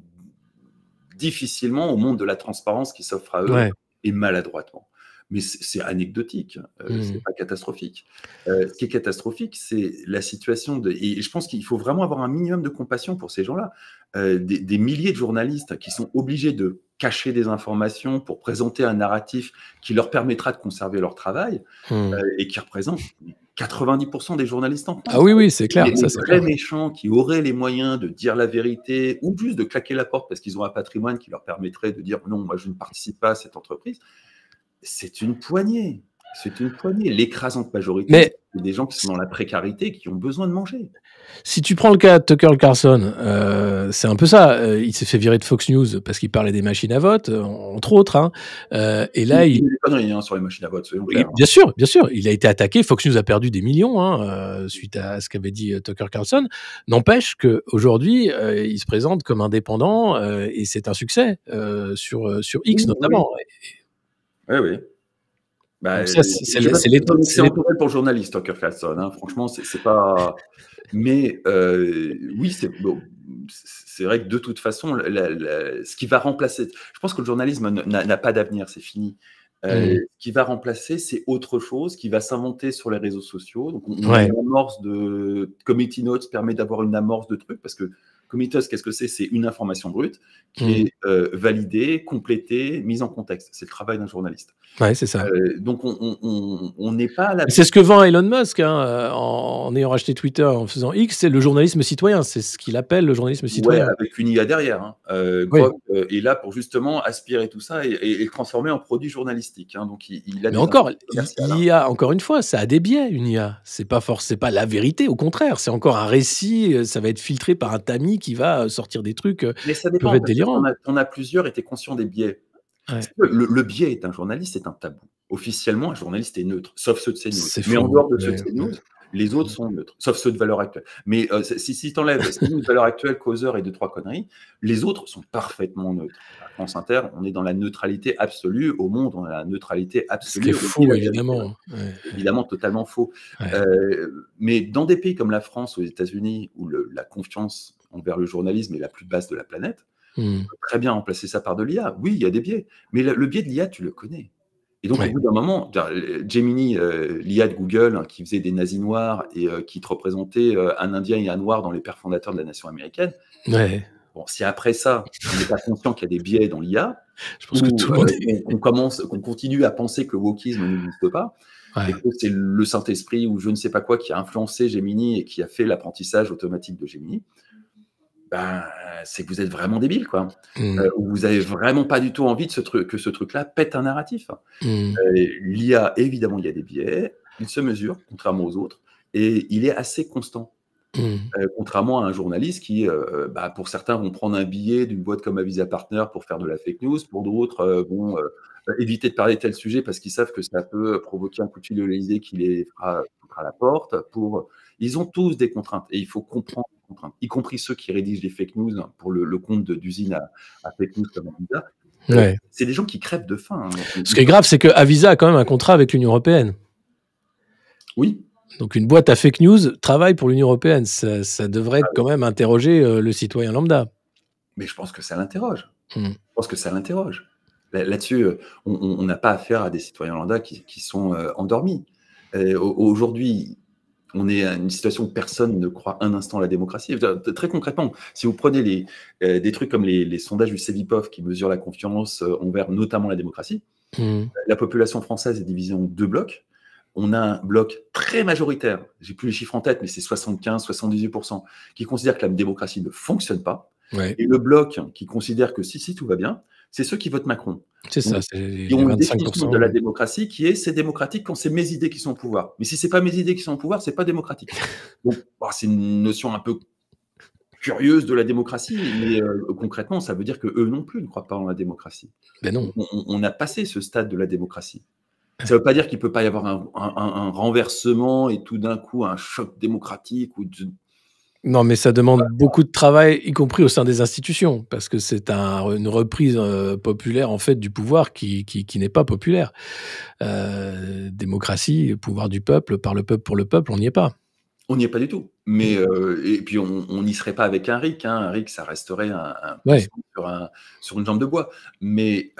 difficilement au monde de la transparence qui s'offre à eux et maladroitement mais c'est anecdotique, ce euh, n'est mmh. c'est pas catastrophique. Euh, ce qui est catastrophique, c'est la situation de. Et je pense qu'il faut vraiment avoir un minimum de compassion pour ces gens-là. Euh, des, milliers de journalistes qui sont obligés de cacher des informations pour présenter un narratif qui leur permettra de conserver leur travail mmh. et qui représente 90% des journalistes en France. Ah oui, oui, c'est clair. Des ça, très méchants qui auraient les moyens de dire la vérité ou juste de claquer la porte parce qu'ils ont un patrimoine qui leur permettrait de dire non, moi je ne participe pas à cette entreprise. C'est une poignée. C'est une poignée. L'écrasante majorité, Mais... c'est des gens qui sont dans la précarité, qui ont besoin de manger. Si tu prends le cas de Tucker Carlson, euh, c'est un peu ça. Euh, il s'est fait virer de Fox News parce qu'il parlait des machines à vote, euh, entre autres. Hein. Euh, et là, il, il... Hein, sur les machines à vote. Bien sûr, bien sûr. Il a été attaqué. Fox News a perdu des millions hein, suite à ce qu'avait dit Tucker Carlson. N'empêche qu'aujourd'hui, aujourd'hui, il se présente comme indépendant et c'est un succès sur sur X notamment. Oui, oui. Bah, c'est l'étonnement pour le journaliste, Tucker Carlson. Hein. Franchement, c'est pas. [LAUGHS] Mais euh, oui, c'est vrai que de toute façon, ce qui va remplacer. Je pense que le journalisme n'a pas d'avenir, c'est fini. Euh, ce qui va remplacer, c'est autre chose qui va s'inventer sur les réseaux sociaux. Donc, on, une amorce de committee notes permet d'avoir une amorce de trucs parce que Commitos, qu'est-ce que c'est C'est une information brute qui mmh. est euh, validée, complétée, mise en contexte. C'est le travail d'un journaliste. Ouais, c'est ça. Euh, donc on n'est pas à la. C'est ce que vend Elon Musk hein, euh, en, ayant racheté Twitter, en faisant X, c'est le journalisme citoyen. C'est ce qu'il appelle le journalisme citoyen. avec une IA derrière. Hein. est là pour justement aspirer tout ça et, le transformer en produit journalistique. Hein. Donc il, il a Mais encore, l'IA, encore une fois, ça a des biais, une IA. C'est pas forcément, la vérité. Au contraire, c'est encore un récit. Ça va être filtré par un tamis qui va euh, sortir des trucs euh, mais ça On a, plusieurs et conscients des biais. Le, le, biais un journaliste c'est un tabou. Officiellement, un journaliste est neutre, sauf ceux de CNews. Mais en dehors de ceux de CNews, les autres sont neutres, sauf ceux de valeur actuelle. Mais euh, si, si tu enlèves de valeur actuelle, causeur et deux, trois conneries, les autres sont parfaitement neutres. À France Inter, on est dans la neutralité absolue. Au monde, on a la neutralité absolue. C'est faux, évidemment. Évidemment, totalement faux. mais dans des pays comme la France, aux États-Unis, où la confiance envers le journalisme est la plus basse de la planète. Hmm. peut Très bien remplacer ça par de l'IA. Oui, il y a des biais, mais le, biais de l'IA, tu le connais. Et donc, au bout d'un moment, Gemini, euh, l'IA de Google, hein, qui faisait des nazis noirs et euh, qui te représentait euh, un Indien et un Noir dans les pères fondateurs de la nation américaine. si après ça, on n'est pas conscient qu'il y a des biais dans l'IA, je pense on, commence, qu'on continue à penser que le wokisme n'existe pas, et que c'est le Saint-Esprit ou je ne sais pas quoi qui a influencé Gemini et qui a fait l'apprentissage automatique de Gemini. Ben, c'est que vous êtes vraiment débile, quoi. Mm. Euh, vous n'avez vraiment pas du tout envie de ce truc, que ce truc-là pète un narratif. Mm. Euh, L'IA, évidemment, il y a des biais, il se mesure, contrairement aux autres, et il est assez constant. Mm. Euh, contrairement à un journaliste qui, bah, pour certains, vont prendre un billet d'une boîte comme Avisa Partner pour faire de la fake news, pour d'autres vont éviter de parler de tel sujet parce qu'ils savent que ça peut provoquer un coup de fil de qui les fera, à la porte, pour ils ont tous des contraintes et il faut comprendre les contraintes, y compris ceux qui rédigent les fake news hein, pour le, compte d'usine à, fake news comme Avisa. Euh, c'est des gens qui crèvent de faim. Hein, Ce qui est grave, c'est que a quand même un contrat avec l'Union européenne. Oui, donc une boîte à fake news travaille pour l'Union européenne. Ça, devrait ah quand même interroger euh, le citoyen lambda. Mais je pense que ça l'interroge. Hmm. Je pense que ça l'interroge. Là-dessus, euh, on n'a pas affaire à des citoyens lambda qui, sont endormis. Aujourd'hui, on est à une situation où personne ne croit un instant à la démocratie. Très concrètement, si vous prenez les, euh, des trucs comme les, sondages du CEVIPOF qui mesurent la confiance euh, envers notamment la démocratie, mmh. euh, la population française est divisée en deux blocs. On a un bloc très majoritaire, j'ai plus les chiffres en tête, mais c'est 75-78%, qui considère que la démocratie ne fonctionne pas. Et le bloc qui considère que si, si, tout va bien, c'est ceux qui votent Macron. C'est ça, c'est une définition de la démocratie qui est c'est démocratique quand c'est mes idées qui sont au pouvoir. Mais si n'est pas mes idées qui sont au pouvoir, ce n'est pas démocratique. [LAUGHS] c'est une notion un peu curieuse de la démocratie, mais euh, concrètement, ça veut dire que eux non plus ne croient pas en la démocratie. Mais ben non. On, a passé ce stade de la démocratie. Ah. Ça ne veut pas dire qu'il ne peut pas y avoir un, renversement et tout d'un coup un choc démocratique ou de, non, mais ça demande beaucoup de travail, y compris au sein des institutions, parce que c'est une reprise euh, populaire en fait du pouvoir qui, n'est pas populaire. Euh, démocratie, pouvoir du peuple, par le peuple pour le peuple, on n'y est pas. On n'y est pas du tout. Mais mm. euh, et puis on n'y serait pas avec un RIC. Hein. Un RIC, ça resterait un, sur une jambe de bois. Mais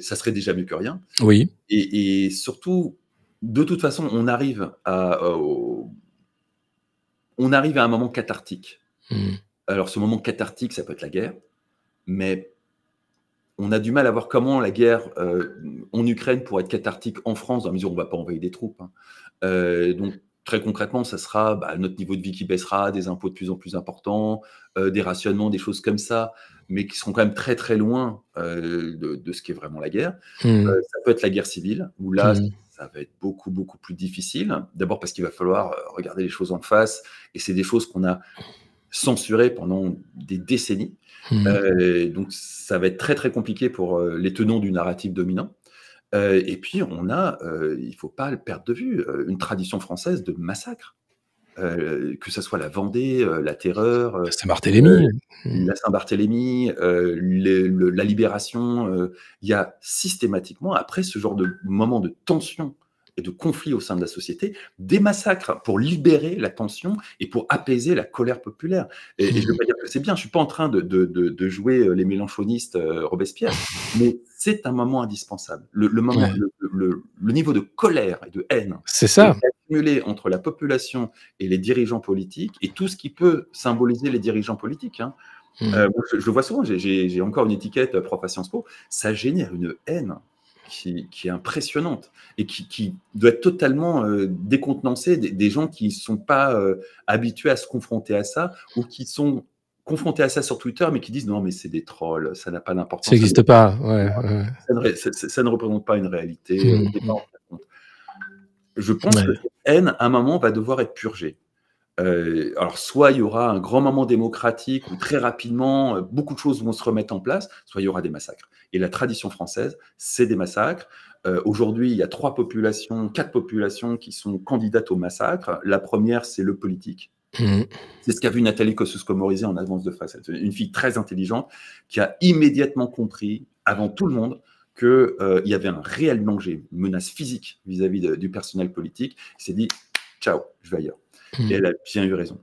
ça serait déjà mieux que rien. Oui. Et, surtout, de toute façon, on arrive à, arrive à un moment cathartique. Hmm. Alors, ce moment cathartique, ça peut être la guerre, mais on a du mal à voir comment la guerre euh, en Ukraine pourrait être cathartique en France, dans la mesure où on va pas envoyer des troupes. Hein. Euh, donc, très concrètement, ça sera bah, notre niveau de vie qui baissera, des impôts de plus en plus importants, euh, des rationnements, des choses comme ça, mais qui seront quand même très très loin de, ce qui est vraiment la guerre. Hmm. ça peut être la guerre civile, où là, hmm ça va être beaucoup, beaucoup plus difficile. D'abord parce qu'il va falloir euh, regarder les choses en face, et c'est des choses qu'on a censurées pendant des décennies. Mmh. Euh, donc ça va être très, très compliqué pour euh, les tenants du narratif dominant. et puis, on a, il ne faut pas le perdre de vue, une tradition française de massacre. Euh, que ce soit la Vendée, euh, la Terreur, euh, Saint-Barthélemy, mmh. la Saint-Barthélemy, la Libération, il y a systématiquement, après ce genre de moment de tension et de conflit au sein de la société, des massacres pour libérer la tension et pour apaiser la colère populaire. Et, je veux mmh. dire que c'est bien, je ne suis pas en train de, jouer les mélanchonistes Robespierre, [LAUGHS] mais c'est un moment indispensable. Le, moment, le, niveau de colère et de haine c'est ça accumulé entre la population et les dirigeants politiques et tout ce qui peut symboliser les dirigeants politiques. Hein. Hmm. Euh, je, vois souvent, j'ai encore une étiquette euh, prof à Sciences Po, ça génère une haine qui, est impressionnante et qui, doit être totalement euh, décontenancée des, gens qui ne sont pas habitués à se confronter à ça ou qui sont confrontés à ça sur Twitter, mais qui disent non, mais c'est des trolls, ça n'a pas d'importance. Ça n'existe pas, ouais, Ça, ne, représente pas une réalité. Mmh. Je pense que cette haine, à un moment, va devoir être purgée. Euh, alors, soit il y aura un grand moment démocratique où très rapidement, euh, beaucoup de choses vont se remettre en place, soit il y aura des massacres. Et la tradition française, c'est des massacres. Euh, aujourd'hui, il y a trois populations, quatre populations qui sont candidates au massacre. La première, c'est le politique Mm. C'est ce qu'a vu Nathalie Kosciusko-Morizet en avance de face. Une fille très intelligente qui a immédiatement compris, avant tout le monde, qu'il euh, y avait un réel danger, une menace physique vis-à-vis du personnel politique. Elle s'est dit ciao, je vais ailleurs. Mm. Et elle a bien eu raison.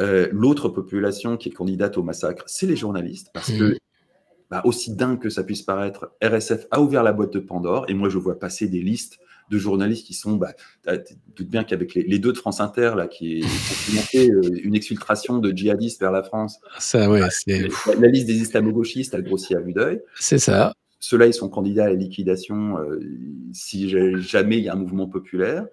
Euh, l'autre population qui est candidate au massacre, c'est les journalistes, parce mm. que bah, aussi dingue que ça puisse paraître, RSF a ouvert la boîte de Pandore et moi je vois passer des listes de journalistes qui sont, bah, doute bien qu'avec les, deux de France Inter, là, qui est euh, une exfiltration de djihadistes vers la France. Ça, ouais, ah, c'est... La, liste des islamo-gauchistes, a grossi à vue d'œil. C'est ça. Ceux-là, ils sont candidats à la liquidation euh, si jamais il y a un mouvement populaire.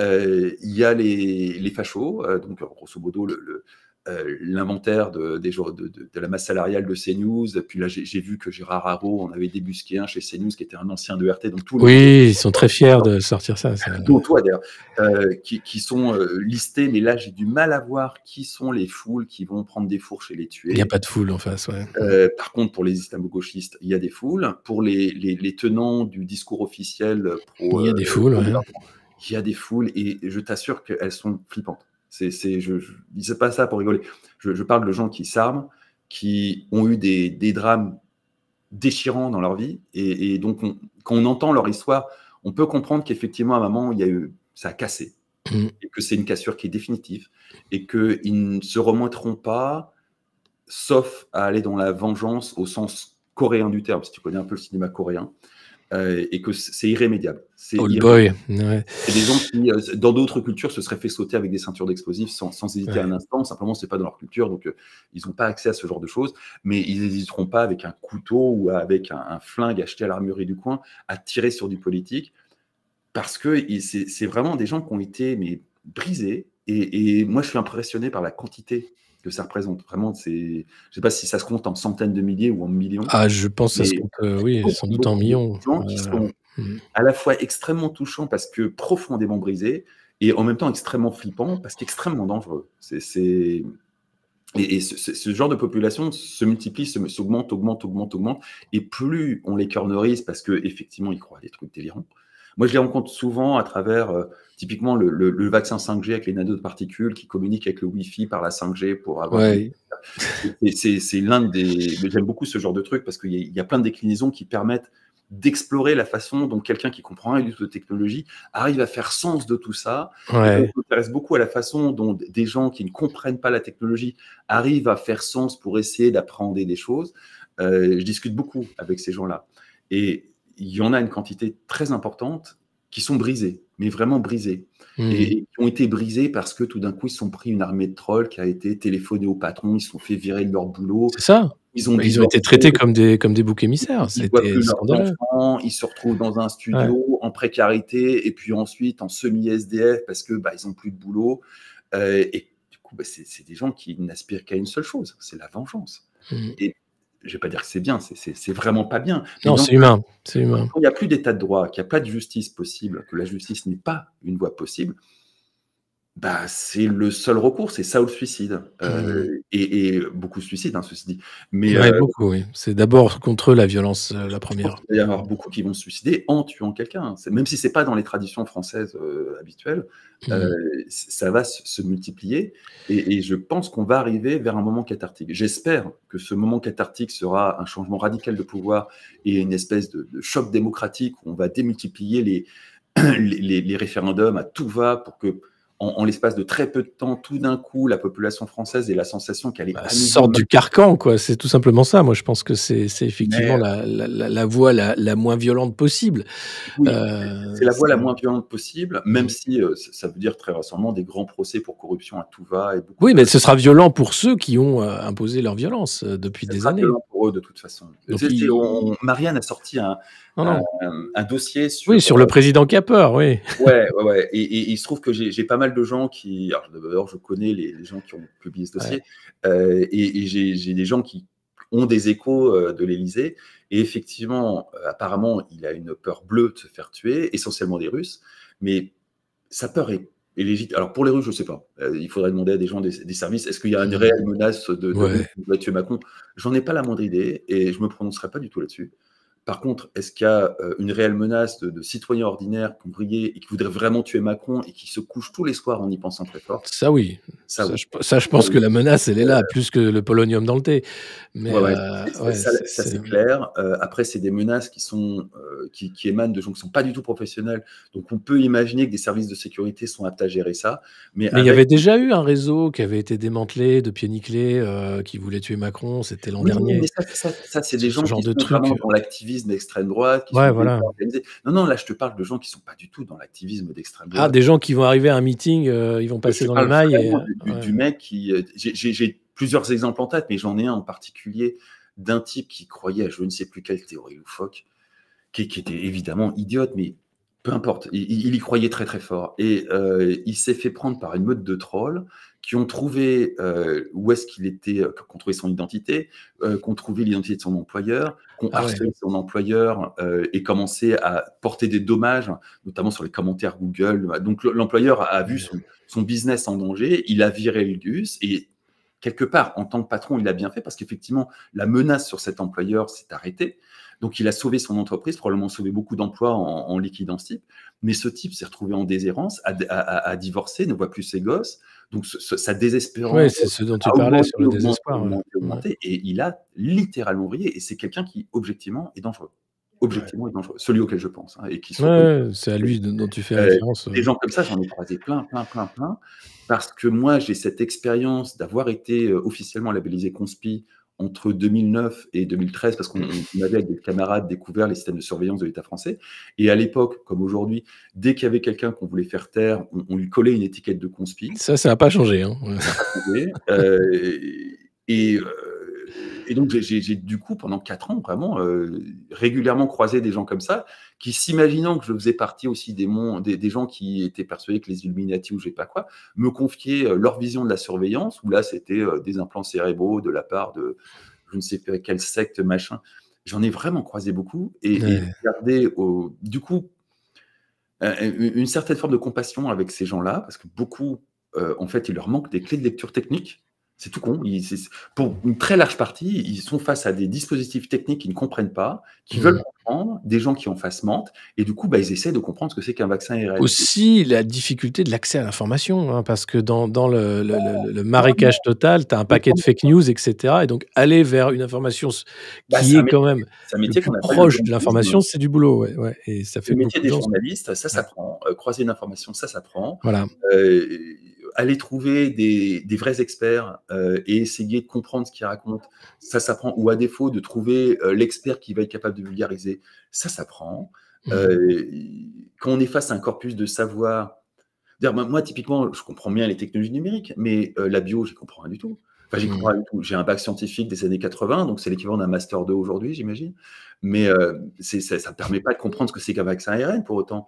Euh, il y a les, fachos, donc grosso modo le euh, l'inventaire de, des de, la masse salariale de CNews. Puis là, j'ai vu que Gérard Haro en avait débusqué un chez CNews qui était un ancien de RT. Donc tout oui, ils sont très fiers de sortir ça. ça... toi d'ailleurs, euh, qui, sont euh, listés. Mais là, j'ai du mal à voir qui sont les foules qui vont prendre des fourches et les tuer. Il n'y a pas de foule en face, ouais. par contre, pour les islamo-gauchistes, il y a des foules. Pour les, tenants du discours officiel Il y a des foules, Il y a des foules et je t'assure qu'elles sont flippantes. C'est, c'est, je ne dis pas ça pour rigoler. Je, parle de gens qui s'arment, qui ont eu des, drames déchirants dans leur vie. Et, donc, quand on entend leur histoire, on peut comprendre qu'effectivement, à un moment, a eu, ça a cassé. Mmh. Et que c'est une cassure qui est définitive. Et qu'ils ne se remonteront pas, sauf à aller dans la vengeance au sens coréen du terme, si tu connais un peu le cinéma coréen. Euh, et que c'est irrémédiable. C'est des gens qui, euh, dans d'autres cultures, se seraient fait sauter avec des ceintures d'explosifs sans, hésiter un instant. Simplement, c'est pas dans leur culture, donc euh, ils n'ont pas accès à ce genre de choses. Mais ils n'hésiteront pas avec un couteau ou avec un, flingue acheté à l'armurerie du coin à tirer sur du politique, parce que c'est vraiment des gens qui ont été mais brisés. Et, et moi, je suis impressionné par la quantité que ça représente. Vraiment, c'est, je sais pas si ça se compte en centaines de milliers ou en millions. Ah, je pense que ça se compte, euh, oui, sans doute en millions. Qui euh, sont mm. à la fois extrêmement touchants parce que profondément brisés et en même temps extrêmement flippants parce qu'extrêmement dangereux. C'est, et, et ce, genre de population se multiplie, s'augmente, augmente, augmente, augmente. Et plus on les cornerise parce qu'effectivement, ils croient à des trucs délirants, moi, je les rencontre souvent à travers, euh, typiquement, le, vaccin 5G avec les nanoparticules qui communiquent avec le Wi-Fi par la 5G pour avoir. Ouais. C'est l'un des. J'aime beaucoup ce genre de truc parce qu'il y, a plein de déclinaisons qui permettent d'explorer la façon dont quelqu'un qui comprend rien du tout de technologie arrive à faire sens de tout ça. Ouais. Donc, beaucoup à la façon dont des gens qui ne comprennent pas la technologie arrivent à faire sens pour essayer d'appréhender des choses. Euh, je discute beaucoup avec ces gens-là. Et il y en a une quantité très importante qui sont brisés, mais vraiment brisées. Mmh. Et qui ont été brisés parce que tout d'un coup, ils sont pris une armée de trolls qui a été téléphonée au patron, ils se sont fait virer de leur boulot. C'est ça. Ils ont, ils ont été traités comme des, comme des boucs émissaires. Ils, quoi ils se retrouvent dans un studio en précarité et puis ensuite en semi-SDF parce que bah, ils n'ont plus de boulot. Euh, et du coup, bah, c'est des gens qui n'aspirent qu'à une seule chose, c'est la vengeance. Mmh. Et je vais pas dire que c'est bien, c'est vraiment pas bien. non, c'est humain, c'est humain. Quand il n'y a plus d'état de droit, qu'il n'y a pas de justice possible, que la justice n'est pas une voie possible, bah, c'est le seul recours, c'est ça ou le suicide. Euh, ah et, beaucoup de suicides, hein, ceci dit. Mais, euh, beaucoup, oui. C'est d'abord contre la violence, euh, la première. Il va y avoir beaucoup qui vont se suicider en tuant quelqu'un. Hein. Même si c'est pas dans les traditions françaises habituelles, mmh ça va se, multiplier. Et, je pense qu'on va arriver vers un moment cathartique. J'espère que ce moment cathartique sera un changement radical de pouvoir et une espèce de, choc démocratique où on va démultiplier les [CLEARS THROAT] référendums à tout va pour que en, l'espace de très peu de temps, tout d'un coup, la population française et la sensation qu'elle est... Bah, sort du carcan, quoi. C'est tout simplement ça. Moi, je pense que c'est effectivement la, voie la, moins violente possible. Euh, c'est la voie la moins violente possible, même mm. si euh, ça veut dire très récemment des grands procès pour corruption à tout va. Et oui, mais ce sera violent pour ceux qui ont euh, imposé leur violence depuis des sera années. Violent pour eux, de toute façon. Marianne a sorti un, un, dossier sur... Oui, sur le président Capeur, oui. Ouais, ouais, et il se trouve que j'ai pas mal de gens qui. Alors, d'abord, je connais les, gens qui ont publié ce dossier, euh, et, j'ai des gens qui ont des échos euh, de l'Elysée Et effectivement, euh, apparemment, il a une peur bleue de se faire tuer, essentiellement des Russes, mais sa peur est alors pour les Russes, je ne sais pas. il faudrait demander à des gens des, services est-ce qu'il y a une hmm. réelle menace de, de, de tuer Macron J'en ai pas la moindre idée et je me prononcerai pas du tout là-dessus. Par contre, est-ce qu'il y a euh, une réelle menace de, citoyens ordinaires qui ont et qui voudraient vraiment tuer Macron et qui se couchent tous les soirs en y pensant très fort Ça, oui. Ça, Je, ça je, pense que la menace, elle est là, euh, plus que le polonium dans le thé. Mais, euh, ça, c'est clair. après, c'est des menaces qui, sont, qui, émanent de gens qui ne sont pas du tout professionnels. Donc, on peut imaginer que des services de sécurité sont aptes à gérer ça. Mais, il y avait déjà eu un réseau qui avait été démantelé, de pieds nickelés, qui voulait tuer Macron. C'était l'an dernier. ça, c'est des gens genre qui de sont vraiment dans l'activisme d'extrême droite. Qui Non, non, là, je te parle de gens qui sont pas du tout dans l'activisme d'extrême ah, droite. des gens qui vont arriver à un meeting, euh, ils vont passer dans la mailles. Du, mec qui. Euh, j'ai plusieurs exemples en tête, mais j'en ai un en particulier d'un type qui croyait à je ne sais plus quelle théorie loufoque, qui, qui était évidemment idiote, mais peu importe, il, y croyait très très fort. Et euh, il s'est fait prendre par une mode de troll qui ont trouvé euh, où est-ce qu'il était, euh, qu'on son identité, qui euh, qu'on trouvé l'identité de son employeur, qui ah ont harcelé son employeur euh, et commencé à porter des dommages, notamment sur les commentaires Google. Donc l'employeur a, vu son, business en danger, il a viré le et quelque part, en tant que patron, il a bien fait parce qu'effectivement, la menace sur cet employeur s'est arrêtée. Donc, il a sauvé son entreprise, probablement sauvé beaucoup d'emplois en, en, liquidant ce type. Mais ce type s'est retrouvé en déshérence, a, divorcé, ne voit plus ses gosses, donc sa désespérance. Oui, c'est ce dont tu parlais sur le désespoir. Et il a littéralement brillé. Et c'est quelqu'un qui, objectivement, est dangereux objectivement est dangereux, celui auquel je pense, hein, et qui c'est à lui dont tu fais euh, référence. des gens comme ça, j'en ai croisé plein, plein, plein, plein, parce que moi, j'ai cette expérience d'avoir été euh, officiellement labellisé conspi entre 2009 et 2013, parce qu'on avait avec des camarades découvert les systèmes de surveillance de l'État français. Et à l'époque, comme aujourd'hui, dès qu'il y avait quelqu'un qu'on voulait faire taire, on, lui collait une étiquette de conspi. Ça, ça n'a pas changé. Hein. Ça euh, et euh, et donc, j'ai du coup, pendant quatre ans, vraiment euh, régulièrement croisé des gens comme ça, qui, s'imaginant que je faisais partie aussi des, gens qui étaient persuadés que les Illuminati ou je sais pas quoi, me confiaient euh, leur vision de la surveillance, où là, c'était euh, des implants cérébraux de la part de je ne sais pas quelle secte, machin. J'en ai vraiment croisé beaucoup et, j'ai du coup, une certaine forme de compassion avec ces gens-là, parce que beaucoup, en fait, il leur manque des clés de lecture technique. C'est tout con. pour une très large partie, ils sont face à des dispositifs techniques qu'ils ne comprennent pas, qui mmh. veulent comprendre, des gens qui en face menthe, et du coup, bah, ils essaient de comprendre ce que c'est qu'un vaccin Aussi, la difficulté de l'accès à l'information, hein, parce que dans, le, marécage total, tu as un paquet de fake news, etc. Et donc, aller vers une information bah, qui est, quand même proche de l'information, c'est du boulot. et ça fait le métier des journalistes, ça, ça prend. Euh, croiser une information, ça, ça prend. Voilà. Euh, aller trouver des, vrais experts euh, et essayer de comprendre ce qu'ils racontent, ça s'apprend. Ou à défaut, de trouver euh, l'expert qui va être capable de vulgariser, ça s'apprend. Mmh. Euh, quand on est face à un corpus de savoir, moi, typiquement, je comprends bien les technologies numériques, mais la bio, je comprends rien du tout. Enfin, j'y comprends rien du tout. J'ai un bac scientifique des années 80, donc c'est l'équivalent d'un master 2 aujourd'hui, j'imagine. Mais ça ne me permet pas de comprendre ce que c'est qu'un vaccin ARN pour autant.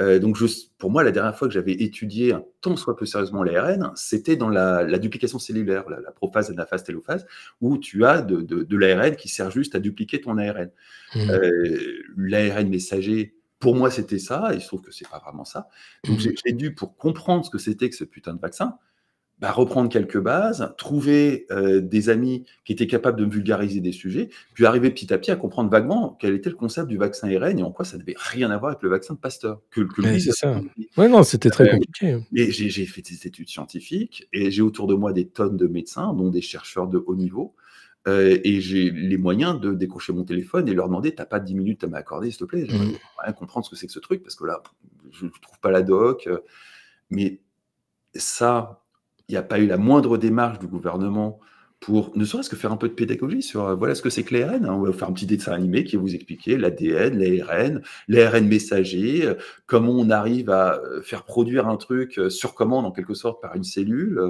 Euh, donc, pour moi, la dernière fois que j'avais étudié un tant soit peu sérieusement l'ARN, c'était dans la, duplication cellulaire, la, la, phase, anaphase, télophase, où tu as de, l'ARN qui sert juste à dupliquer ton ARN. Mmh. Euh, L'ARN messager, pour moi, c'était ça. Il se trouve que c'est pas vraiment ça. Donc, mmh. j'ai dû, pour comprendre ce que c'était que ce putain de vaccin, bah, reprendre quelques bases, trouver euh, des amis qui étaient capables de vulgariser des sujets, puis arriver petit à petit à comprendre vaguement quel était le concept du vaccin ARN et en quoi ça devait rien avoir avec le vaccin de Pasteur. Que, c'est ça. Oui, non, c'était très euh, compliqué. Et j'ai fait des études scientifiques et j'ai autour de moi des tonnes de médecins, dont des chercheurs de haut niveau. Euh, et j'ai les moyens de décrocher mon téléphone et leur demander T'as pas 10 minutes à m'accorder, s'il te plaît je mmh. rien comprendre ce que c'est que ce truc, parce que là, je ne trouve pas la doc. mais ça, il n'y a pas eu la moindre démarche du gouvernement pour ne serait-ce que faire un peu de pédagogie sur euh, voilà ce que c'est que l'ARN. Hein. On va faire un petit dessin animé qui va vous expliquer l'ADN, l'ARN, l'ARN messager, euh, comment on arrive à euh, faire produire un truc sur commande en quelque sorte par une cellule,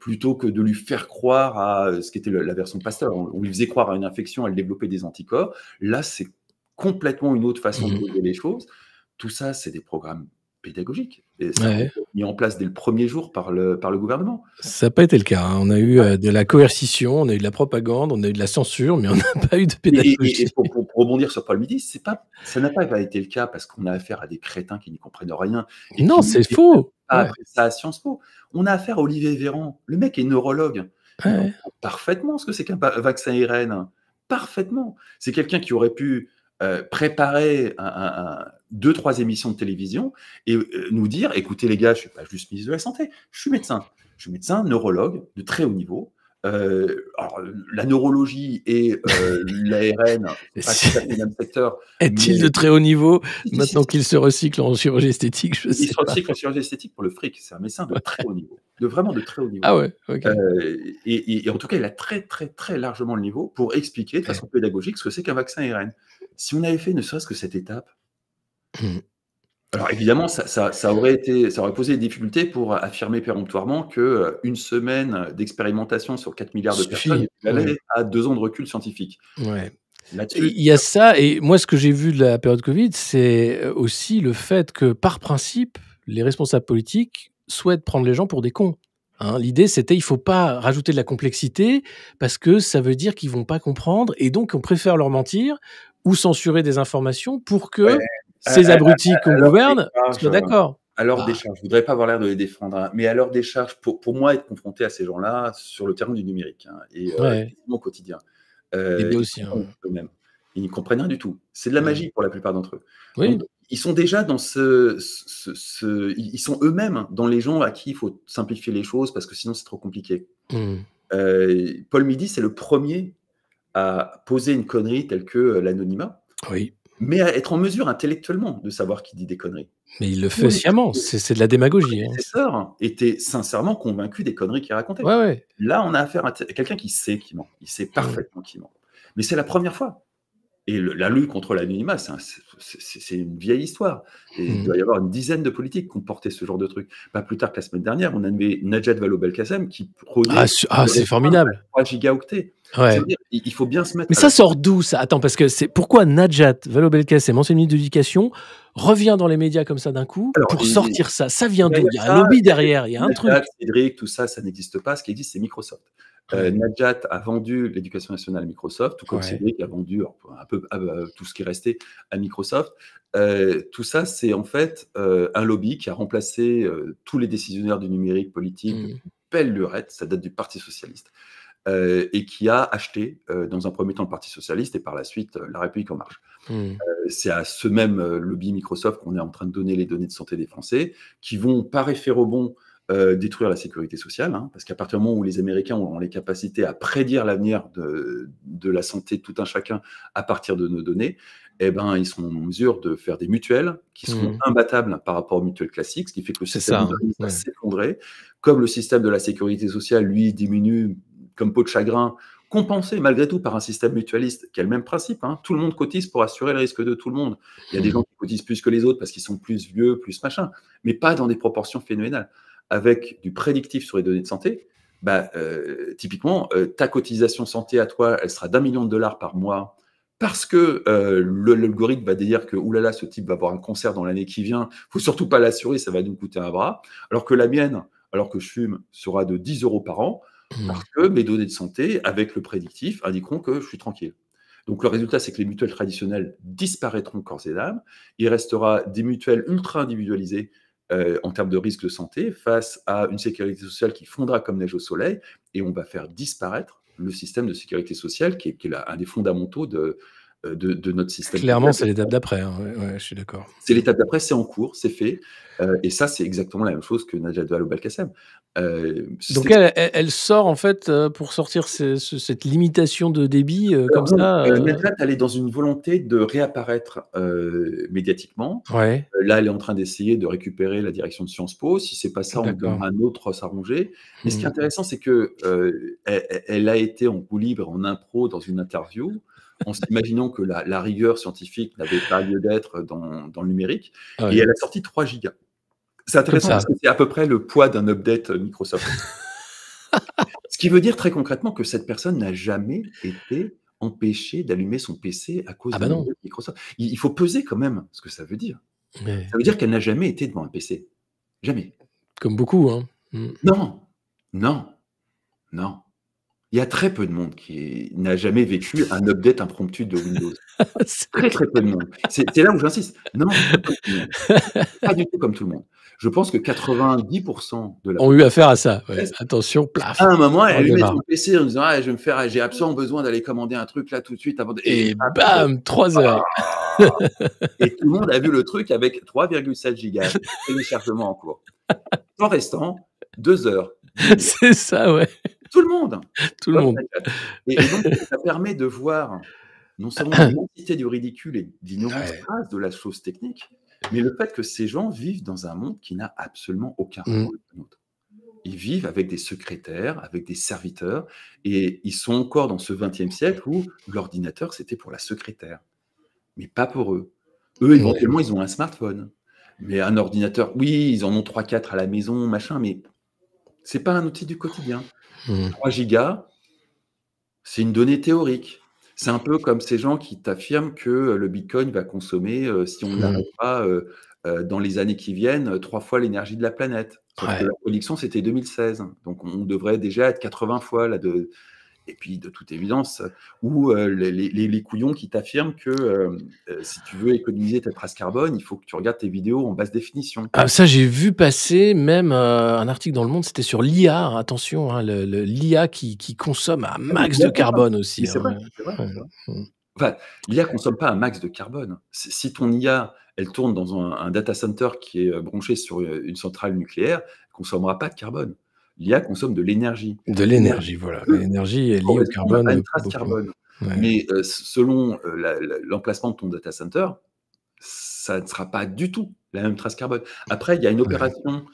plutôt que de lui faire croire à ce qui était la version Pasteur. On, hein, il lui faisait croire à une infection, elle développait des anticorps. Là, c'est complètement une autre façon de voir mmh. les choses. Tout ça, c'est des programmes pédagogique. Et mis en place dès le premier jour par le, par le gouvernement. Ça n'a pas été le cas. Hein. On a eu euh, de la coercition, on a eu de la propagande, on a eu de la censure, mais on n'a [LAUGHS] pas eu de pédagogie. Et, pour, rebondir sur Paul Midi, pas, ça n'a pas été le cas parce qu'on a affaire à des crétins qui n'y comprennent rien. non, c'est faux. Pas ça, Sciences On a affaire à Olivier Véran. Le mec est neurologue. parfaitement ce que c'est qu'un vaccin Irène Parfaitement. C'est quelqu'un qui aurait pu euh, préparer un, deux, trois émissions de télévision et euh, nous dire écoutez, les gars, je ne suis pas juste ministre de la Santé, je suis médecin. Je suis médecin, neurologue de très haut niveau. Euh, alors, la neurologie et l'ARN, [LAUGHS] c'est pas le secteur. Est-il de très haut niveau maintenant qu'il se recycle en chirurgie esthétique je Il se recycle en chirurgie esthétique pour le fric. C'est un médecin de très haut niveau. De vraiment de très haut niveau. Ah ouais, ok. et, et, en tout cas, il a très, très, très largement le niveau pour expliquer de façon pédagogique ce que c'est qu'un vaccin ARN si on avait fait ne serait-ce que cette étape, hmm. alors évidemment, ça, ça, aurait été, ça aurait posé des difficultés pour affirmer péremptoirement que euh, une semaine d'expérimentation sur 4 milliards de personnes allait à deux ans de recul scientifique. Il y a ça, et moi ce que j'ai vu de la période Covid, c'est euh, aussi le fait que par principe, les responsables politiques souhaitent prendre les gens pour des cons. Hein. L'idée, c'était il faut pas rajouter de la complexité parce que ça veut dire qu'ils vont pas comprendre et donc on préfère leur mentir ou censurer des informations pour que ces euh, abrutis euh, qu'on euh, gouverne soient d'accord. À leur ah. décharge, je voudrais pas avoir l'air de les défendre, hein, mais à leur décharge, pour, pour moi, être confronté à ces gens-là sur le terrain du numérique hein, et mon quotidien. aussi, hein. Ils ne comprennent rien du tout. C'est de la magie pour la plupart d'entre eux. ils sont déjà dans ce, ils sont eux-mêmes dans les gens à qui il faut simplifier les choses parce que sinon c'est trop compliqué. Mmh. Paul Midi, c'est le premier à poser une connerie telle que euh, l'anonymat, oui. mais à être en mesure intellectuellement de savoir qui dit des conneries. Mais il le fait sciemment, c'est de la démagogie. Ses hein. professeur était sincèrement convaincu des conneries qu'il racontait. Là, on a affaire à quelqu'un qui sait qu'il ment, il sait ah parfaitement qu'il ment. Mais c'est la première fois et la lutte contre l'anonymat, c'est, c'est une vieille histoire. Il hmm. doit y avoir une dizaine de politiques qui ont porté ce genre de truc. Pas plus tard que la semaine dernière, on a Najat Vallaud-Belkacem qui produit ah, ah, c'est formidable. 3 gigaoctets. il faut bien se mettre. Mais ça sort d'où ça Attends, parce que c'est pourquoi Najat Vallaud-Belkacem, ancien ministre de l'Éducation, revient dans les médias comme ça d'un coup pour sortir ça Ça vient d'où Il y a un lobby derrière, il y a un Najat, truc. Cédric, tout ça, ça n'existe pas. Ce qui existe, c'est Microsoft. Euh, Najat a vendu l'éducation nationale à Microsoft, tout comme Cédric a vendu un peu ah bah, tout ce qui restait à Microsoft. Euh, tout ça, c'est en fait euh, un lobby qui a remplacé tous les décisionnaires du numérique politique, mmh. pelle ça date du Parti socialiste. et qui a acheté dans un premier temps le Parti socialiste et par la suite la République en marche. Mmh. c'est à ce même lobby Microsoft qu'on est en train de donner les données de santé des Français, qui vont par effet rebond euh, détruire la sécurité sociale, hein, parce qu'à partir du moment où les Américains ont, les capacités à prédire l'avenir de, la santé de tout un chacun à partir de nos données, eh ben, ils sont en mesure de faire des mutuelles qui seront mmh. imbattables par rapport aux mutuelles classiques, ce qui fait que le système ça, va s'effondrer. Comme le système de la sécurité sociale, lui, diminue comme peau de chagrin, compensé malgré tout par un système mutualiste qui a le même principe. Hein. Tout le monde cotise pour assurer le risque de tout le monde. Il y a des mmh. gens qui cotisent plus que les autres parce qu'ils sont plus vieux, plus machin, mais pas dans des proportions phénoménales avec du prédictif sur les données de santé, bah, euh, typiquement, euh, ta cotisation santé à toi, elle sera d'un million de dollars par mois parce que euh, l'algorithme va dire que oulala, ce type va avoir un concert dans l'année qui vient, il faut surtout pas l'assurer, ça va nous coûter un bras, alors que la mienne, alors que je fume, sera de 10 euros par an, hmm. parce que mes données de santé, avec le prédictif, indiqueront que je suis tranquille. Donc le résultat, c'est que les mutuelles traditionnelles disparaîtront corps et âme, il restera des mutuelles ultra individualisées euh, en termes de risque de santé face à une sécurité sociale qui fondra comme neige au soleil et on va faire disparaître le système de sécurité sociale qui est, un des fondamentaux de, euh, de, notre système. Clairement, c'est euh, l'étape d'après. Hein. Ouais, je suis d'accord. C'est l'étape d'après, c'est en cours, c'est fait. Euh, et ça, c'est exactement la même chose que Najat ou ou Donc elle, sort en fait pour sortir cette limitation de débit comme ça. Nadia, elle est dans une volonté de réapparaître médiatiquement. là, elle est en train d'essayer de récupérer la direction de Sciences Po. Si c'est pas ça, on un autre s'arranger. Mais ce qui est hmm. intéressant, c'est que elle, a été en coup libre, en impro, dans une interview en s'imaginant que la, rigueur scientifique n'avait pas lieu d'être dans, le numérique. Ah et elle a sorti 3 gigas. C'est intéressant parce que c'est à peu près le poids d'un update euh, Microsoft. [LAUGHS] Ce qui veut dire très concrètement que cette personne n'a jamais été empêchée d'allumer son PC à cause ah de bah Microsoft. Il, faut peser quand même ce que ça veut dire. Ça veut dire qu'elle n'a jamais été devant un PC. Jamais. Comme beaucoup, hein. Mm. Non, non, non il y a très peu de monde qui n'a jamais vécu un update impromptu de Windows. [LAUGHS] très très peu de monde. C'est là où j'insiste. Non, [LAUGHS] pas du tout comme tout le monde. Je pense que 90% de la ont eu affaire à ça. Attention, plaf. À un moment, elle allumait son PC en disant ah, je vais me faire, j'ai absolument besoin d'aller commander un truc là tout de suite avant. De... Et, bam, 3 heures. Et tout le monde a vu le truc avec 3,7 gigas téléchargement en cours. En restant 2 heures. [LAUGHS] C'est ça, ouais. Tout le monde. Tout le monde. [LAUGHS] Et, donc, ça permet de voir non seulement [COUGHS] l'identité du ridicule et d'ignorance de la chose technique, mais le fait que ces gens vivent dans un monde qui n'a absolument aucun mm. rapport avec Ils vivent avec des secrétaires, avec des serviteurs, et ils sont encore dans ce XXe siècle où l'ordinateur, c'était pour la secrétaire, mais pas pour eux. Eux, éventuellement, ils ont un smartphone, mais un ordinateur, oui, ils en ont 3-4 à la maison, machin, mais c'est pas un outil du quotidien. 3 mmh. gigas, c'est une donnée théorique. C'est un peu comme ces gens qui t'affirment que euh, le Bitcoin va consommer, euh, si on mmh. n'arrive pas euh, dans les années qui viennent, trois fois l'énergie de la planète. la production, c'était 2016. Donc, on devrait déjà être 80 fois la de, et puis de toute évidence, ou euh, les, couillons qui t'affirment que euh, euh, si tu veux économiser ta trace carbone, il faut que tu regardes tes vidéos en basse définition. Ah, ça, j'ai vu passer même un article dans Le Monde, c'était sur l'IA, attention, hein, l'IA qui, consomme un max de carbone aussi. Hein. C'est vrai, consomme pas un max de carbone. Si ton IA, elle tourne dans un, data center qui est branché sur une centrale nucléaire, elle consommera pas de carbone l'IA consomme de l'énergie. De l'énergie, voilà. L'énergie est liée au carbone. trace carbone. Mais euh, selon euh, l'emplacement de ton data center, ça ne sera pas du tout la même trace carbone. Après, il y a une opération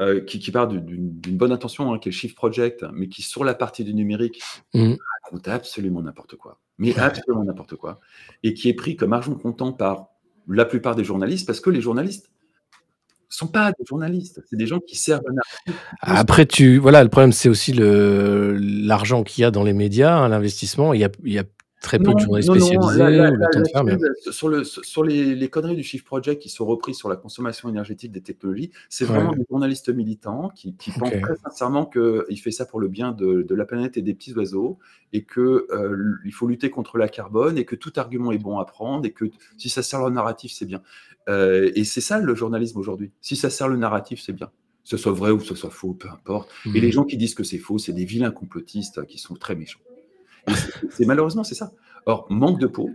euh, qui, part d'une bonne intention, hein, qui est le Shift Project, mais qui, sur la partie du numérique, mmh. compte absolument n'importe quoi. Mais absolument n'importe quoi. Et qui est pris comme argent comptant par la plupart des journalistes, parce que les journalistes sont pas des journalistes, c'est des gens qui servent Après, tu, voilà, le problème, c'est aussi l'argent qu'il y a dans les médias, hein, l'investissement. Il y a, il y a très peu de journalistes spécialisés. Sur, les, conneries du Chiffre Project qui sont reprises sur la consommation énergétique des technologies, c'est vraiment des journalistes militants qui, pensent très sincèrement qu'il fait ça pour le bien de, la planète et des petits oiseaux et qu'il euh, faut lutter contre la carbone et que tout argument est bon à prendre et que si ça sert le narratif, c'est bien. Euh, et c'est ça le journalisme aujourd'hui. Si ça sert le narratif, c'est bien Que ce soit vrai ou que ce soit faux, peu importe. Et les mmh. gens qui disent que c'est faux, c'est des vilains complotistes qui sont très méchants. C'est malheureusement, c'est ça. Or, manque de peau,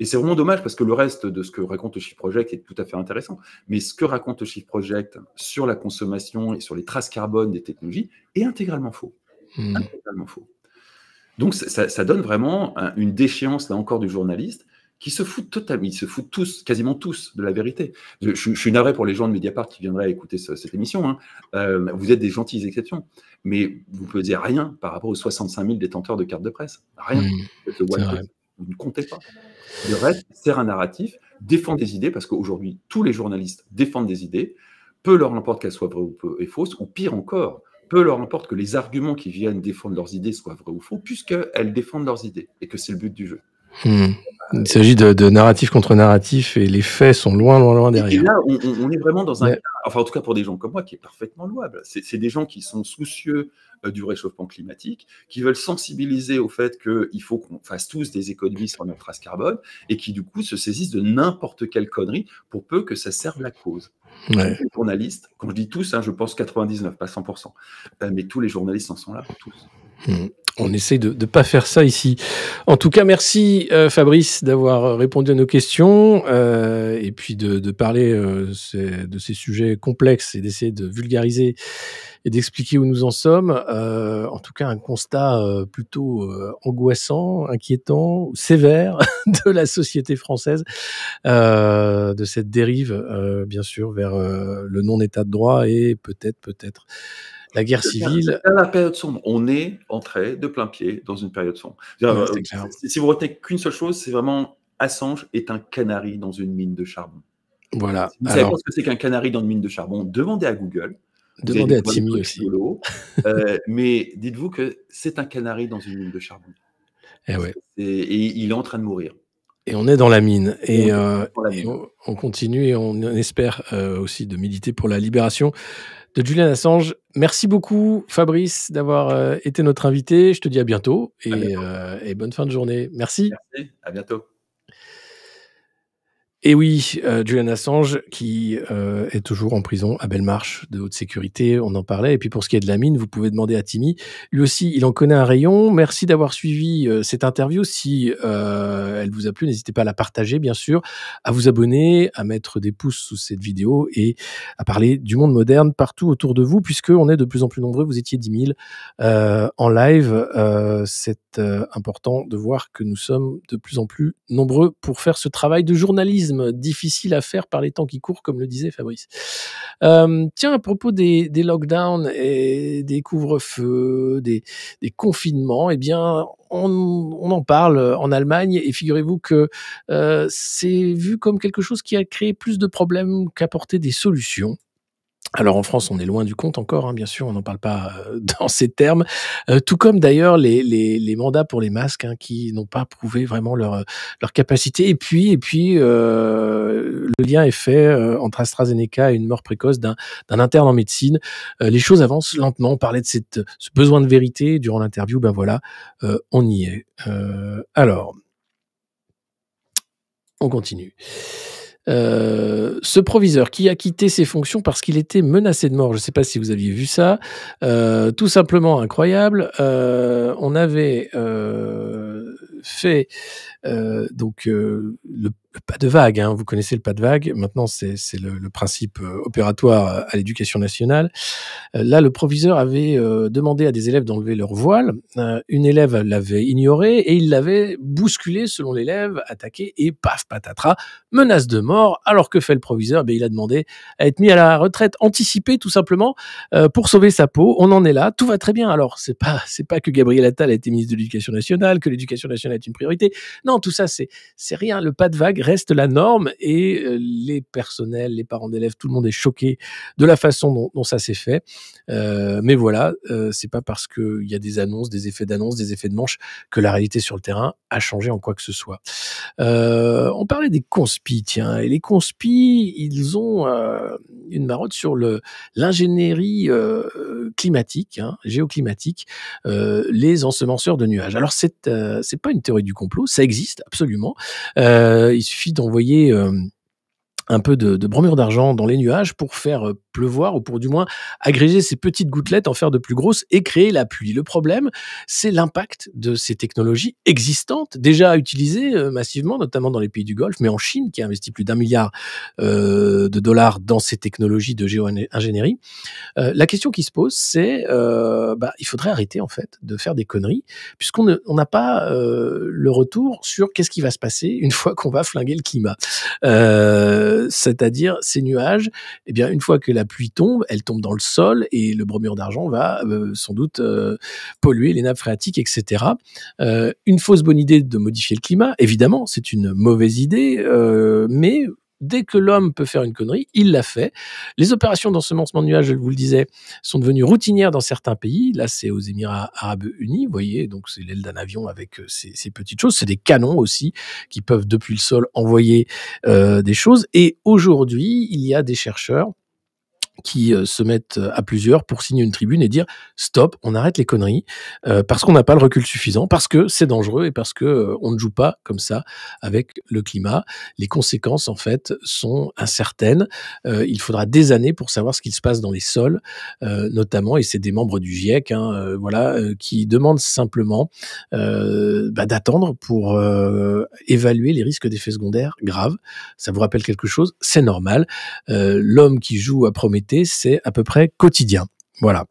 et c'est vraiment dommage parce que le reste de ce que raconte le Chiffre Project est tout à fait intéressant. Mais ce que raconte le Chiffre Project sur la consommation et sur les traces carbone des technologies est intégralement faux. Hmm. Donc ça, donne vraiment une déchéance, là encore, du journaliste qui se foutent totalement, ils se foutent tous, quasiment tous, de la vérité. Je, suis navré pour les gens de Mediapart qui viendraient écouter cette émission. Hein. Euh, vous êtes des gentilles exceptions, mais vous ne pouvez dire rien par rapport aux 65 000 détenteurs de cartes de presse. Rien. Mmh. vous ne comptez pas. Le reste sert un narratif, défend des idées, parce qu'aujourd'hui, tous les journalistes défendent des idées, peu leur importe qu'elles soient vraies ou fausses, ou pire encore, peu leur importe que les arguments qui viennent défendre leurs idées soient vrais ou faux, puisqu'elles défendent leurs idées, et que c'est le but du jeu. Hmm. Euh, Il s'agit de, narratif contre narratif et les faits sont loin, loin, loin derrière. Et là, on, est vraiment dans un cas, enfin en tout cas pour des gens comme moi, qui est parfaitement louable. C'est des gens qui sont soucieux euh, du réchauffement climatique, qui veulent sensibiliser au fait qu'il faut qu'on fasse tous des économies sur notre trace carbone et qui du coup se saisissent de n'importe quelle connerie pour peu que ça serve la cause. les journalistes, quand je dis tous, hein, je pense 99, pas 100%, euh, mais tous les journalistes en sont là, tous. Hmm on essaie de ne pas faire ça ici. En tout cas, merci euh, Fabrice d'avoir euh, répondu à nos questions euh, et puis de, parler de ces sujets complexes et d'essayer de vulgariser et d'expliquer où nous en sommes. en tout cas, un constat plutôt angoissant, inquiétant, sévère [LAUGHS] de la société française, de cette dérive, bien sûr, vers le non-état de droit et peut-être, peut-être la guerre civile. la période sombre. On est entré de plein pied dans une période sombre. Euh, si vous retenez qu'une seule chose, c'est vraiment Assange est un canari dans une mine de charbon. Voilà. vous savez ce que c'est qu'un canari dans une mine de charbon Demandez à Google. Demandez à Timmy aussi. [LAUGHS] Euh, mais dites-vous que c'est un canari dans une mine de charbon. Eh et, il est en train de mourir. Et on est dans la mine. Et, euh, on, continue et on espère aussi de militer pour la libération de Julian Assange. Merci beaucoup, Fabrice, d'avoir euh, été notre invité. Je te dis à bientôt et, euh, et bonne fin de journée. Merci. Merci. À bientôt. Et oui, euh, Julian Assange, qui euh, est toujours en prison à Belle Marche, de haute sécurité, on en parlait. Et puis pour ce qui est de la mine, vous pouvez demander à Timmy. Lui aussi, il en connaît un rayon. Merci d'avoir suivi euh, cette interview. Si elle vous a plu, n'hésitez pas à la partager, bien sûr, à vous abonner, à mettre des pouces sous cette vidéo et à parler du monde moderne partout autour de vous, puisqu'on est de plus en plus nombreux. Vous étiez 10 000 en live. C'est important de voir que nous sommes de plus en plus nombreux pour faire ce travail de journalisme difficile à faire par les temps qui courent, comme le disait Fabrice. Euh, tiens, à propos des, lockdowns et des couvre-feux, des, confinements, eh bien, on, en parle en Allemagne et figurez-vous que euh, c'est vu comme quelque chose qui a créé plus de problèmes qu'apporter des solutions. Alors en France, on est loin du compte encore, hein, bien sûr, on n'en parle pas euh, [LAUGHS] dans ces termes. Euh, tout comme d'ailleurs les, les, mandats pour les masques hein, qui n'ont pas prouvé vraiment leur, euh, leur capacité. Et puis, et puis le lien est fait entre AstraZeneca et une mort précoce d'un interne en médecine. les choses avancent lentement. On parlait de cette, ce besoin de vérité durant l'interview. Ben voilà, on y est. alors, on continue. Euh, ce proviseur qui a quitté ses fonctions parce qu'il était menacé de mort. Je ne sais pas si vous aviez vu ça. Euh, tout simplement incroyable. Euh, on avait fait euh, donc euh, le, pas de vague, hein. vous connaissez le pas de vague, maintenant c'est le, principe euh, opératoire à l'éducation nationale. là, le proviseur avait demandé à des élèves d'enlever leur voile, une élève l'avait ignoré et il l'avait bousculé selon l'élève, attaqué et paf patatras, menace de mort. Alors que fait le proviseur eh ben, Il a demandé à être mis à la retraite anticipée tout simplement pour sauver sa peau. On en est là, tout va très bien. Alors c'est pas, pas que Gabriel Attal a été ministre de l'Éducation nationale, que l'Éducation nationale est une priorité. Non, tout ça, c'est rien. Le pas de vague reste la norme et euh, les personnels, les parents d'élèves, tout le monde est choqué de la façon dont, ça s'est fait. Euh, mais voilà, euh, c'est pas parce qu'il y a des annonces, des effets d'annonce, des effets de manche que la réalité sur le terrain a changé en quoi que ce soit. on parlait des conspis, tiens, et les conspis, ils ont une marotte sur le l'ingénierie climatique, hein, géoclimatique, les ensemenceurs de nuages. Alors c'est c'est pas une théorie du complot, ça existe absolument. Euh, il suffit d'envoyer euh, un peu de, de bromure d'argent dans les nuages pour faire euh, pleuvoir ou pour du moins agréger ces petites gouttelettes, en faire de plus grosses et créer la pluie. Le problème, c'est l'impact de ces technologies existantes, déjà utilisées euh, massivement, notamment dans les pays du Golfe, mais en Chine, qui a investi plus d'un milliard euh, de dollars dans ces technologies de géo-ingénierie. la question qui se pose, c'est euh, bah, il faudrait arrêter en fait de faire des conneries, puisqu'on n'a pas le retour sur qu'est-ce qui va se passer une fois qu'on va flinguer le climat. Euh, c'est-à-dire ces nuages, eh bien, une fois que la pluie tombe, elle tombe dans le sol et le bromure d'argent va euh, sans doute euh, polluer les nappes phréatiques, etc. une fausse bonne idée de modifier le climat, évidemment, c'est une mauvaise idée, mais dès que l'homme peut faire une connerie, il l'a fait. Les opérations d'ensemencement de nuages, je vous le disais, sont devenues routinières dans certains pays. Là, c'est aux Émirats arabes unis, vous voyez, donc c'est l'aile d'un avion avec euh, ces, petites choses. C'est des canons aussi qui peuvent, depuis le sol, envoyer euh, des choses. Et aujourd'hui, il y a des chercheurs qui euh, se mettent euh, à plusieurs pour signer une tribune et dire stop, on arrête les conneries euh, parce qu'on n'a pas le recul suffisant, parce que c'est dangereux et parce que on ne joue pas comme ça avec le climat. Les conséquences en fait sont incertaines. il faudra des années pour savoir ce qu'il se passe dans les sols, notamment et c'est des membres du GIEC, hein, voilà, qui demandent simplement bah, d'attendre pour évaluer les risques d'effets secondaires graves. Ça vous rappelle quelque chose C'est normal. L'homme qui joue à Prométhée c'est à peu près quotidien. Voilà.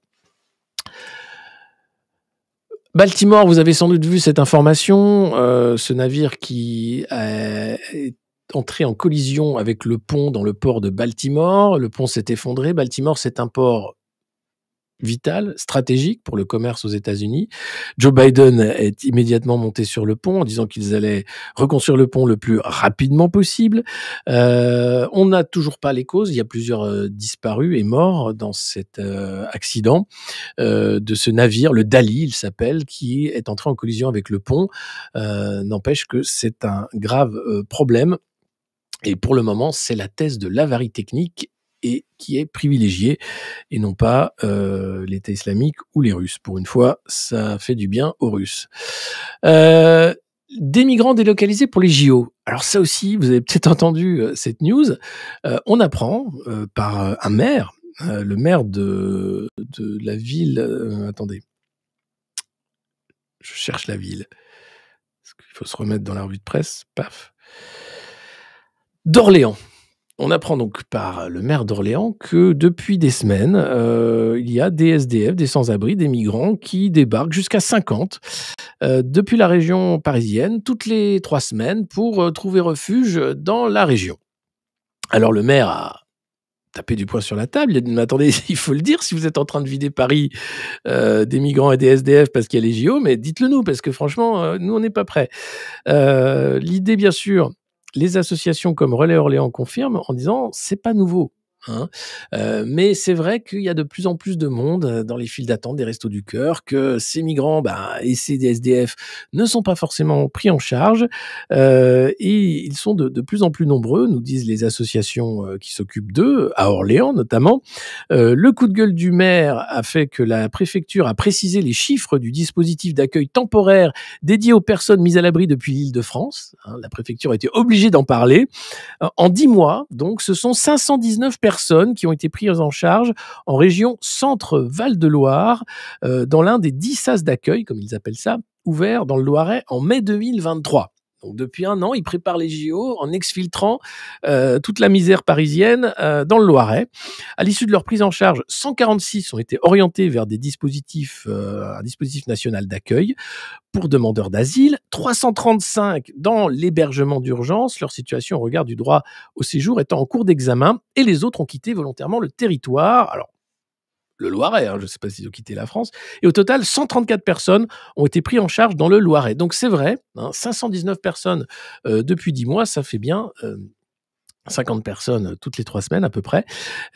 Baltimore, vous avez sans doute vu cette information, euh, ce navire qui euh, est entré en collision avec le pont dans le port de Baltimore. Le pont s'est effondré. Baltimore, c'est un port vital, stratégique pour le commerce aux États-Unis. Joe Biden est immédiatement monté sur le pont en disant qu'ils allaient reconstruire le pont le plus rapidement possible. Euh, on n'a toujours pas les causes. Il y a plusieurs euh, disparus et morts dans cet euh, accident de ce navire, le Dali, il s'appelle, qui est entré en collision avec le pont. N'empêche que c'est un grave problème. Et pour le moment, c'est la thèse de l'avarie technique et qui est privilégié et non pas euh, l'État islamique ou les Russes. Pour une fois, ça fait du bien aux Russes. Euh, des migrants délocalisés pour les JO. Alors ça aussi, vous avez peut-être entendu euh, cette news. on apprend par un maire, le maire de, la ville. attendez, je cherche la ville. Il faut se remettre dans la revue de presse. Paf. D'Orléans. On apprend donc par le maire d'Orléans que depuis des semaines, euh, il y a des SDF, des sans-abri, des migrants qui débarquent jusqu'à 50 euh, depuis la région parisienne toutes les trois semaines pour euh, trouver refuge dans la région. Alors le maire a tapé du poing sur la table. Il a dit, mais attendez, [LAUGHS] il faut le dire, si vous êtes en train de vider Paris des migrants et des SDF parce qu'il y a les JO, mais dites-le nous, parce que franchement, nous, on n'est pas prêts. L'idée, bien sûr, les associations comme Relais Orléans confirment en disant c'est pas nouveau. Hein. Euh, mais c'est vrai qu'il y a de plus en plus de monde euh, dans les files d'attente des restos du cœur, que ces migrants bah, et ces SDF ne sont pas forcément pris en charge euh, et ils sont de, plus en plus nombreux, nous disent les associations qui s'occupent d'eux, à Orléans notamment. le coup de gueule du maire a fait que la préfecture a précisé les chiffres du dispositif d'accueil temporaire dédié aux personnes mises à l'abri depuis l'île de France. Hein. la préfecture a été obligée d'en parler. En dix mois, donc, ce sont 519 personnes personnes qui ont été prises en charge en région Centre-Val-de-Loire, euh, dans l'un des 10 sas d'accueil, comme ils appellent ça, ouverts dans le Loiret en mai 2023 depuis un an, ils préparent les JO en exfiltrant euh, toute la misère parisienne euh, dans le Loiret. À l'issue de leur prise en charge, 146 ont été orientés vers des dispositifs, euh, un dispositif national d'accueil pour demandeurs d'asile, 335 dans l'hébergement d'urgence, leur situation au regard du droit au séjour étant en cours d'examen, et les autres ont quitté volontairement le territoire. Alors le Loiret, hein, je ne sais pas s'ils ont quitté la France, et au total, 134 personnes ont été prises en charge dans le Loiret. Donc c'est vrai, 519 hein, personnes euh, depuis 10 mois, ça fait bien... Euh, 50 personnes euh, toutes les trois semaines à peu près,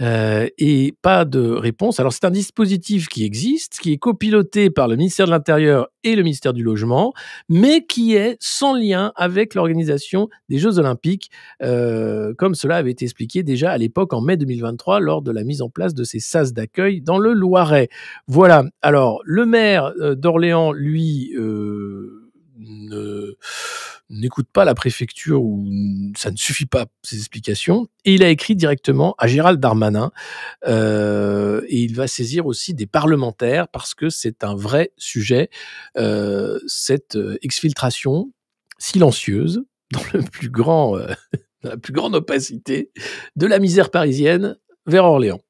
euh, et pas de réponse. Alors c'est un dispositif qui existe, qui est copiloté par le ministère de l'Intérieur et le ministère du Logement, mais qui est sans lien avec l'organisation des Jeux Olympiques, euh, comme cela avait été expliqué déjà à l'époque en mai 2023 lors de la mise en place de ces SAS d'accueil dans le Loiret. Voilà, alors le maire d'Orléans, lui... Euh, ne n'écoute pas la préfecture ou ça ne suffit pas ses explications. Et il a écrit directement à Gérald Darmanin euh, et il va saisir aussi des parlementaires parce que c'est un vrai sujet euh, cette euh, exfiltration silencieuse dans le plus grand [LAUGHS] la plus grande opacité de la misère parisienne vers Orléans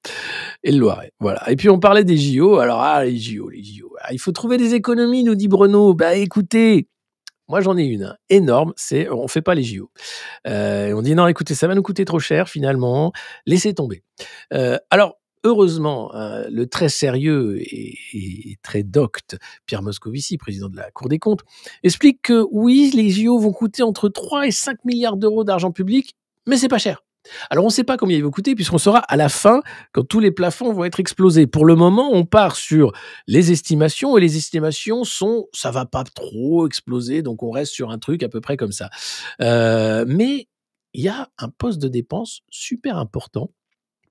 et le Loiret. Voilà. Et puis on parlait des JO. Alors ah les JO, les JO. Ah, il faut trouver des économies, nous dit Bruno. Bah écoutez, moi, j'en ai une hein, énorme, c'est euh, on fait pas les JO. Euh, on dit non, écoutez, ça va nous coûter trop cher finalement, laissez tomber. Euh, alors, heureusement, hein, le très sérieux et, très docte Pierre Moscovici, président de la Cour des comptes, explique que oui, les JO vont coûter entre 3 et 5 milliards d'euros d'argent public, mais c'est pas cher. Alors on ne sait pas combien il va coûter puisqu'on saura à la fin quand tous les plafonds vont être explosés. Pour le moment, on part sur les estimations et les estimations sont ça va pas trop exploser donc on reste sur un truc à peu près comme ça. Euh, mais il y a un poste de dépense super important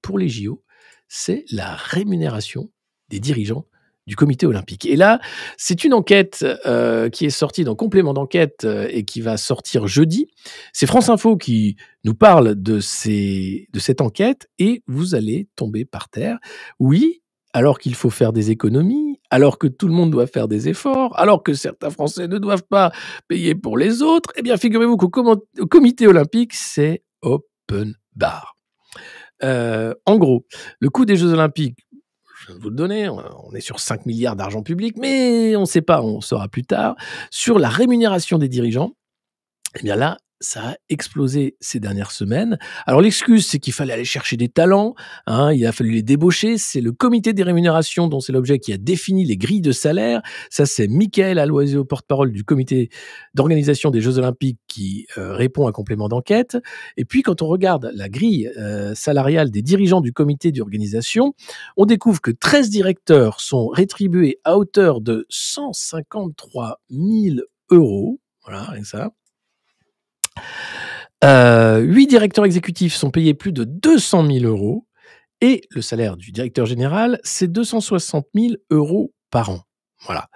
pour les JO, c'est la rémunération des dirigeants du comité olympique. Et là, c'est une enquête euh, qui est sortie dans complément d'enquête euh, et qui va sortir jeudi. C'est France Info qui nous parle de, ces, de cette enquête et vous allez tomber par terre. Oui, alors qu'il faut faire des économies, alors que tout le monde doit faire des efforts, alors que certains Français ne doivent pas payer pour les autres, eh bien figurez-vous qu'au comité olympique, c'est open bar. Euh, en gros, le coût des Jeux Olympiques vous le donner, on est sur 5 milliards d'argent public, mais on ne sait pas, on saura plus tard, sur la rémunération des dirigeants, eh bien là, ça a explosé ces dernières semaines. Alors l'excuse, c'est qu'il fallait aller chercher des talents, hein, il a fallu les débaucher. C'est le comité des rémunérations dont c'est l'objet qui a défini les grilles de salaire. Ça, c'est Michael Aloisio, porte-parole du comité d'organisation des Jeux Olympiques, qui euh, répond à un complément d'enquête. Et puis, quand on regarde la grille euh, salariale des dirigeants du comité d'organisation, on découvre que 13 directeurs sont rétribués à hauteur de 153 000 euros. Voilà, et ça. 8 euh, huit directeurs exécutifs sont payés plus de 200 000 euros et le salaire du directeur général, c'est 260 000 euros par an. Voilà.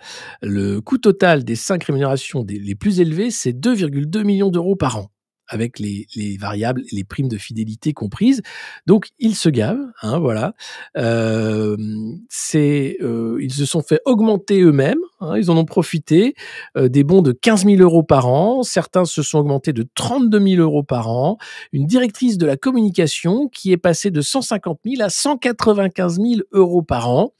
Le coût total des cinq rémunérations les plus élevées, c'est 2,2 millions d'euros par an avec les, les variables, les primes de fidélité comprises. Donc, ils se gavent, hein, voilà. Euh, c'est, euh, ils se sont fait augmenter eux-mêmes, hein, ils en ont profité, euh, des bons de 15 000 euros par an, certains se sont augmentés de 32 000 euros par an, une directrice de la communication qui est passée de 150 000 à 195 000 euros par an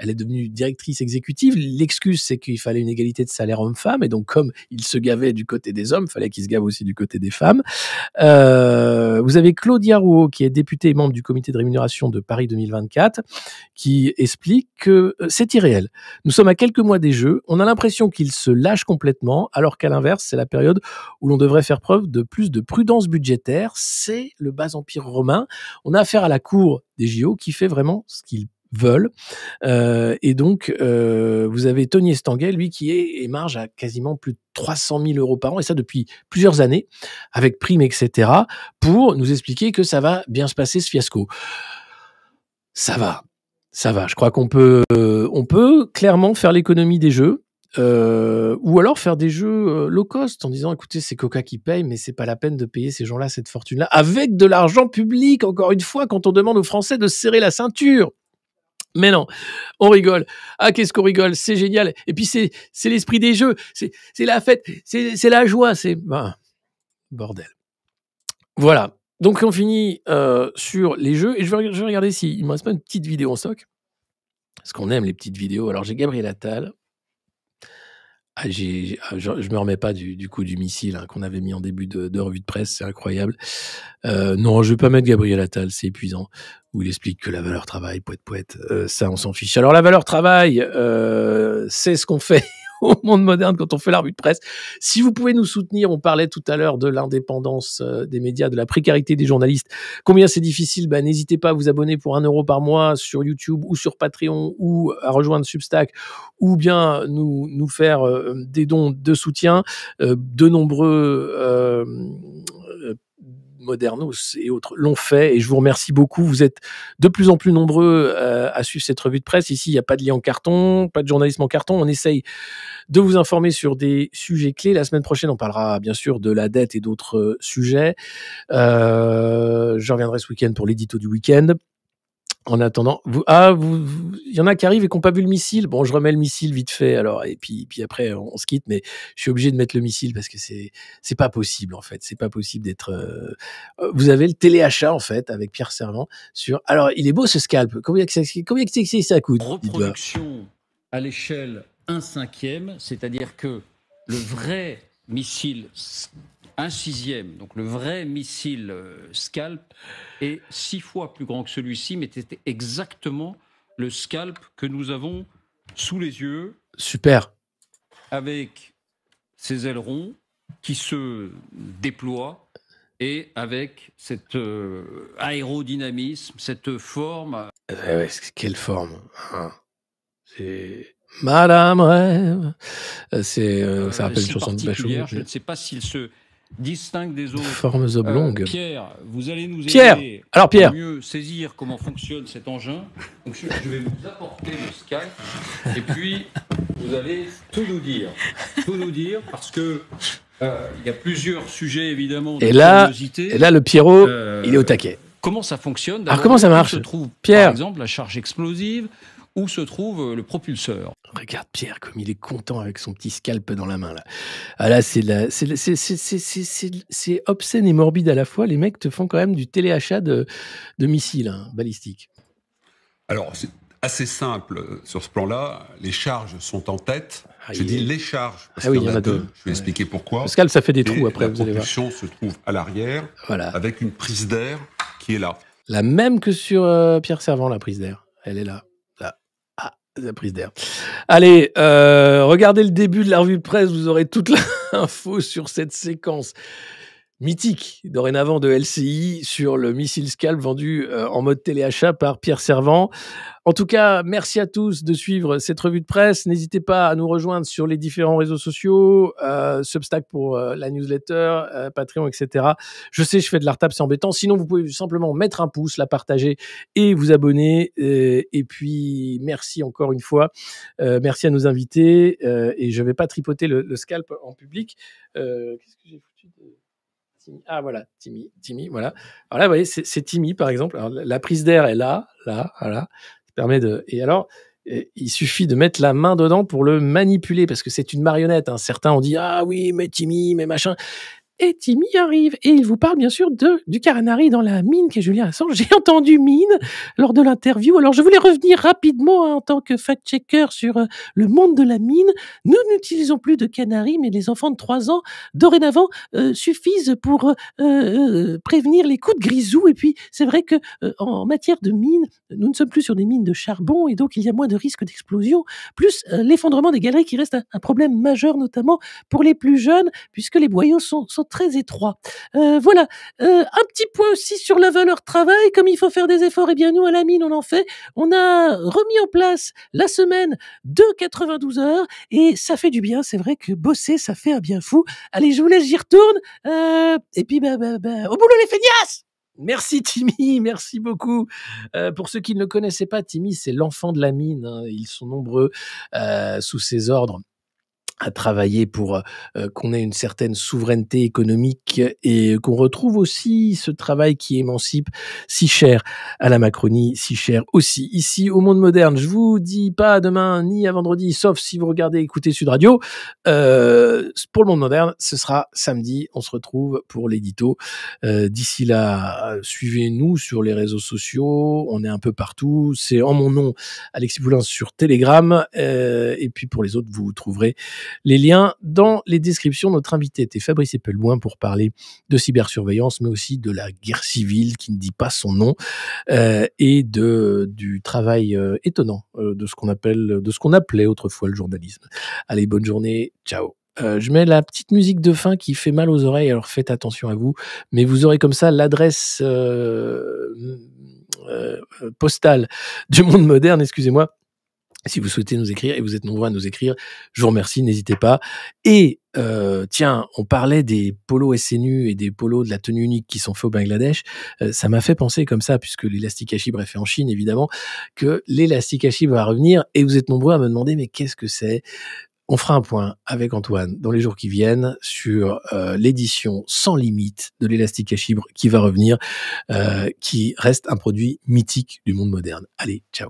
elle est devenue directrice exécutive. L'excuse, c'est qu'il fallait une égalité de salaire homme-femme. Et donc, comme il se gavait du côté des hommes, il fallait qu'il se gave aussi du côté des femmes. Euh, vous avez Claudia Rouault, qui est députée et membre du comité de rémunération de Paris 2024, qui explique que euh, c'est irréel. Nous sommes à quelques mois des Jeux. On a l'impression qu'il se lâche complètement, alors qu'à l'inverse, c'est la période où l'on devrait faire preuve de plus de prudence budgétaire. C'est le bas empire romain. On a affaire à la cour des JO qui fait vraiment ce qu'il veulent. Euh, et donc, euh, vous avez Tony Estanguet, lui, qui est marge à quasiment plus de 300 000 euros par an, et ça depuis plusieurs années, avec primes, etc., pour nous expliquer que ça va bien se passer, ce fiasco. Ça va, ça va. Je crois qu'on peut, on peut clairement faire l'économie des jeux. Euh, ou alors faire des jeux euh, low cost en disant écoutez c'est Coca qui paye mais c'est pas la peine de payer ces gens-là cette fortune-là avec de l'argent public encore une fois quand on demande aux Français de serrer la ceinture mais non, on rigole. Ah, qu'est-ce qu'on rigole, c'est génial. Et puis c'est, l'esprit des jeux, c'est, la fête, c'est, la joie, c'est... Ben, bordel. Voilà, donc on finit euh, sur les jeux, et je vais, je vais regarder s'il si, me reste pas une petite vidéo en stock. Parce qu'on aime les petites vidéos. Alors j'ai Gabriel Attal. Ah, j'ai, ah, je, ne me remets pas du, coup du missile hein, qu'on avait mis en début de, revue de presse, c'est incroyable. Euh, non, je vais pas mettre Gabriel Attal, c'est épuisant où il explique que la valeur travail, poète poète, euh, ça on s'en fiche. Alors la valeur travail, euh, c'est ce qu'on fait [LAUGHS] au monde moderne quand on fait l'arbitre de presse. Si vous pouvez nous soutenir, on parlait tout à l'heure de l'indépendance euh, des médias, de la précarité des journalistes. Combien c'est difficile bah, N'hésitez pas à vous abonner pour un euro par mois sur YouTube ou sur Patreon ou à rejoindre Substack ou bien nous, nous faire euh, des dons de soutien. de nombreux Modernos et autres l'ont fait. Et je vous remercie beaucoup. Vous êtes de plus en plus nombreux euh, à suivre cette revue de presse. Ici, il n'y a pas de lien en carton, pas de journalisme en carton. On essaye de vous informer sur des sujets clés. La semaine prochaine, on parlera bien sûr de la dette et d'autres euh, sujets. Euh, je reviendrai ce week-end pour l'édito du week-end. En attendant, vous, ah, vous, il y en a qui arrivent et qui n'ont pas vu le missile. Bon, je remets le missile vite fait, alors, et puis, puis après, on, se quitte, mais je suis obligé de mettre le missile parce que c'est, c'est pas possible, en fait. C'est pas possible d'être, euh, vous avez le téléachat, en fait, avec Pierre Servant sur, alors, il est beau ce scalp. Combien que ça, que ça coûte? Reproduction à l'échelle 1 cinquième, c'est-à-dire que le vrai missile un sixième, donc le vrai missile euh, Scalp, est six fois plus grand que celui-ci, mais c'était exactement le Scalp que nous avons sous les yeux. Super. Avec ses ailerons qui se déploient et avec cet euh, aérodynamisme, cette forme. Eh quelle forme hein. C'est Madame Rêve. Euh, c'est ça rappelle une chanson de Je ne sais pas s'il se distingue des autres. Formes euh, oblongues. Pierre, vous allez nous aider Pierre. Alors, Pierre. mieux saisir comment fonctionne cet engin. je, vais vous apporter le Skype et puis vous allez tout nous dire. Tout nous dire parce que euh, il y a plusieurs sujets évidemment. De et là, et là, le Pierrot, euh, il est au taquet. Comment ça fonctionne Alors, comment ça marche Pierre. Par exemple, la charge explosive, où se trouve euh, le propulseur. Regarde Pierre comme il est content avec son petit scalp dans la main là. Ah là c'est obscène et morbide à la fois. Les mecs te font quand même du téléachat de, de missiles hein, balistiques. Alors c'est assez simple euh, sur ce plan-là. Les charges sont en tête. je dis les charges parce ah, oui, qu'il y, en a deux. Je vais expliquer pourquoi. Le scalp ça fait des trous après. La vous allez voir. se trouve à l'arrière, avec une prise d'air qui est là. La même que sur euh, Pierre Servant la prise d'air. Elle est là. La d'air. Allez, euh, regardez le début de la revue de presse, vous aurez toute [LAUGHS] l'info sur cette séquence mythique dorénavant de LCI sur le missile Scalp vendu euh, en mode téléachat par Pierre Servant. En tout cas, merci à tous de suivre cette revue de presse. N'hésitez pas à nous rejoindre sur les différents réseaux sociaux, euh, Substack pour euh, la newsletter, euh, Patreon, etc. Je sais, je fais de la retape, c'est embêtant. Sinon, vous pouvez simplement mettre un pouce, la partager et vous abonner. et, puis, merci encore une fois. merci à nos invités. et je vais pas tripoter le, scalp en public. Qu'est-ce que j'ai foutu ah voilà, Timmy, Timmy, voilà. Alors là, vous voyez, c'est Timmy, par exemple. la prise d'air est là, là, voilà. permet de. Et alors, il suffit de mettre la main dedans pour le manipuler parce que c'est une marionnette. Hein. Certains ont dit ah oui mais Timmy mais machin. Et Timmy arrive et il vous parle bien sûr de, du Caranari dans la mine qui est Julien Assange. [LAUGHS] J'ai entendu mine lors de l'interview. Alors je voulais revenir rapidement hein, en tant que fact-checker sur euh, le monde de la mine. Nous n'utilisons plus de canaries, mais les enfants de 3 ans dorénavant euh, suffisent pour euh, prévenir les coups de grisou. Et puis c'est vrai que en matière de mine, nous ne sommes plus sur des mines de charbon et donc il y a moins de risques d'explosion. Plus l'effondrement des galeries qui reste un, problème majeur notamment pour les plus jeunes puisque les boyaux sont très étroit. Euh, voilà, euh, un petit point aussi sur la valeur travail, comme il faut faire des efforts, et eh bien nous à la mine on en fait. On a remis en place la semaine de 92 heures et ça fait du bien, c'est vrai que bosser ça fait un bien fou. Allez, je vous laisse, j'y retourne. Euh, et puis bah, bah, bah, au boulot les feignasses Merci Timmy, merci beaucoup. pour ceux qui ne le connaissaient pas, Timmy, c'est l'enfant de la mine. Hein. Ils sont nombreux sous ses ordres à travailler pour euh, qu'on ait une certaine souveraineté économique et qu'on retrouve aussi ce travail qui émancipe si cher à la Macronie, si cher aussi ici au monde moderne. Je vous dis pas demain ni à vendredi, sauf si vous regardez, écoutez Sud Radio. Euh, pour le monde moderne, ce sera samedi. On se retrouve pour l'édito. Euh, d'ici là, suivez-nous sur les réseaux sociaux. On est un peu partout. C'est en mon nom, Alexis Poulin sur Telegram. Euh, et puis pour les autres, vous trouverez les liens dans les descriptions. Notre invité était Fabrice Epelboin pour parler de cybersurveillance, mais aussi de la guerre civile qui ne dit pas son nom euh, et de du travail euh, étonnant euh, de ce qu'on appelle, de ce qu'on appelait autrefois le journalisme. Allez, bonne journée. Ciao. je mets la petite musique de fin qui fait mal aux oreilles, alors faites attention à vous. Mais vous aurez comme ça l'adresse postale du monde moderne, excusez-moi, si vous souhaitez nous écrire, et vous êtes nombreux à nous écrire, je vous remercie, n'hésitez pas. Et euh, tiens, on parlait des polos SNU et des polos de la tenue unique qui sont faits au Bangladesh. Euh, ça m'a fait penser comme ça, puisque l'élastique à chibre est fait en Chine, évidemment, que l'élastique à chibre va revenir. Et vous êtes nombreux à me demander, mais qu'est-ce que c'est on fera un point avec Antoine dans les jours qui viennent sur euh, l'édition sans limite de l'élastique à chibre qui va revenir, qui reste un produit mythique du monde moderne. Allez, ciao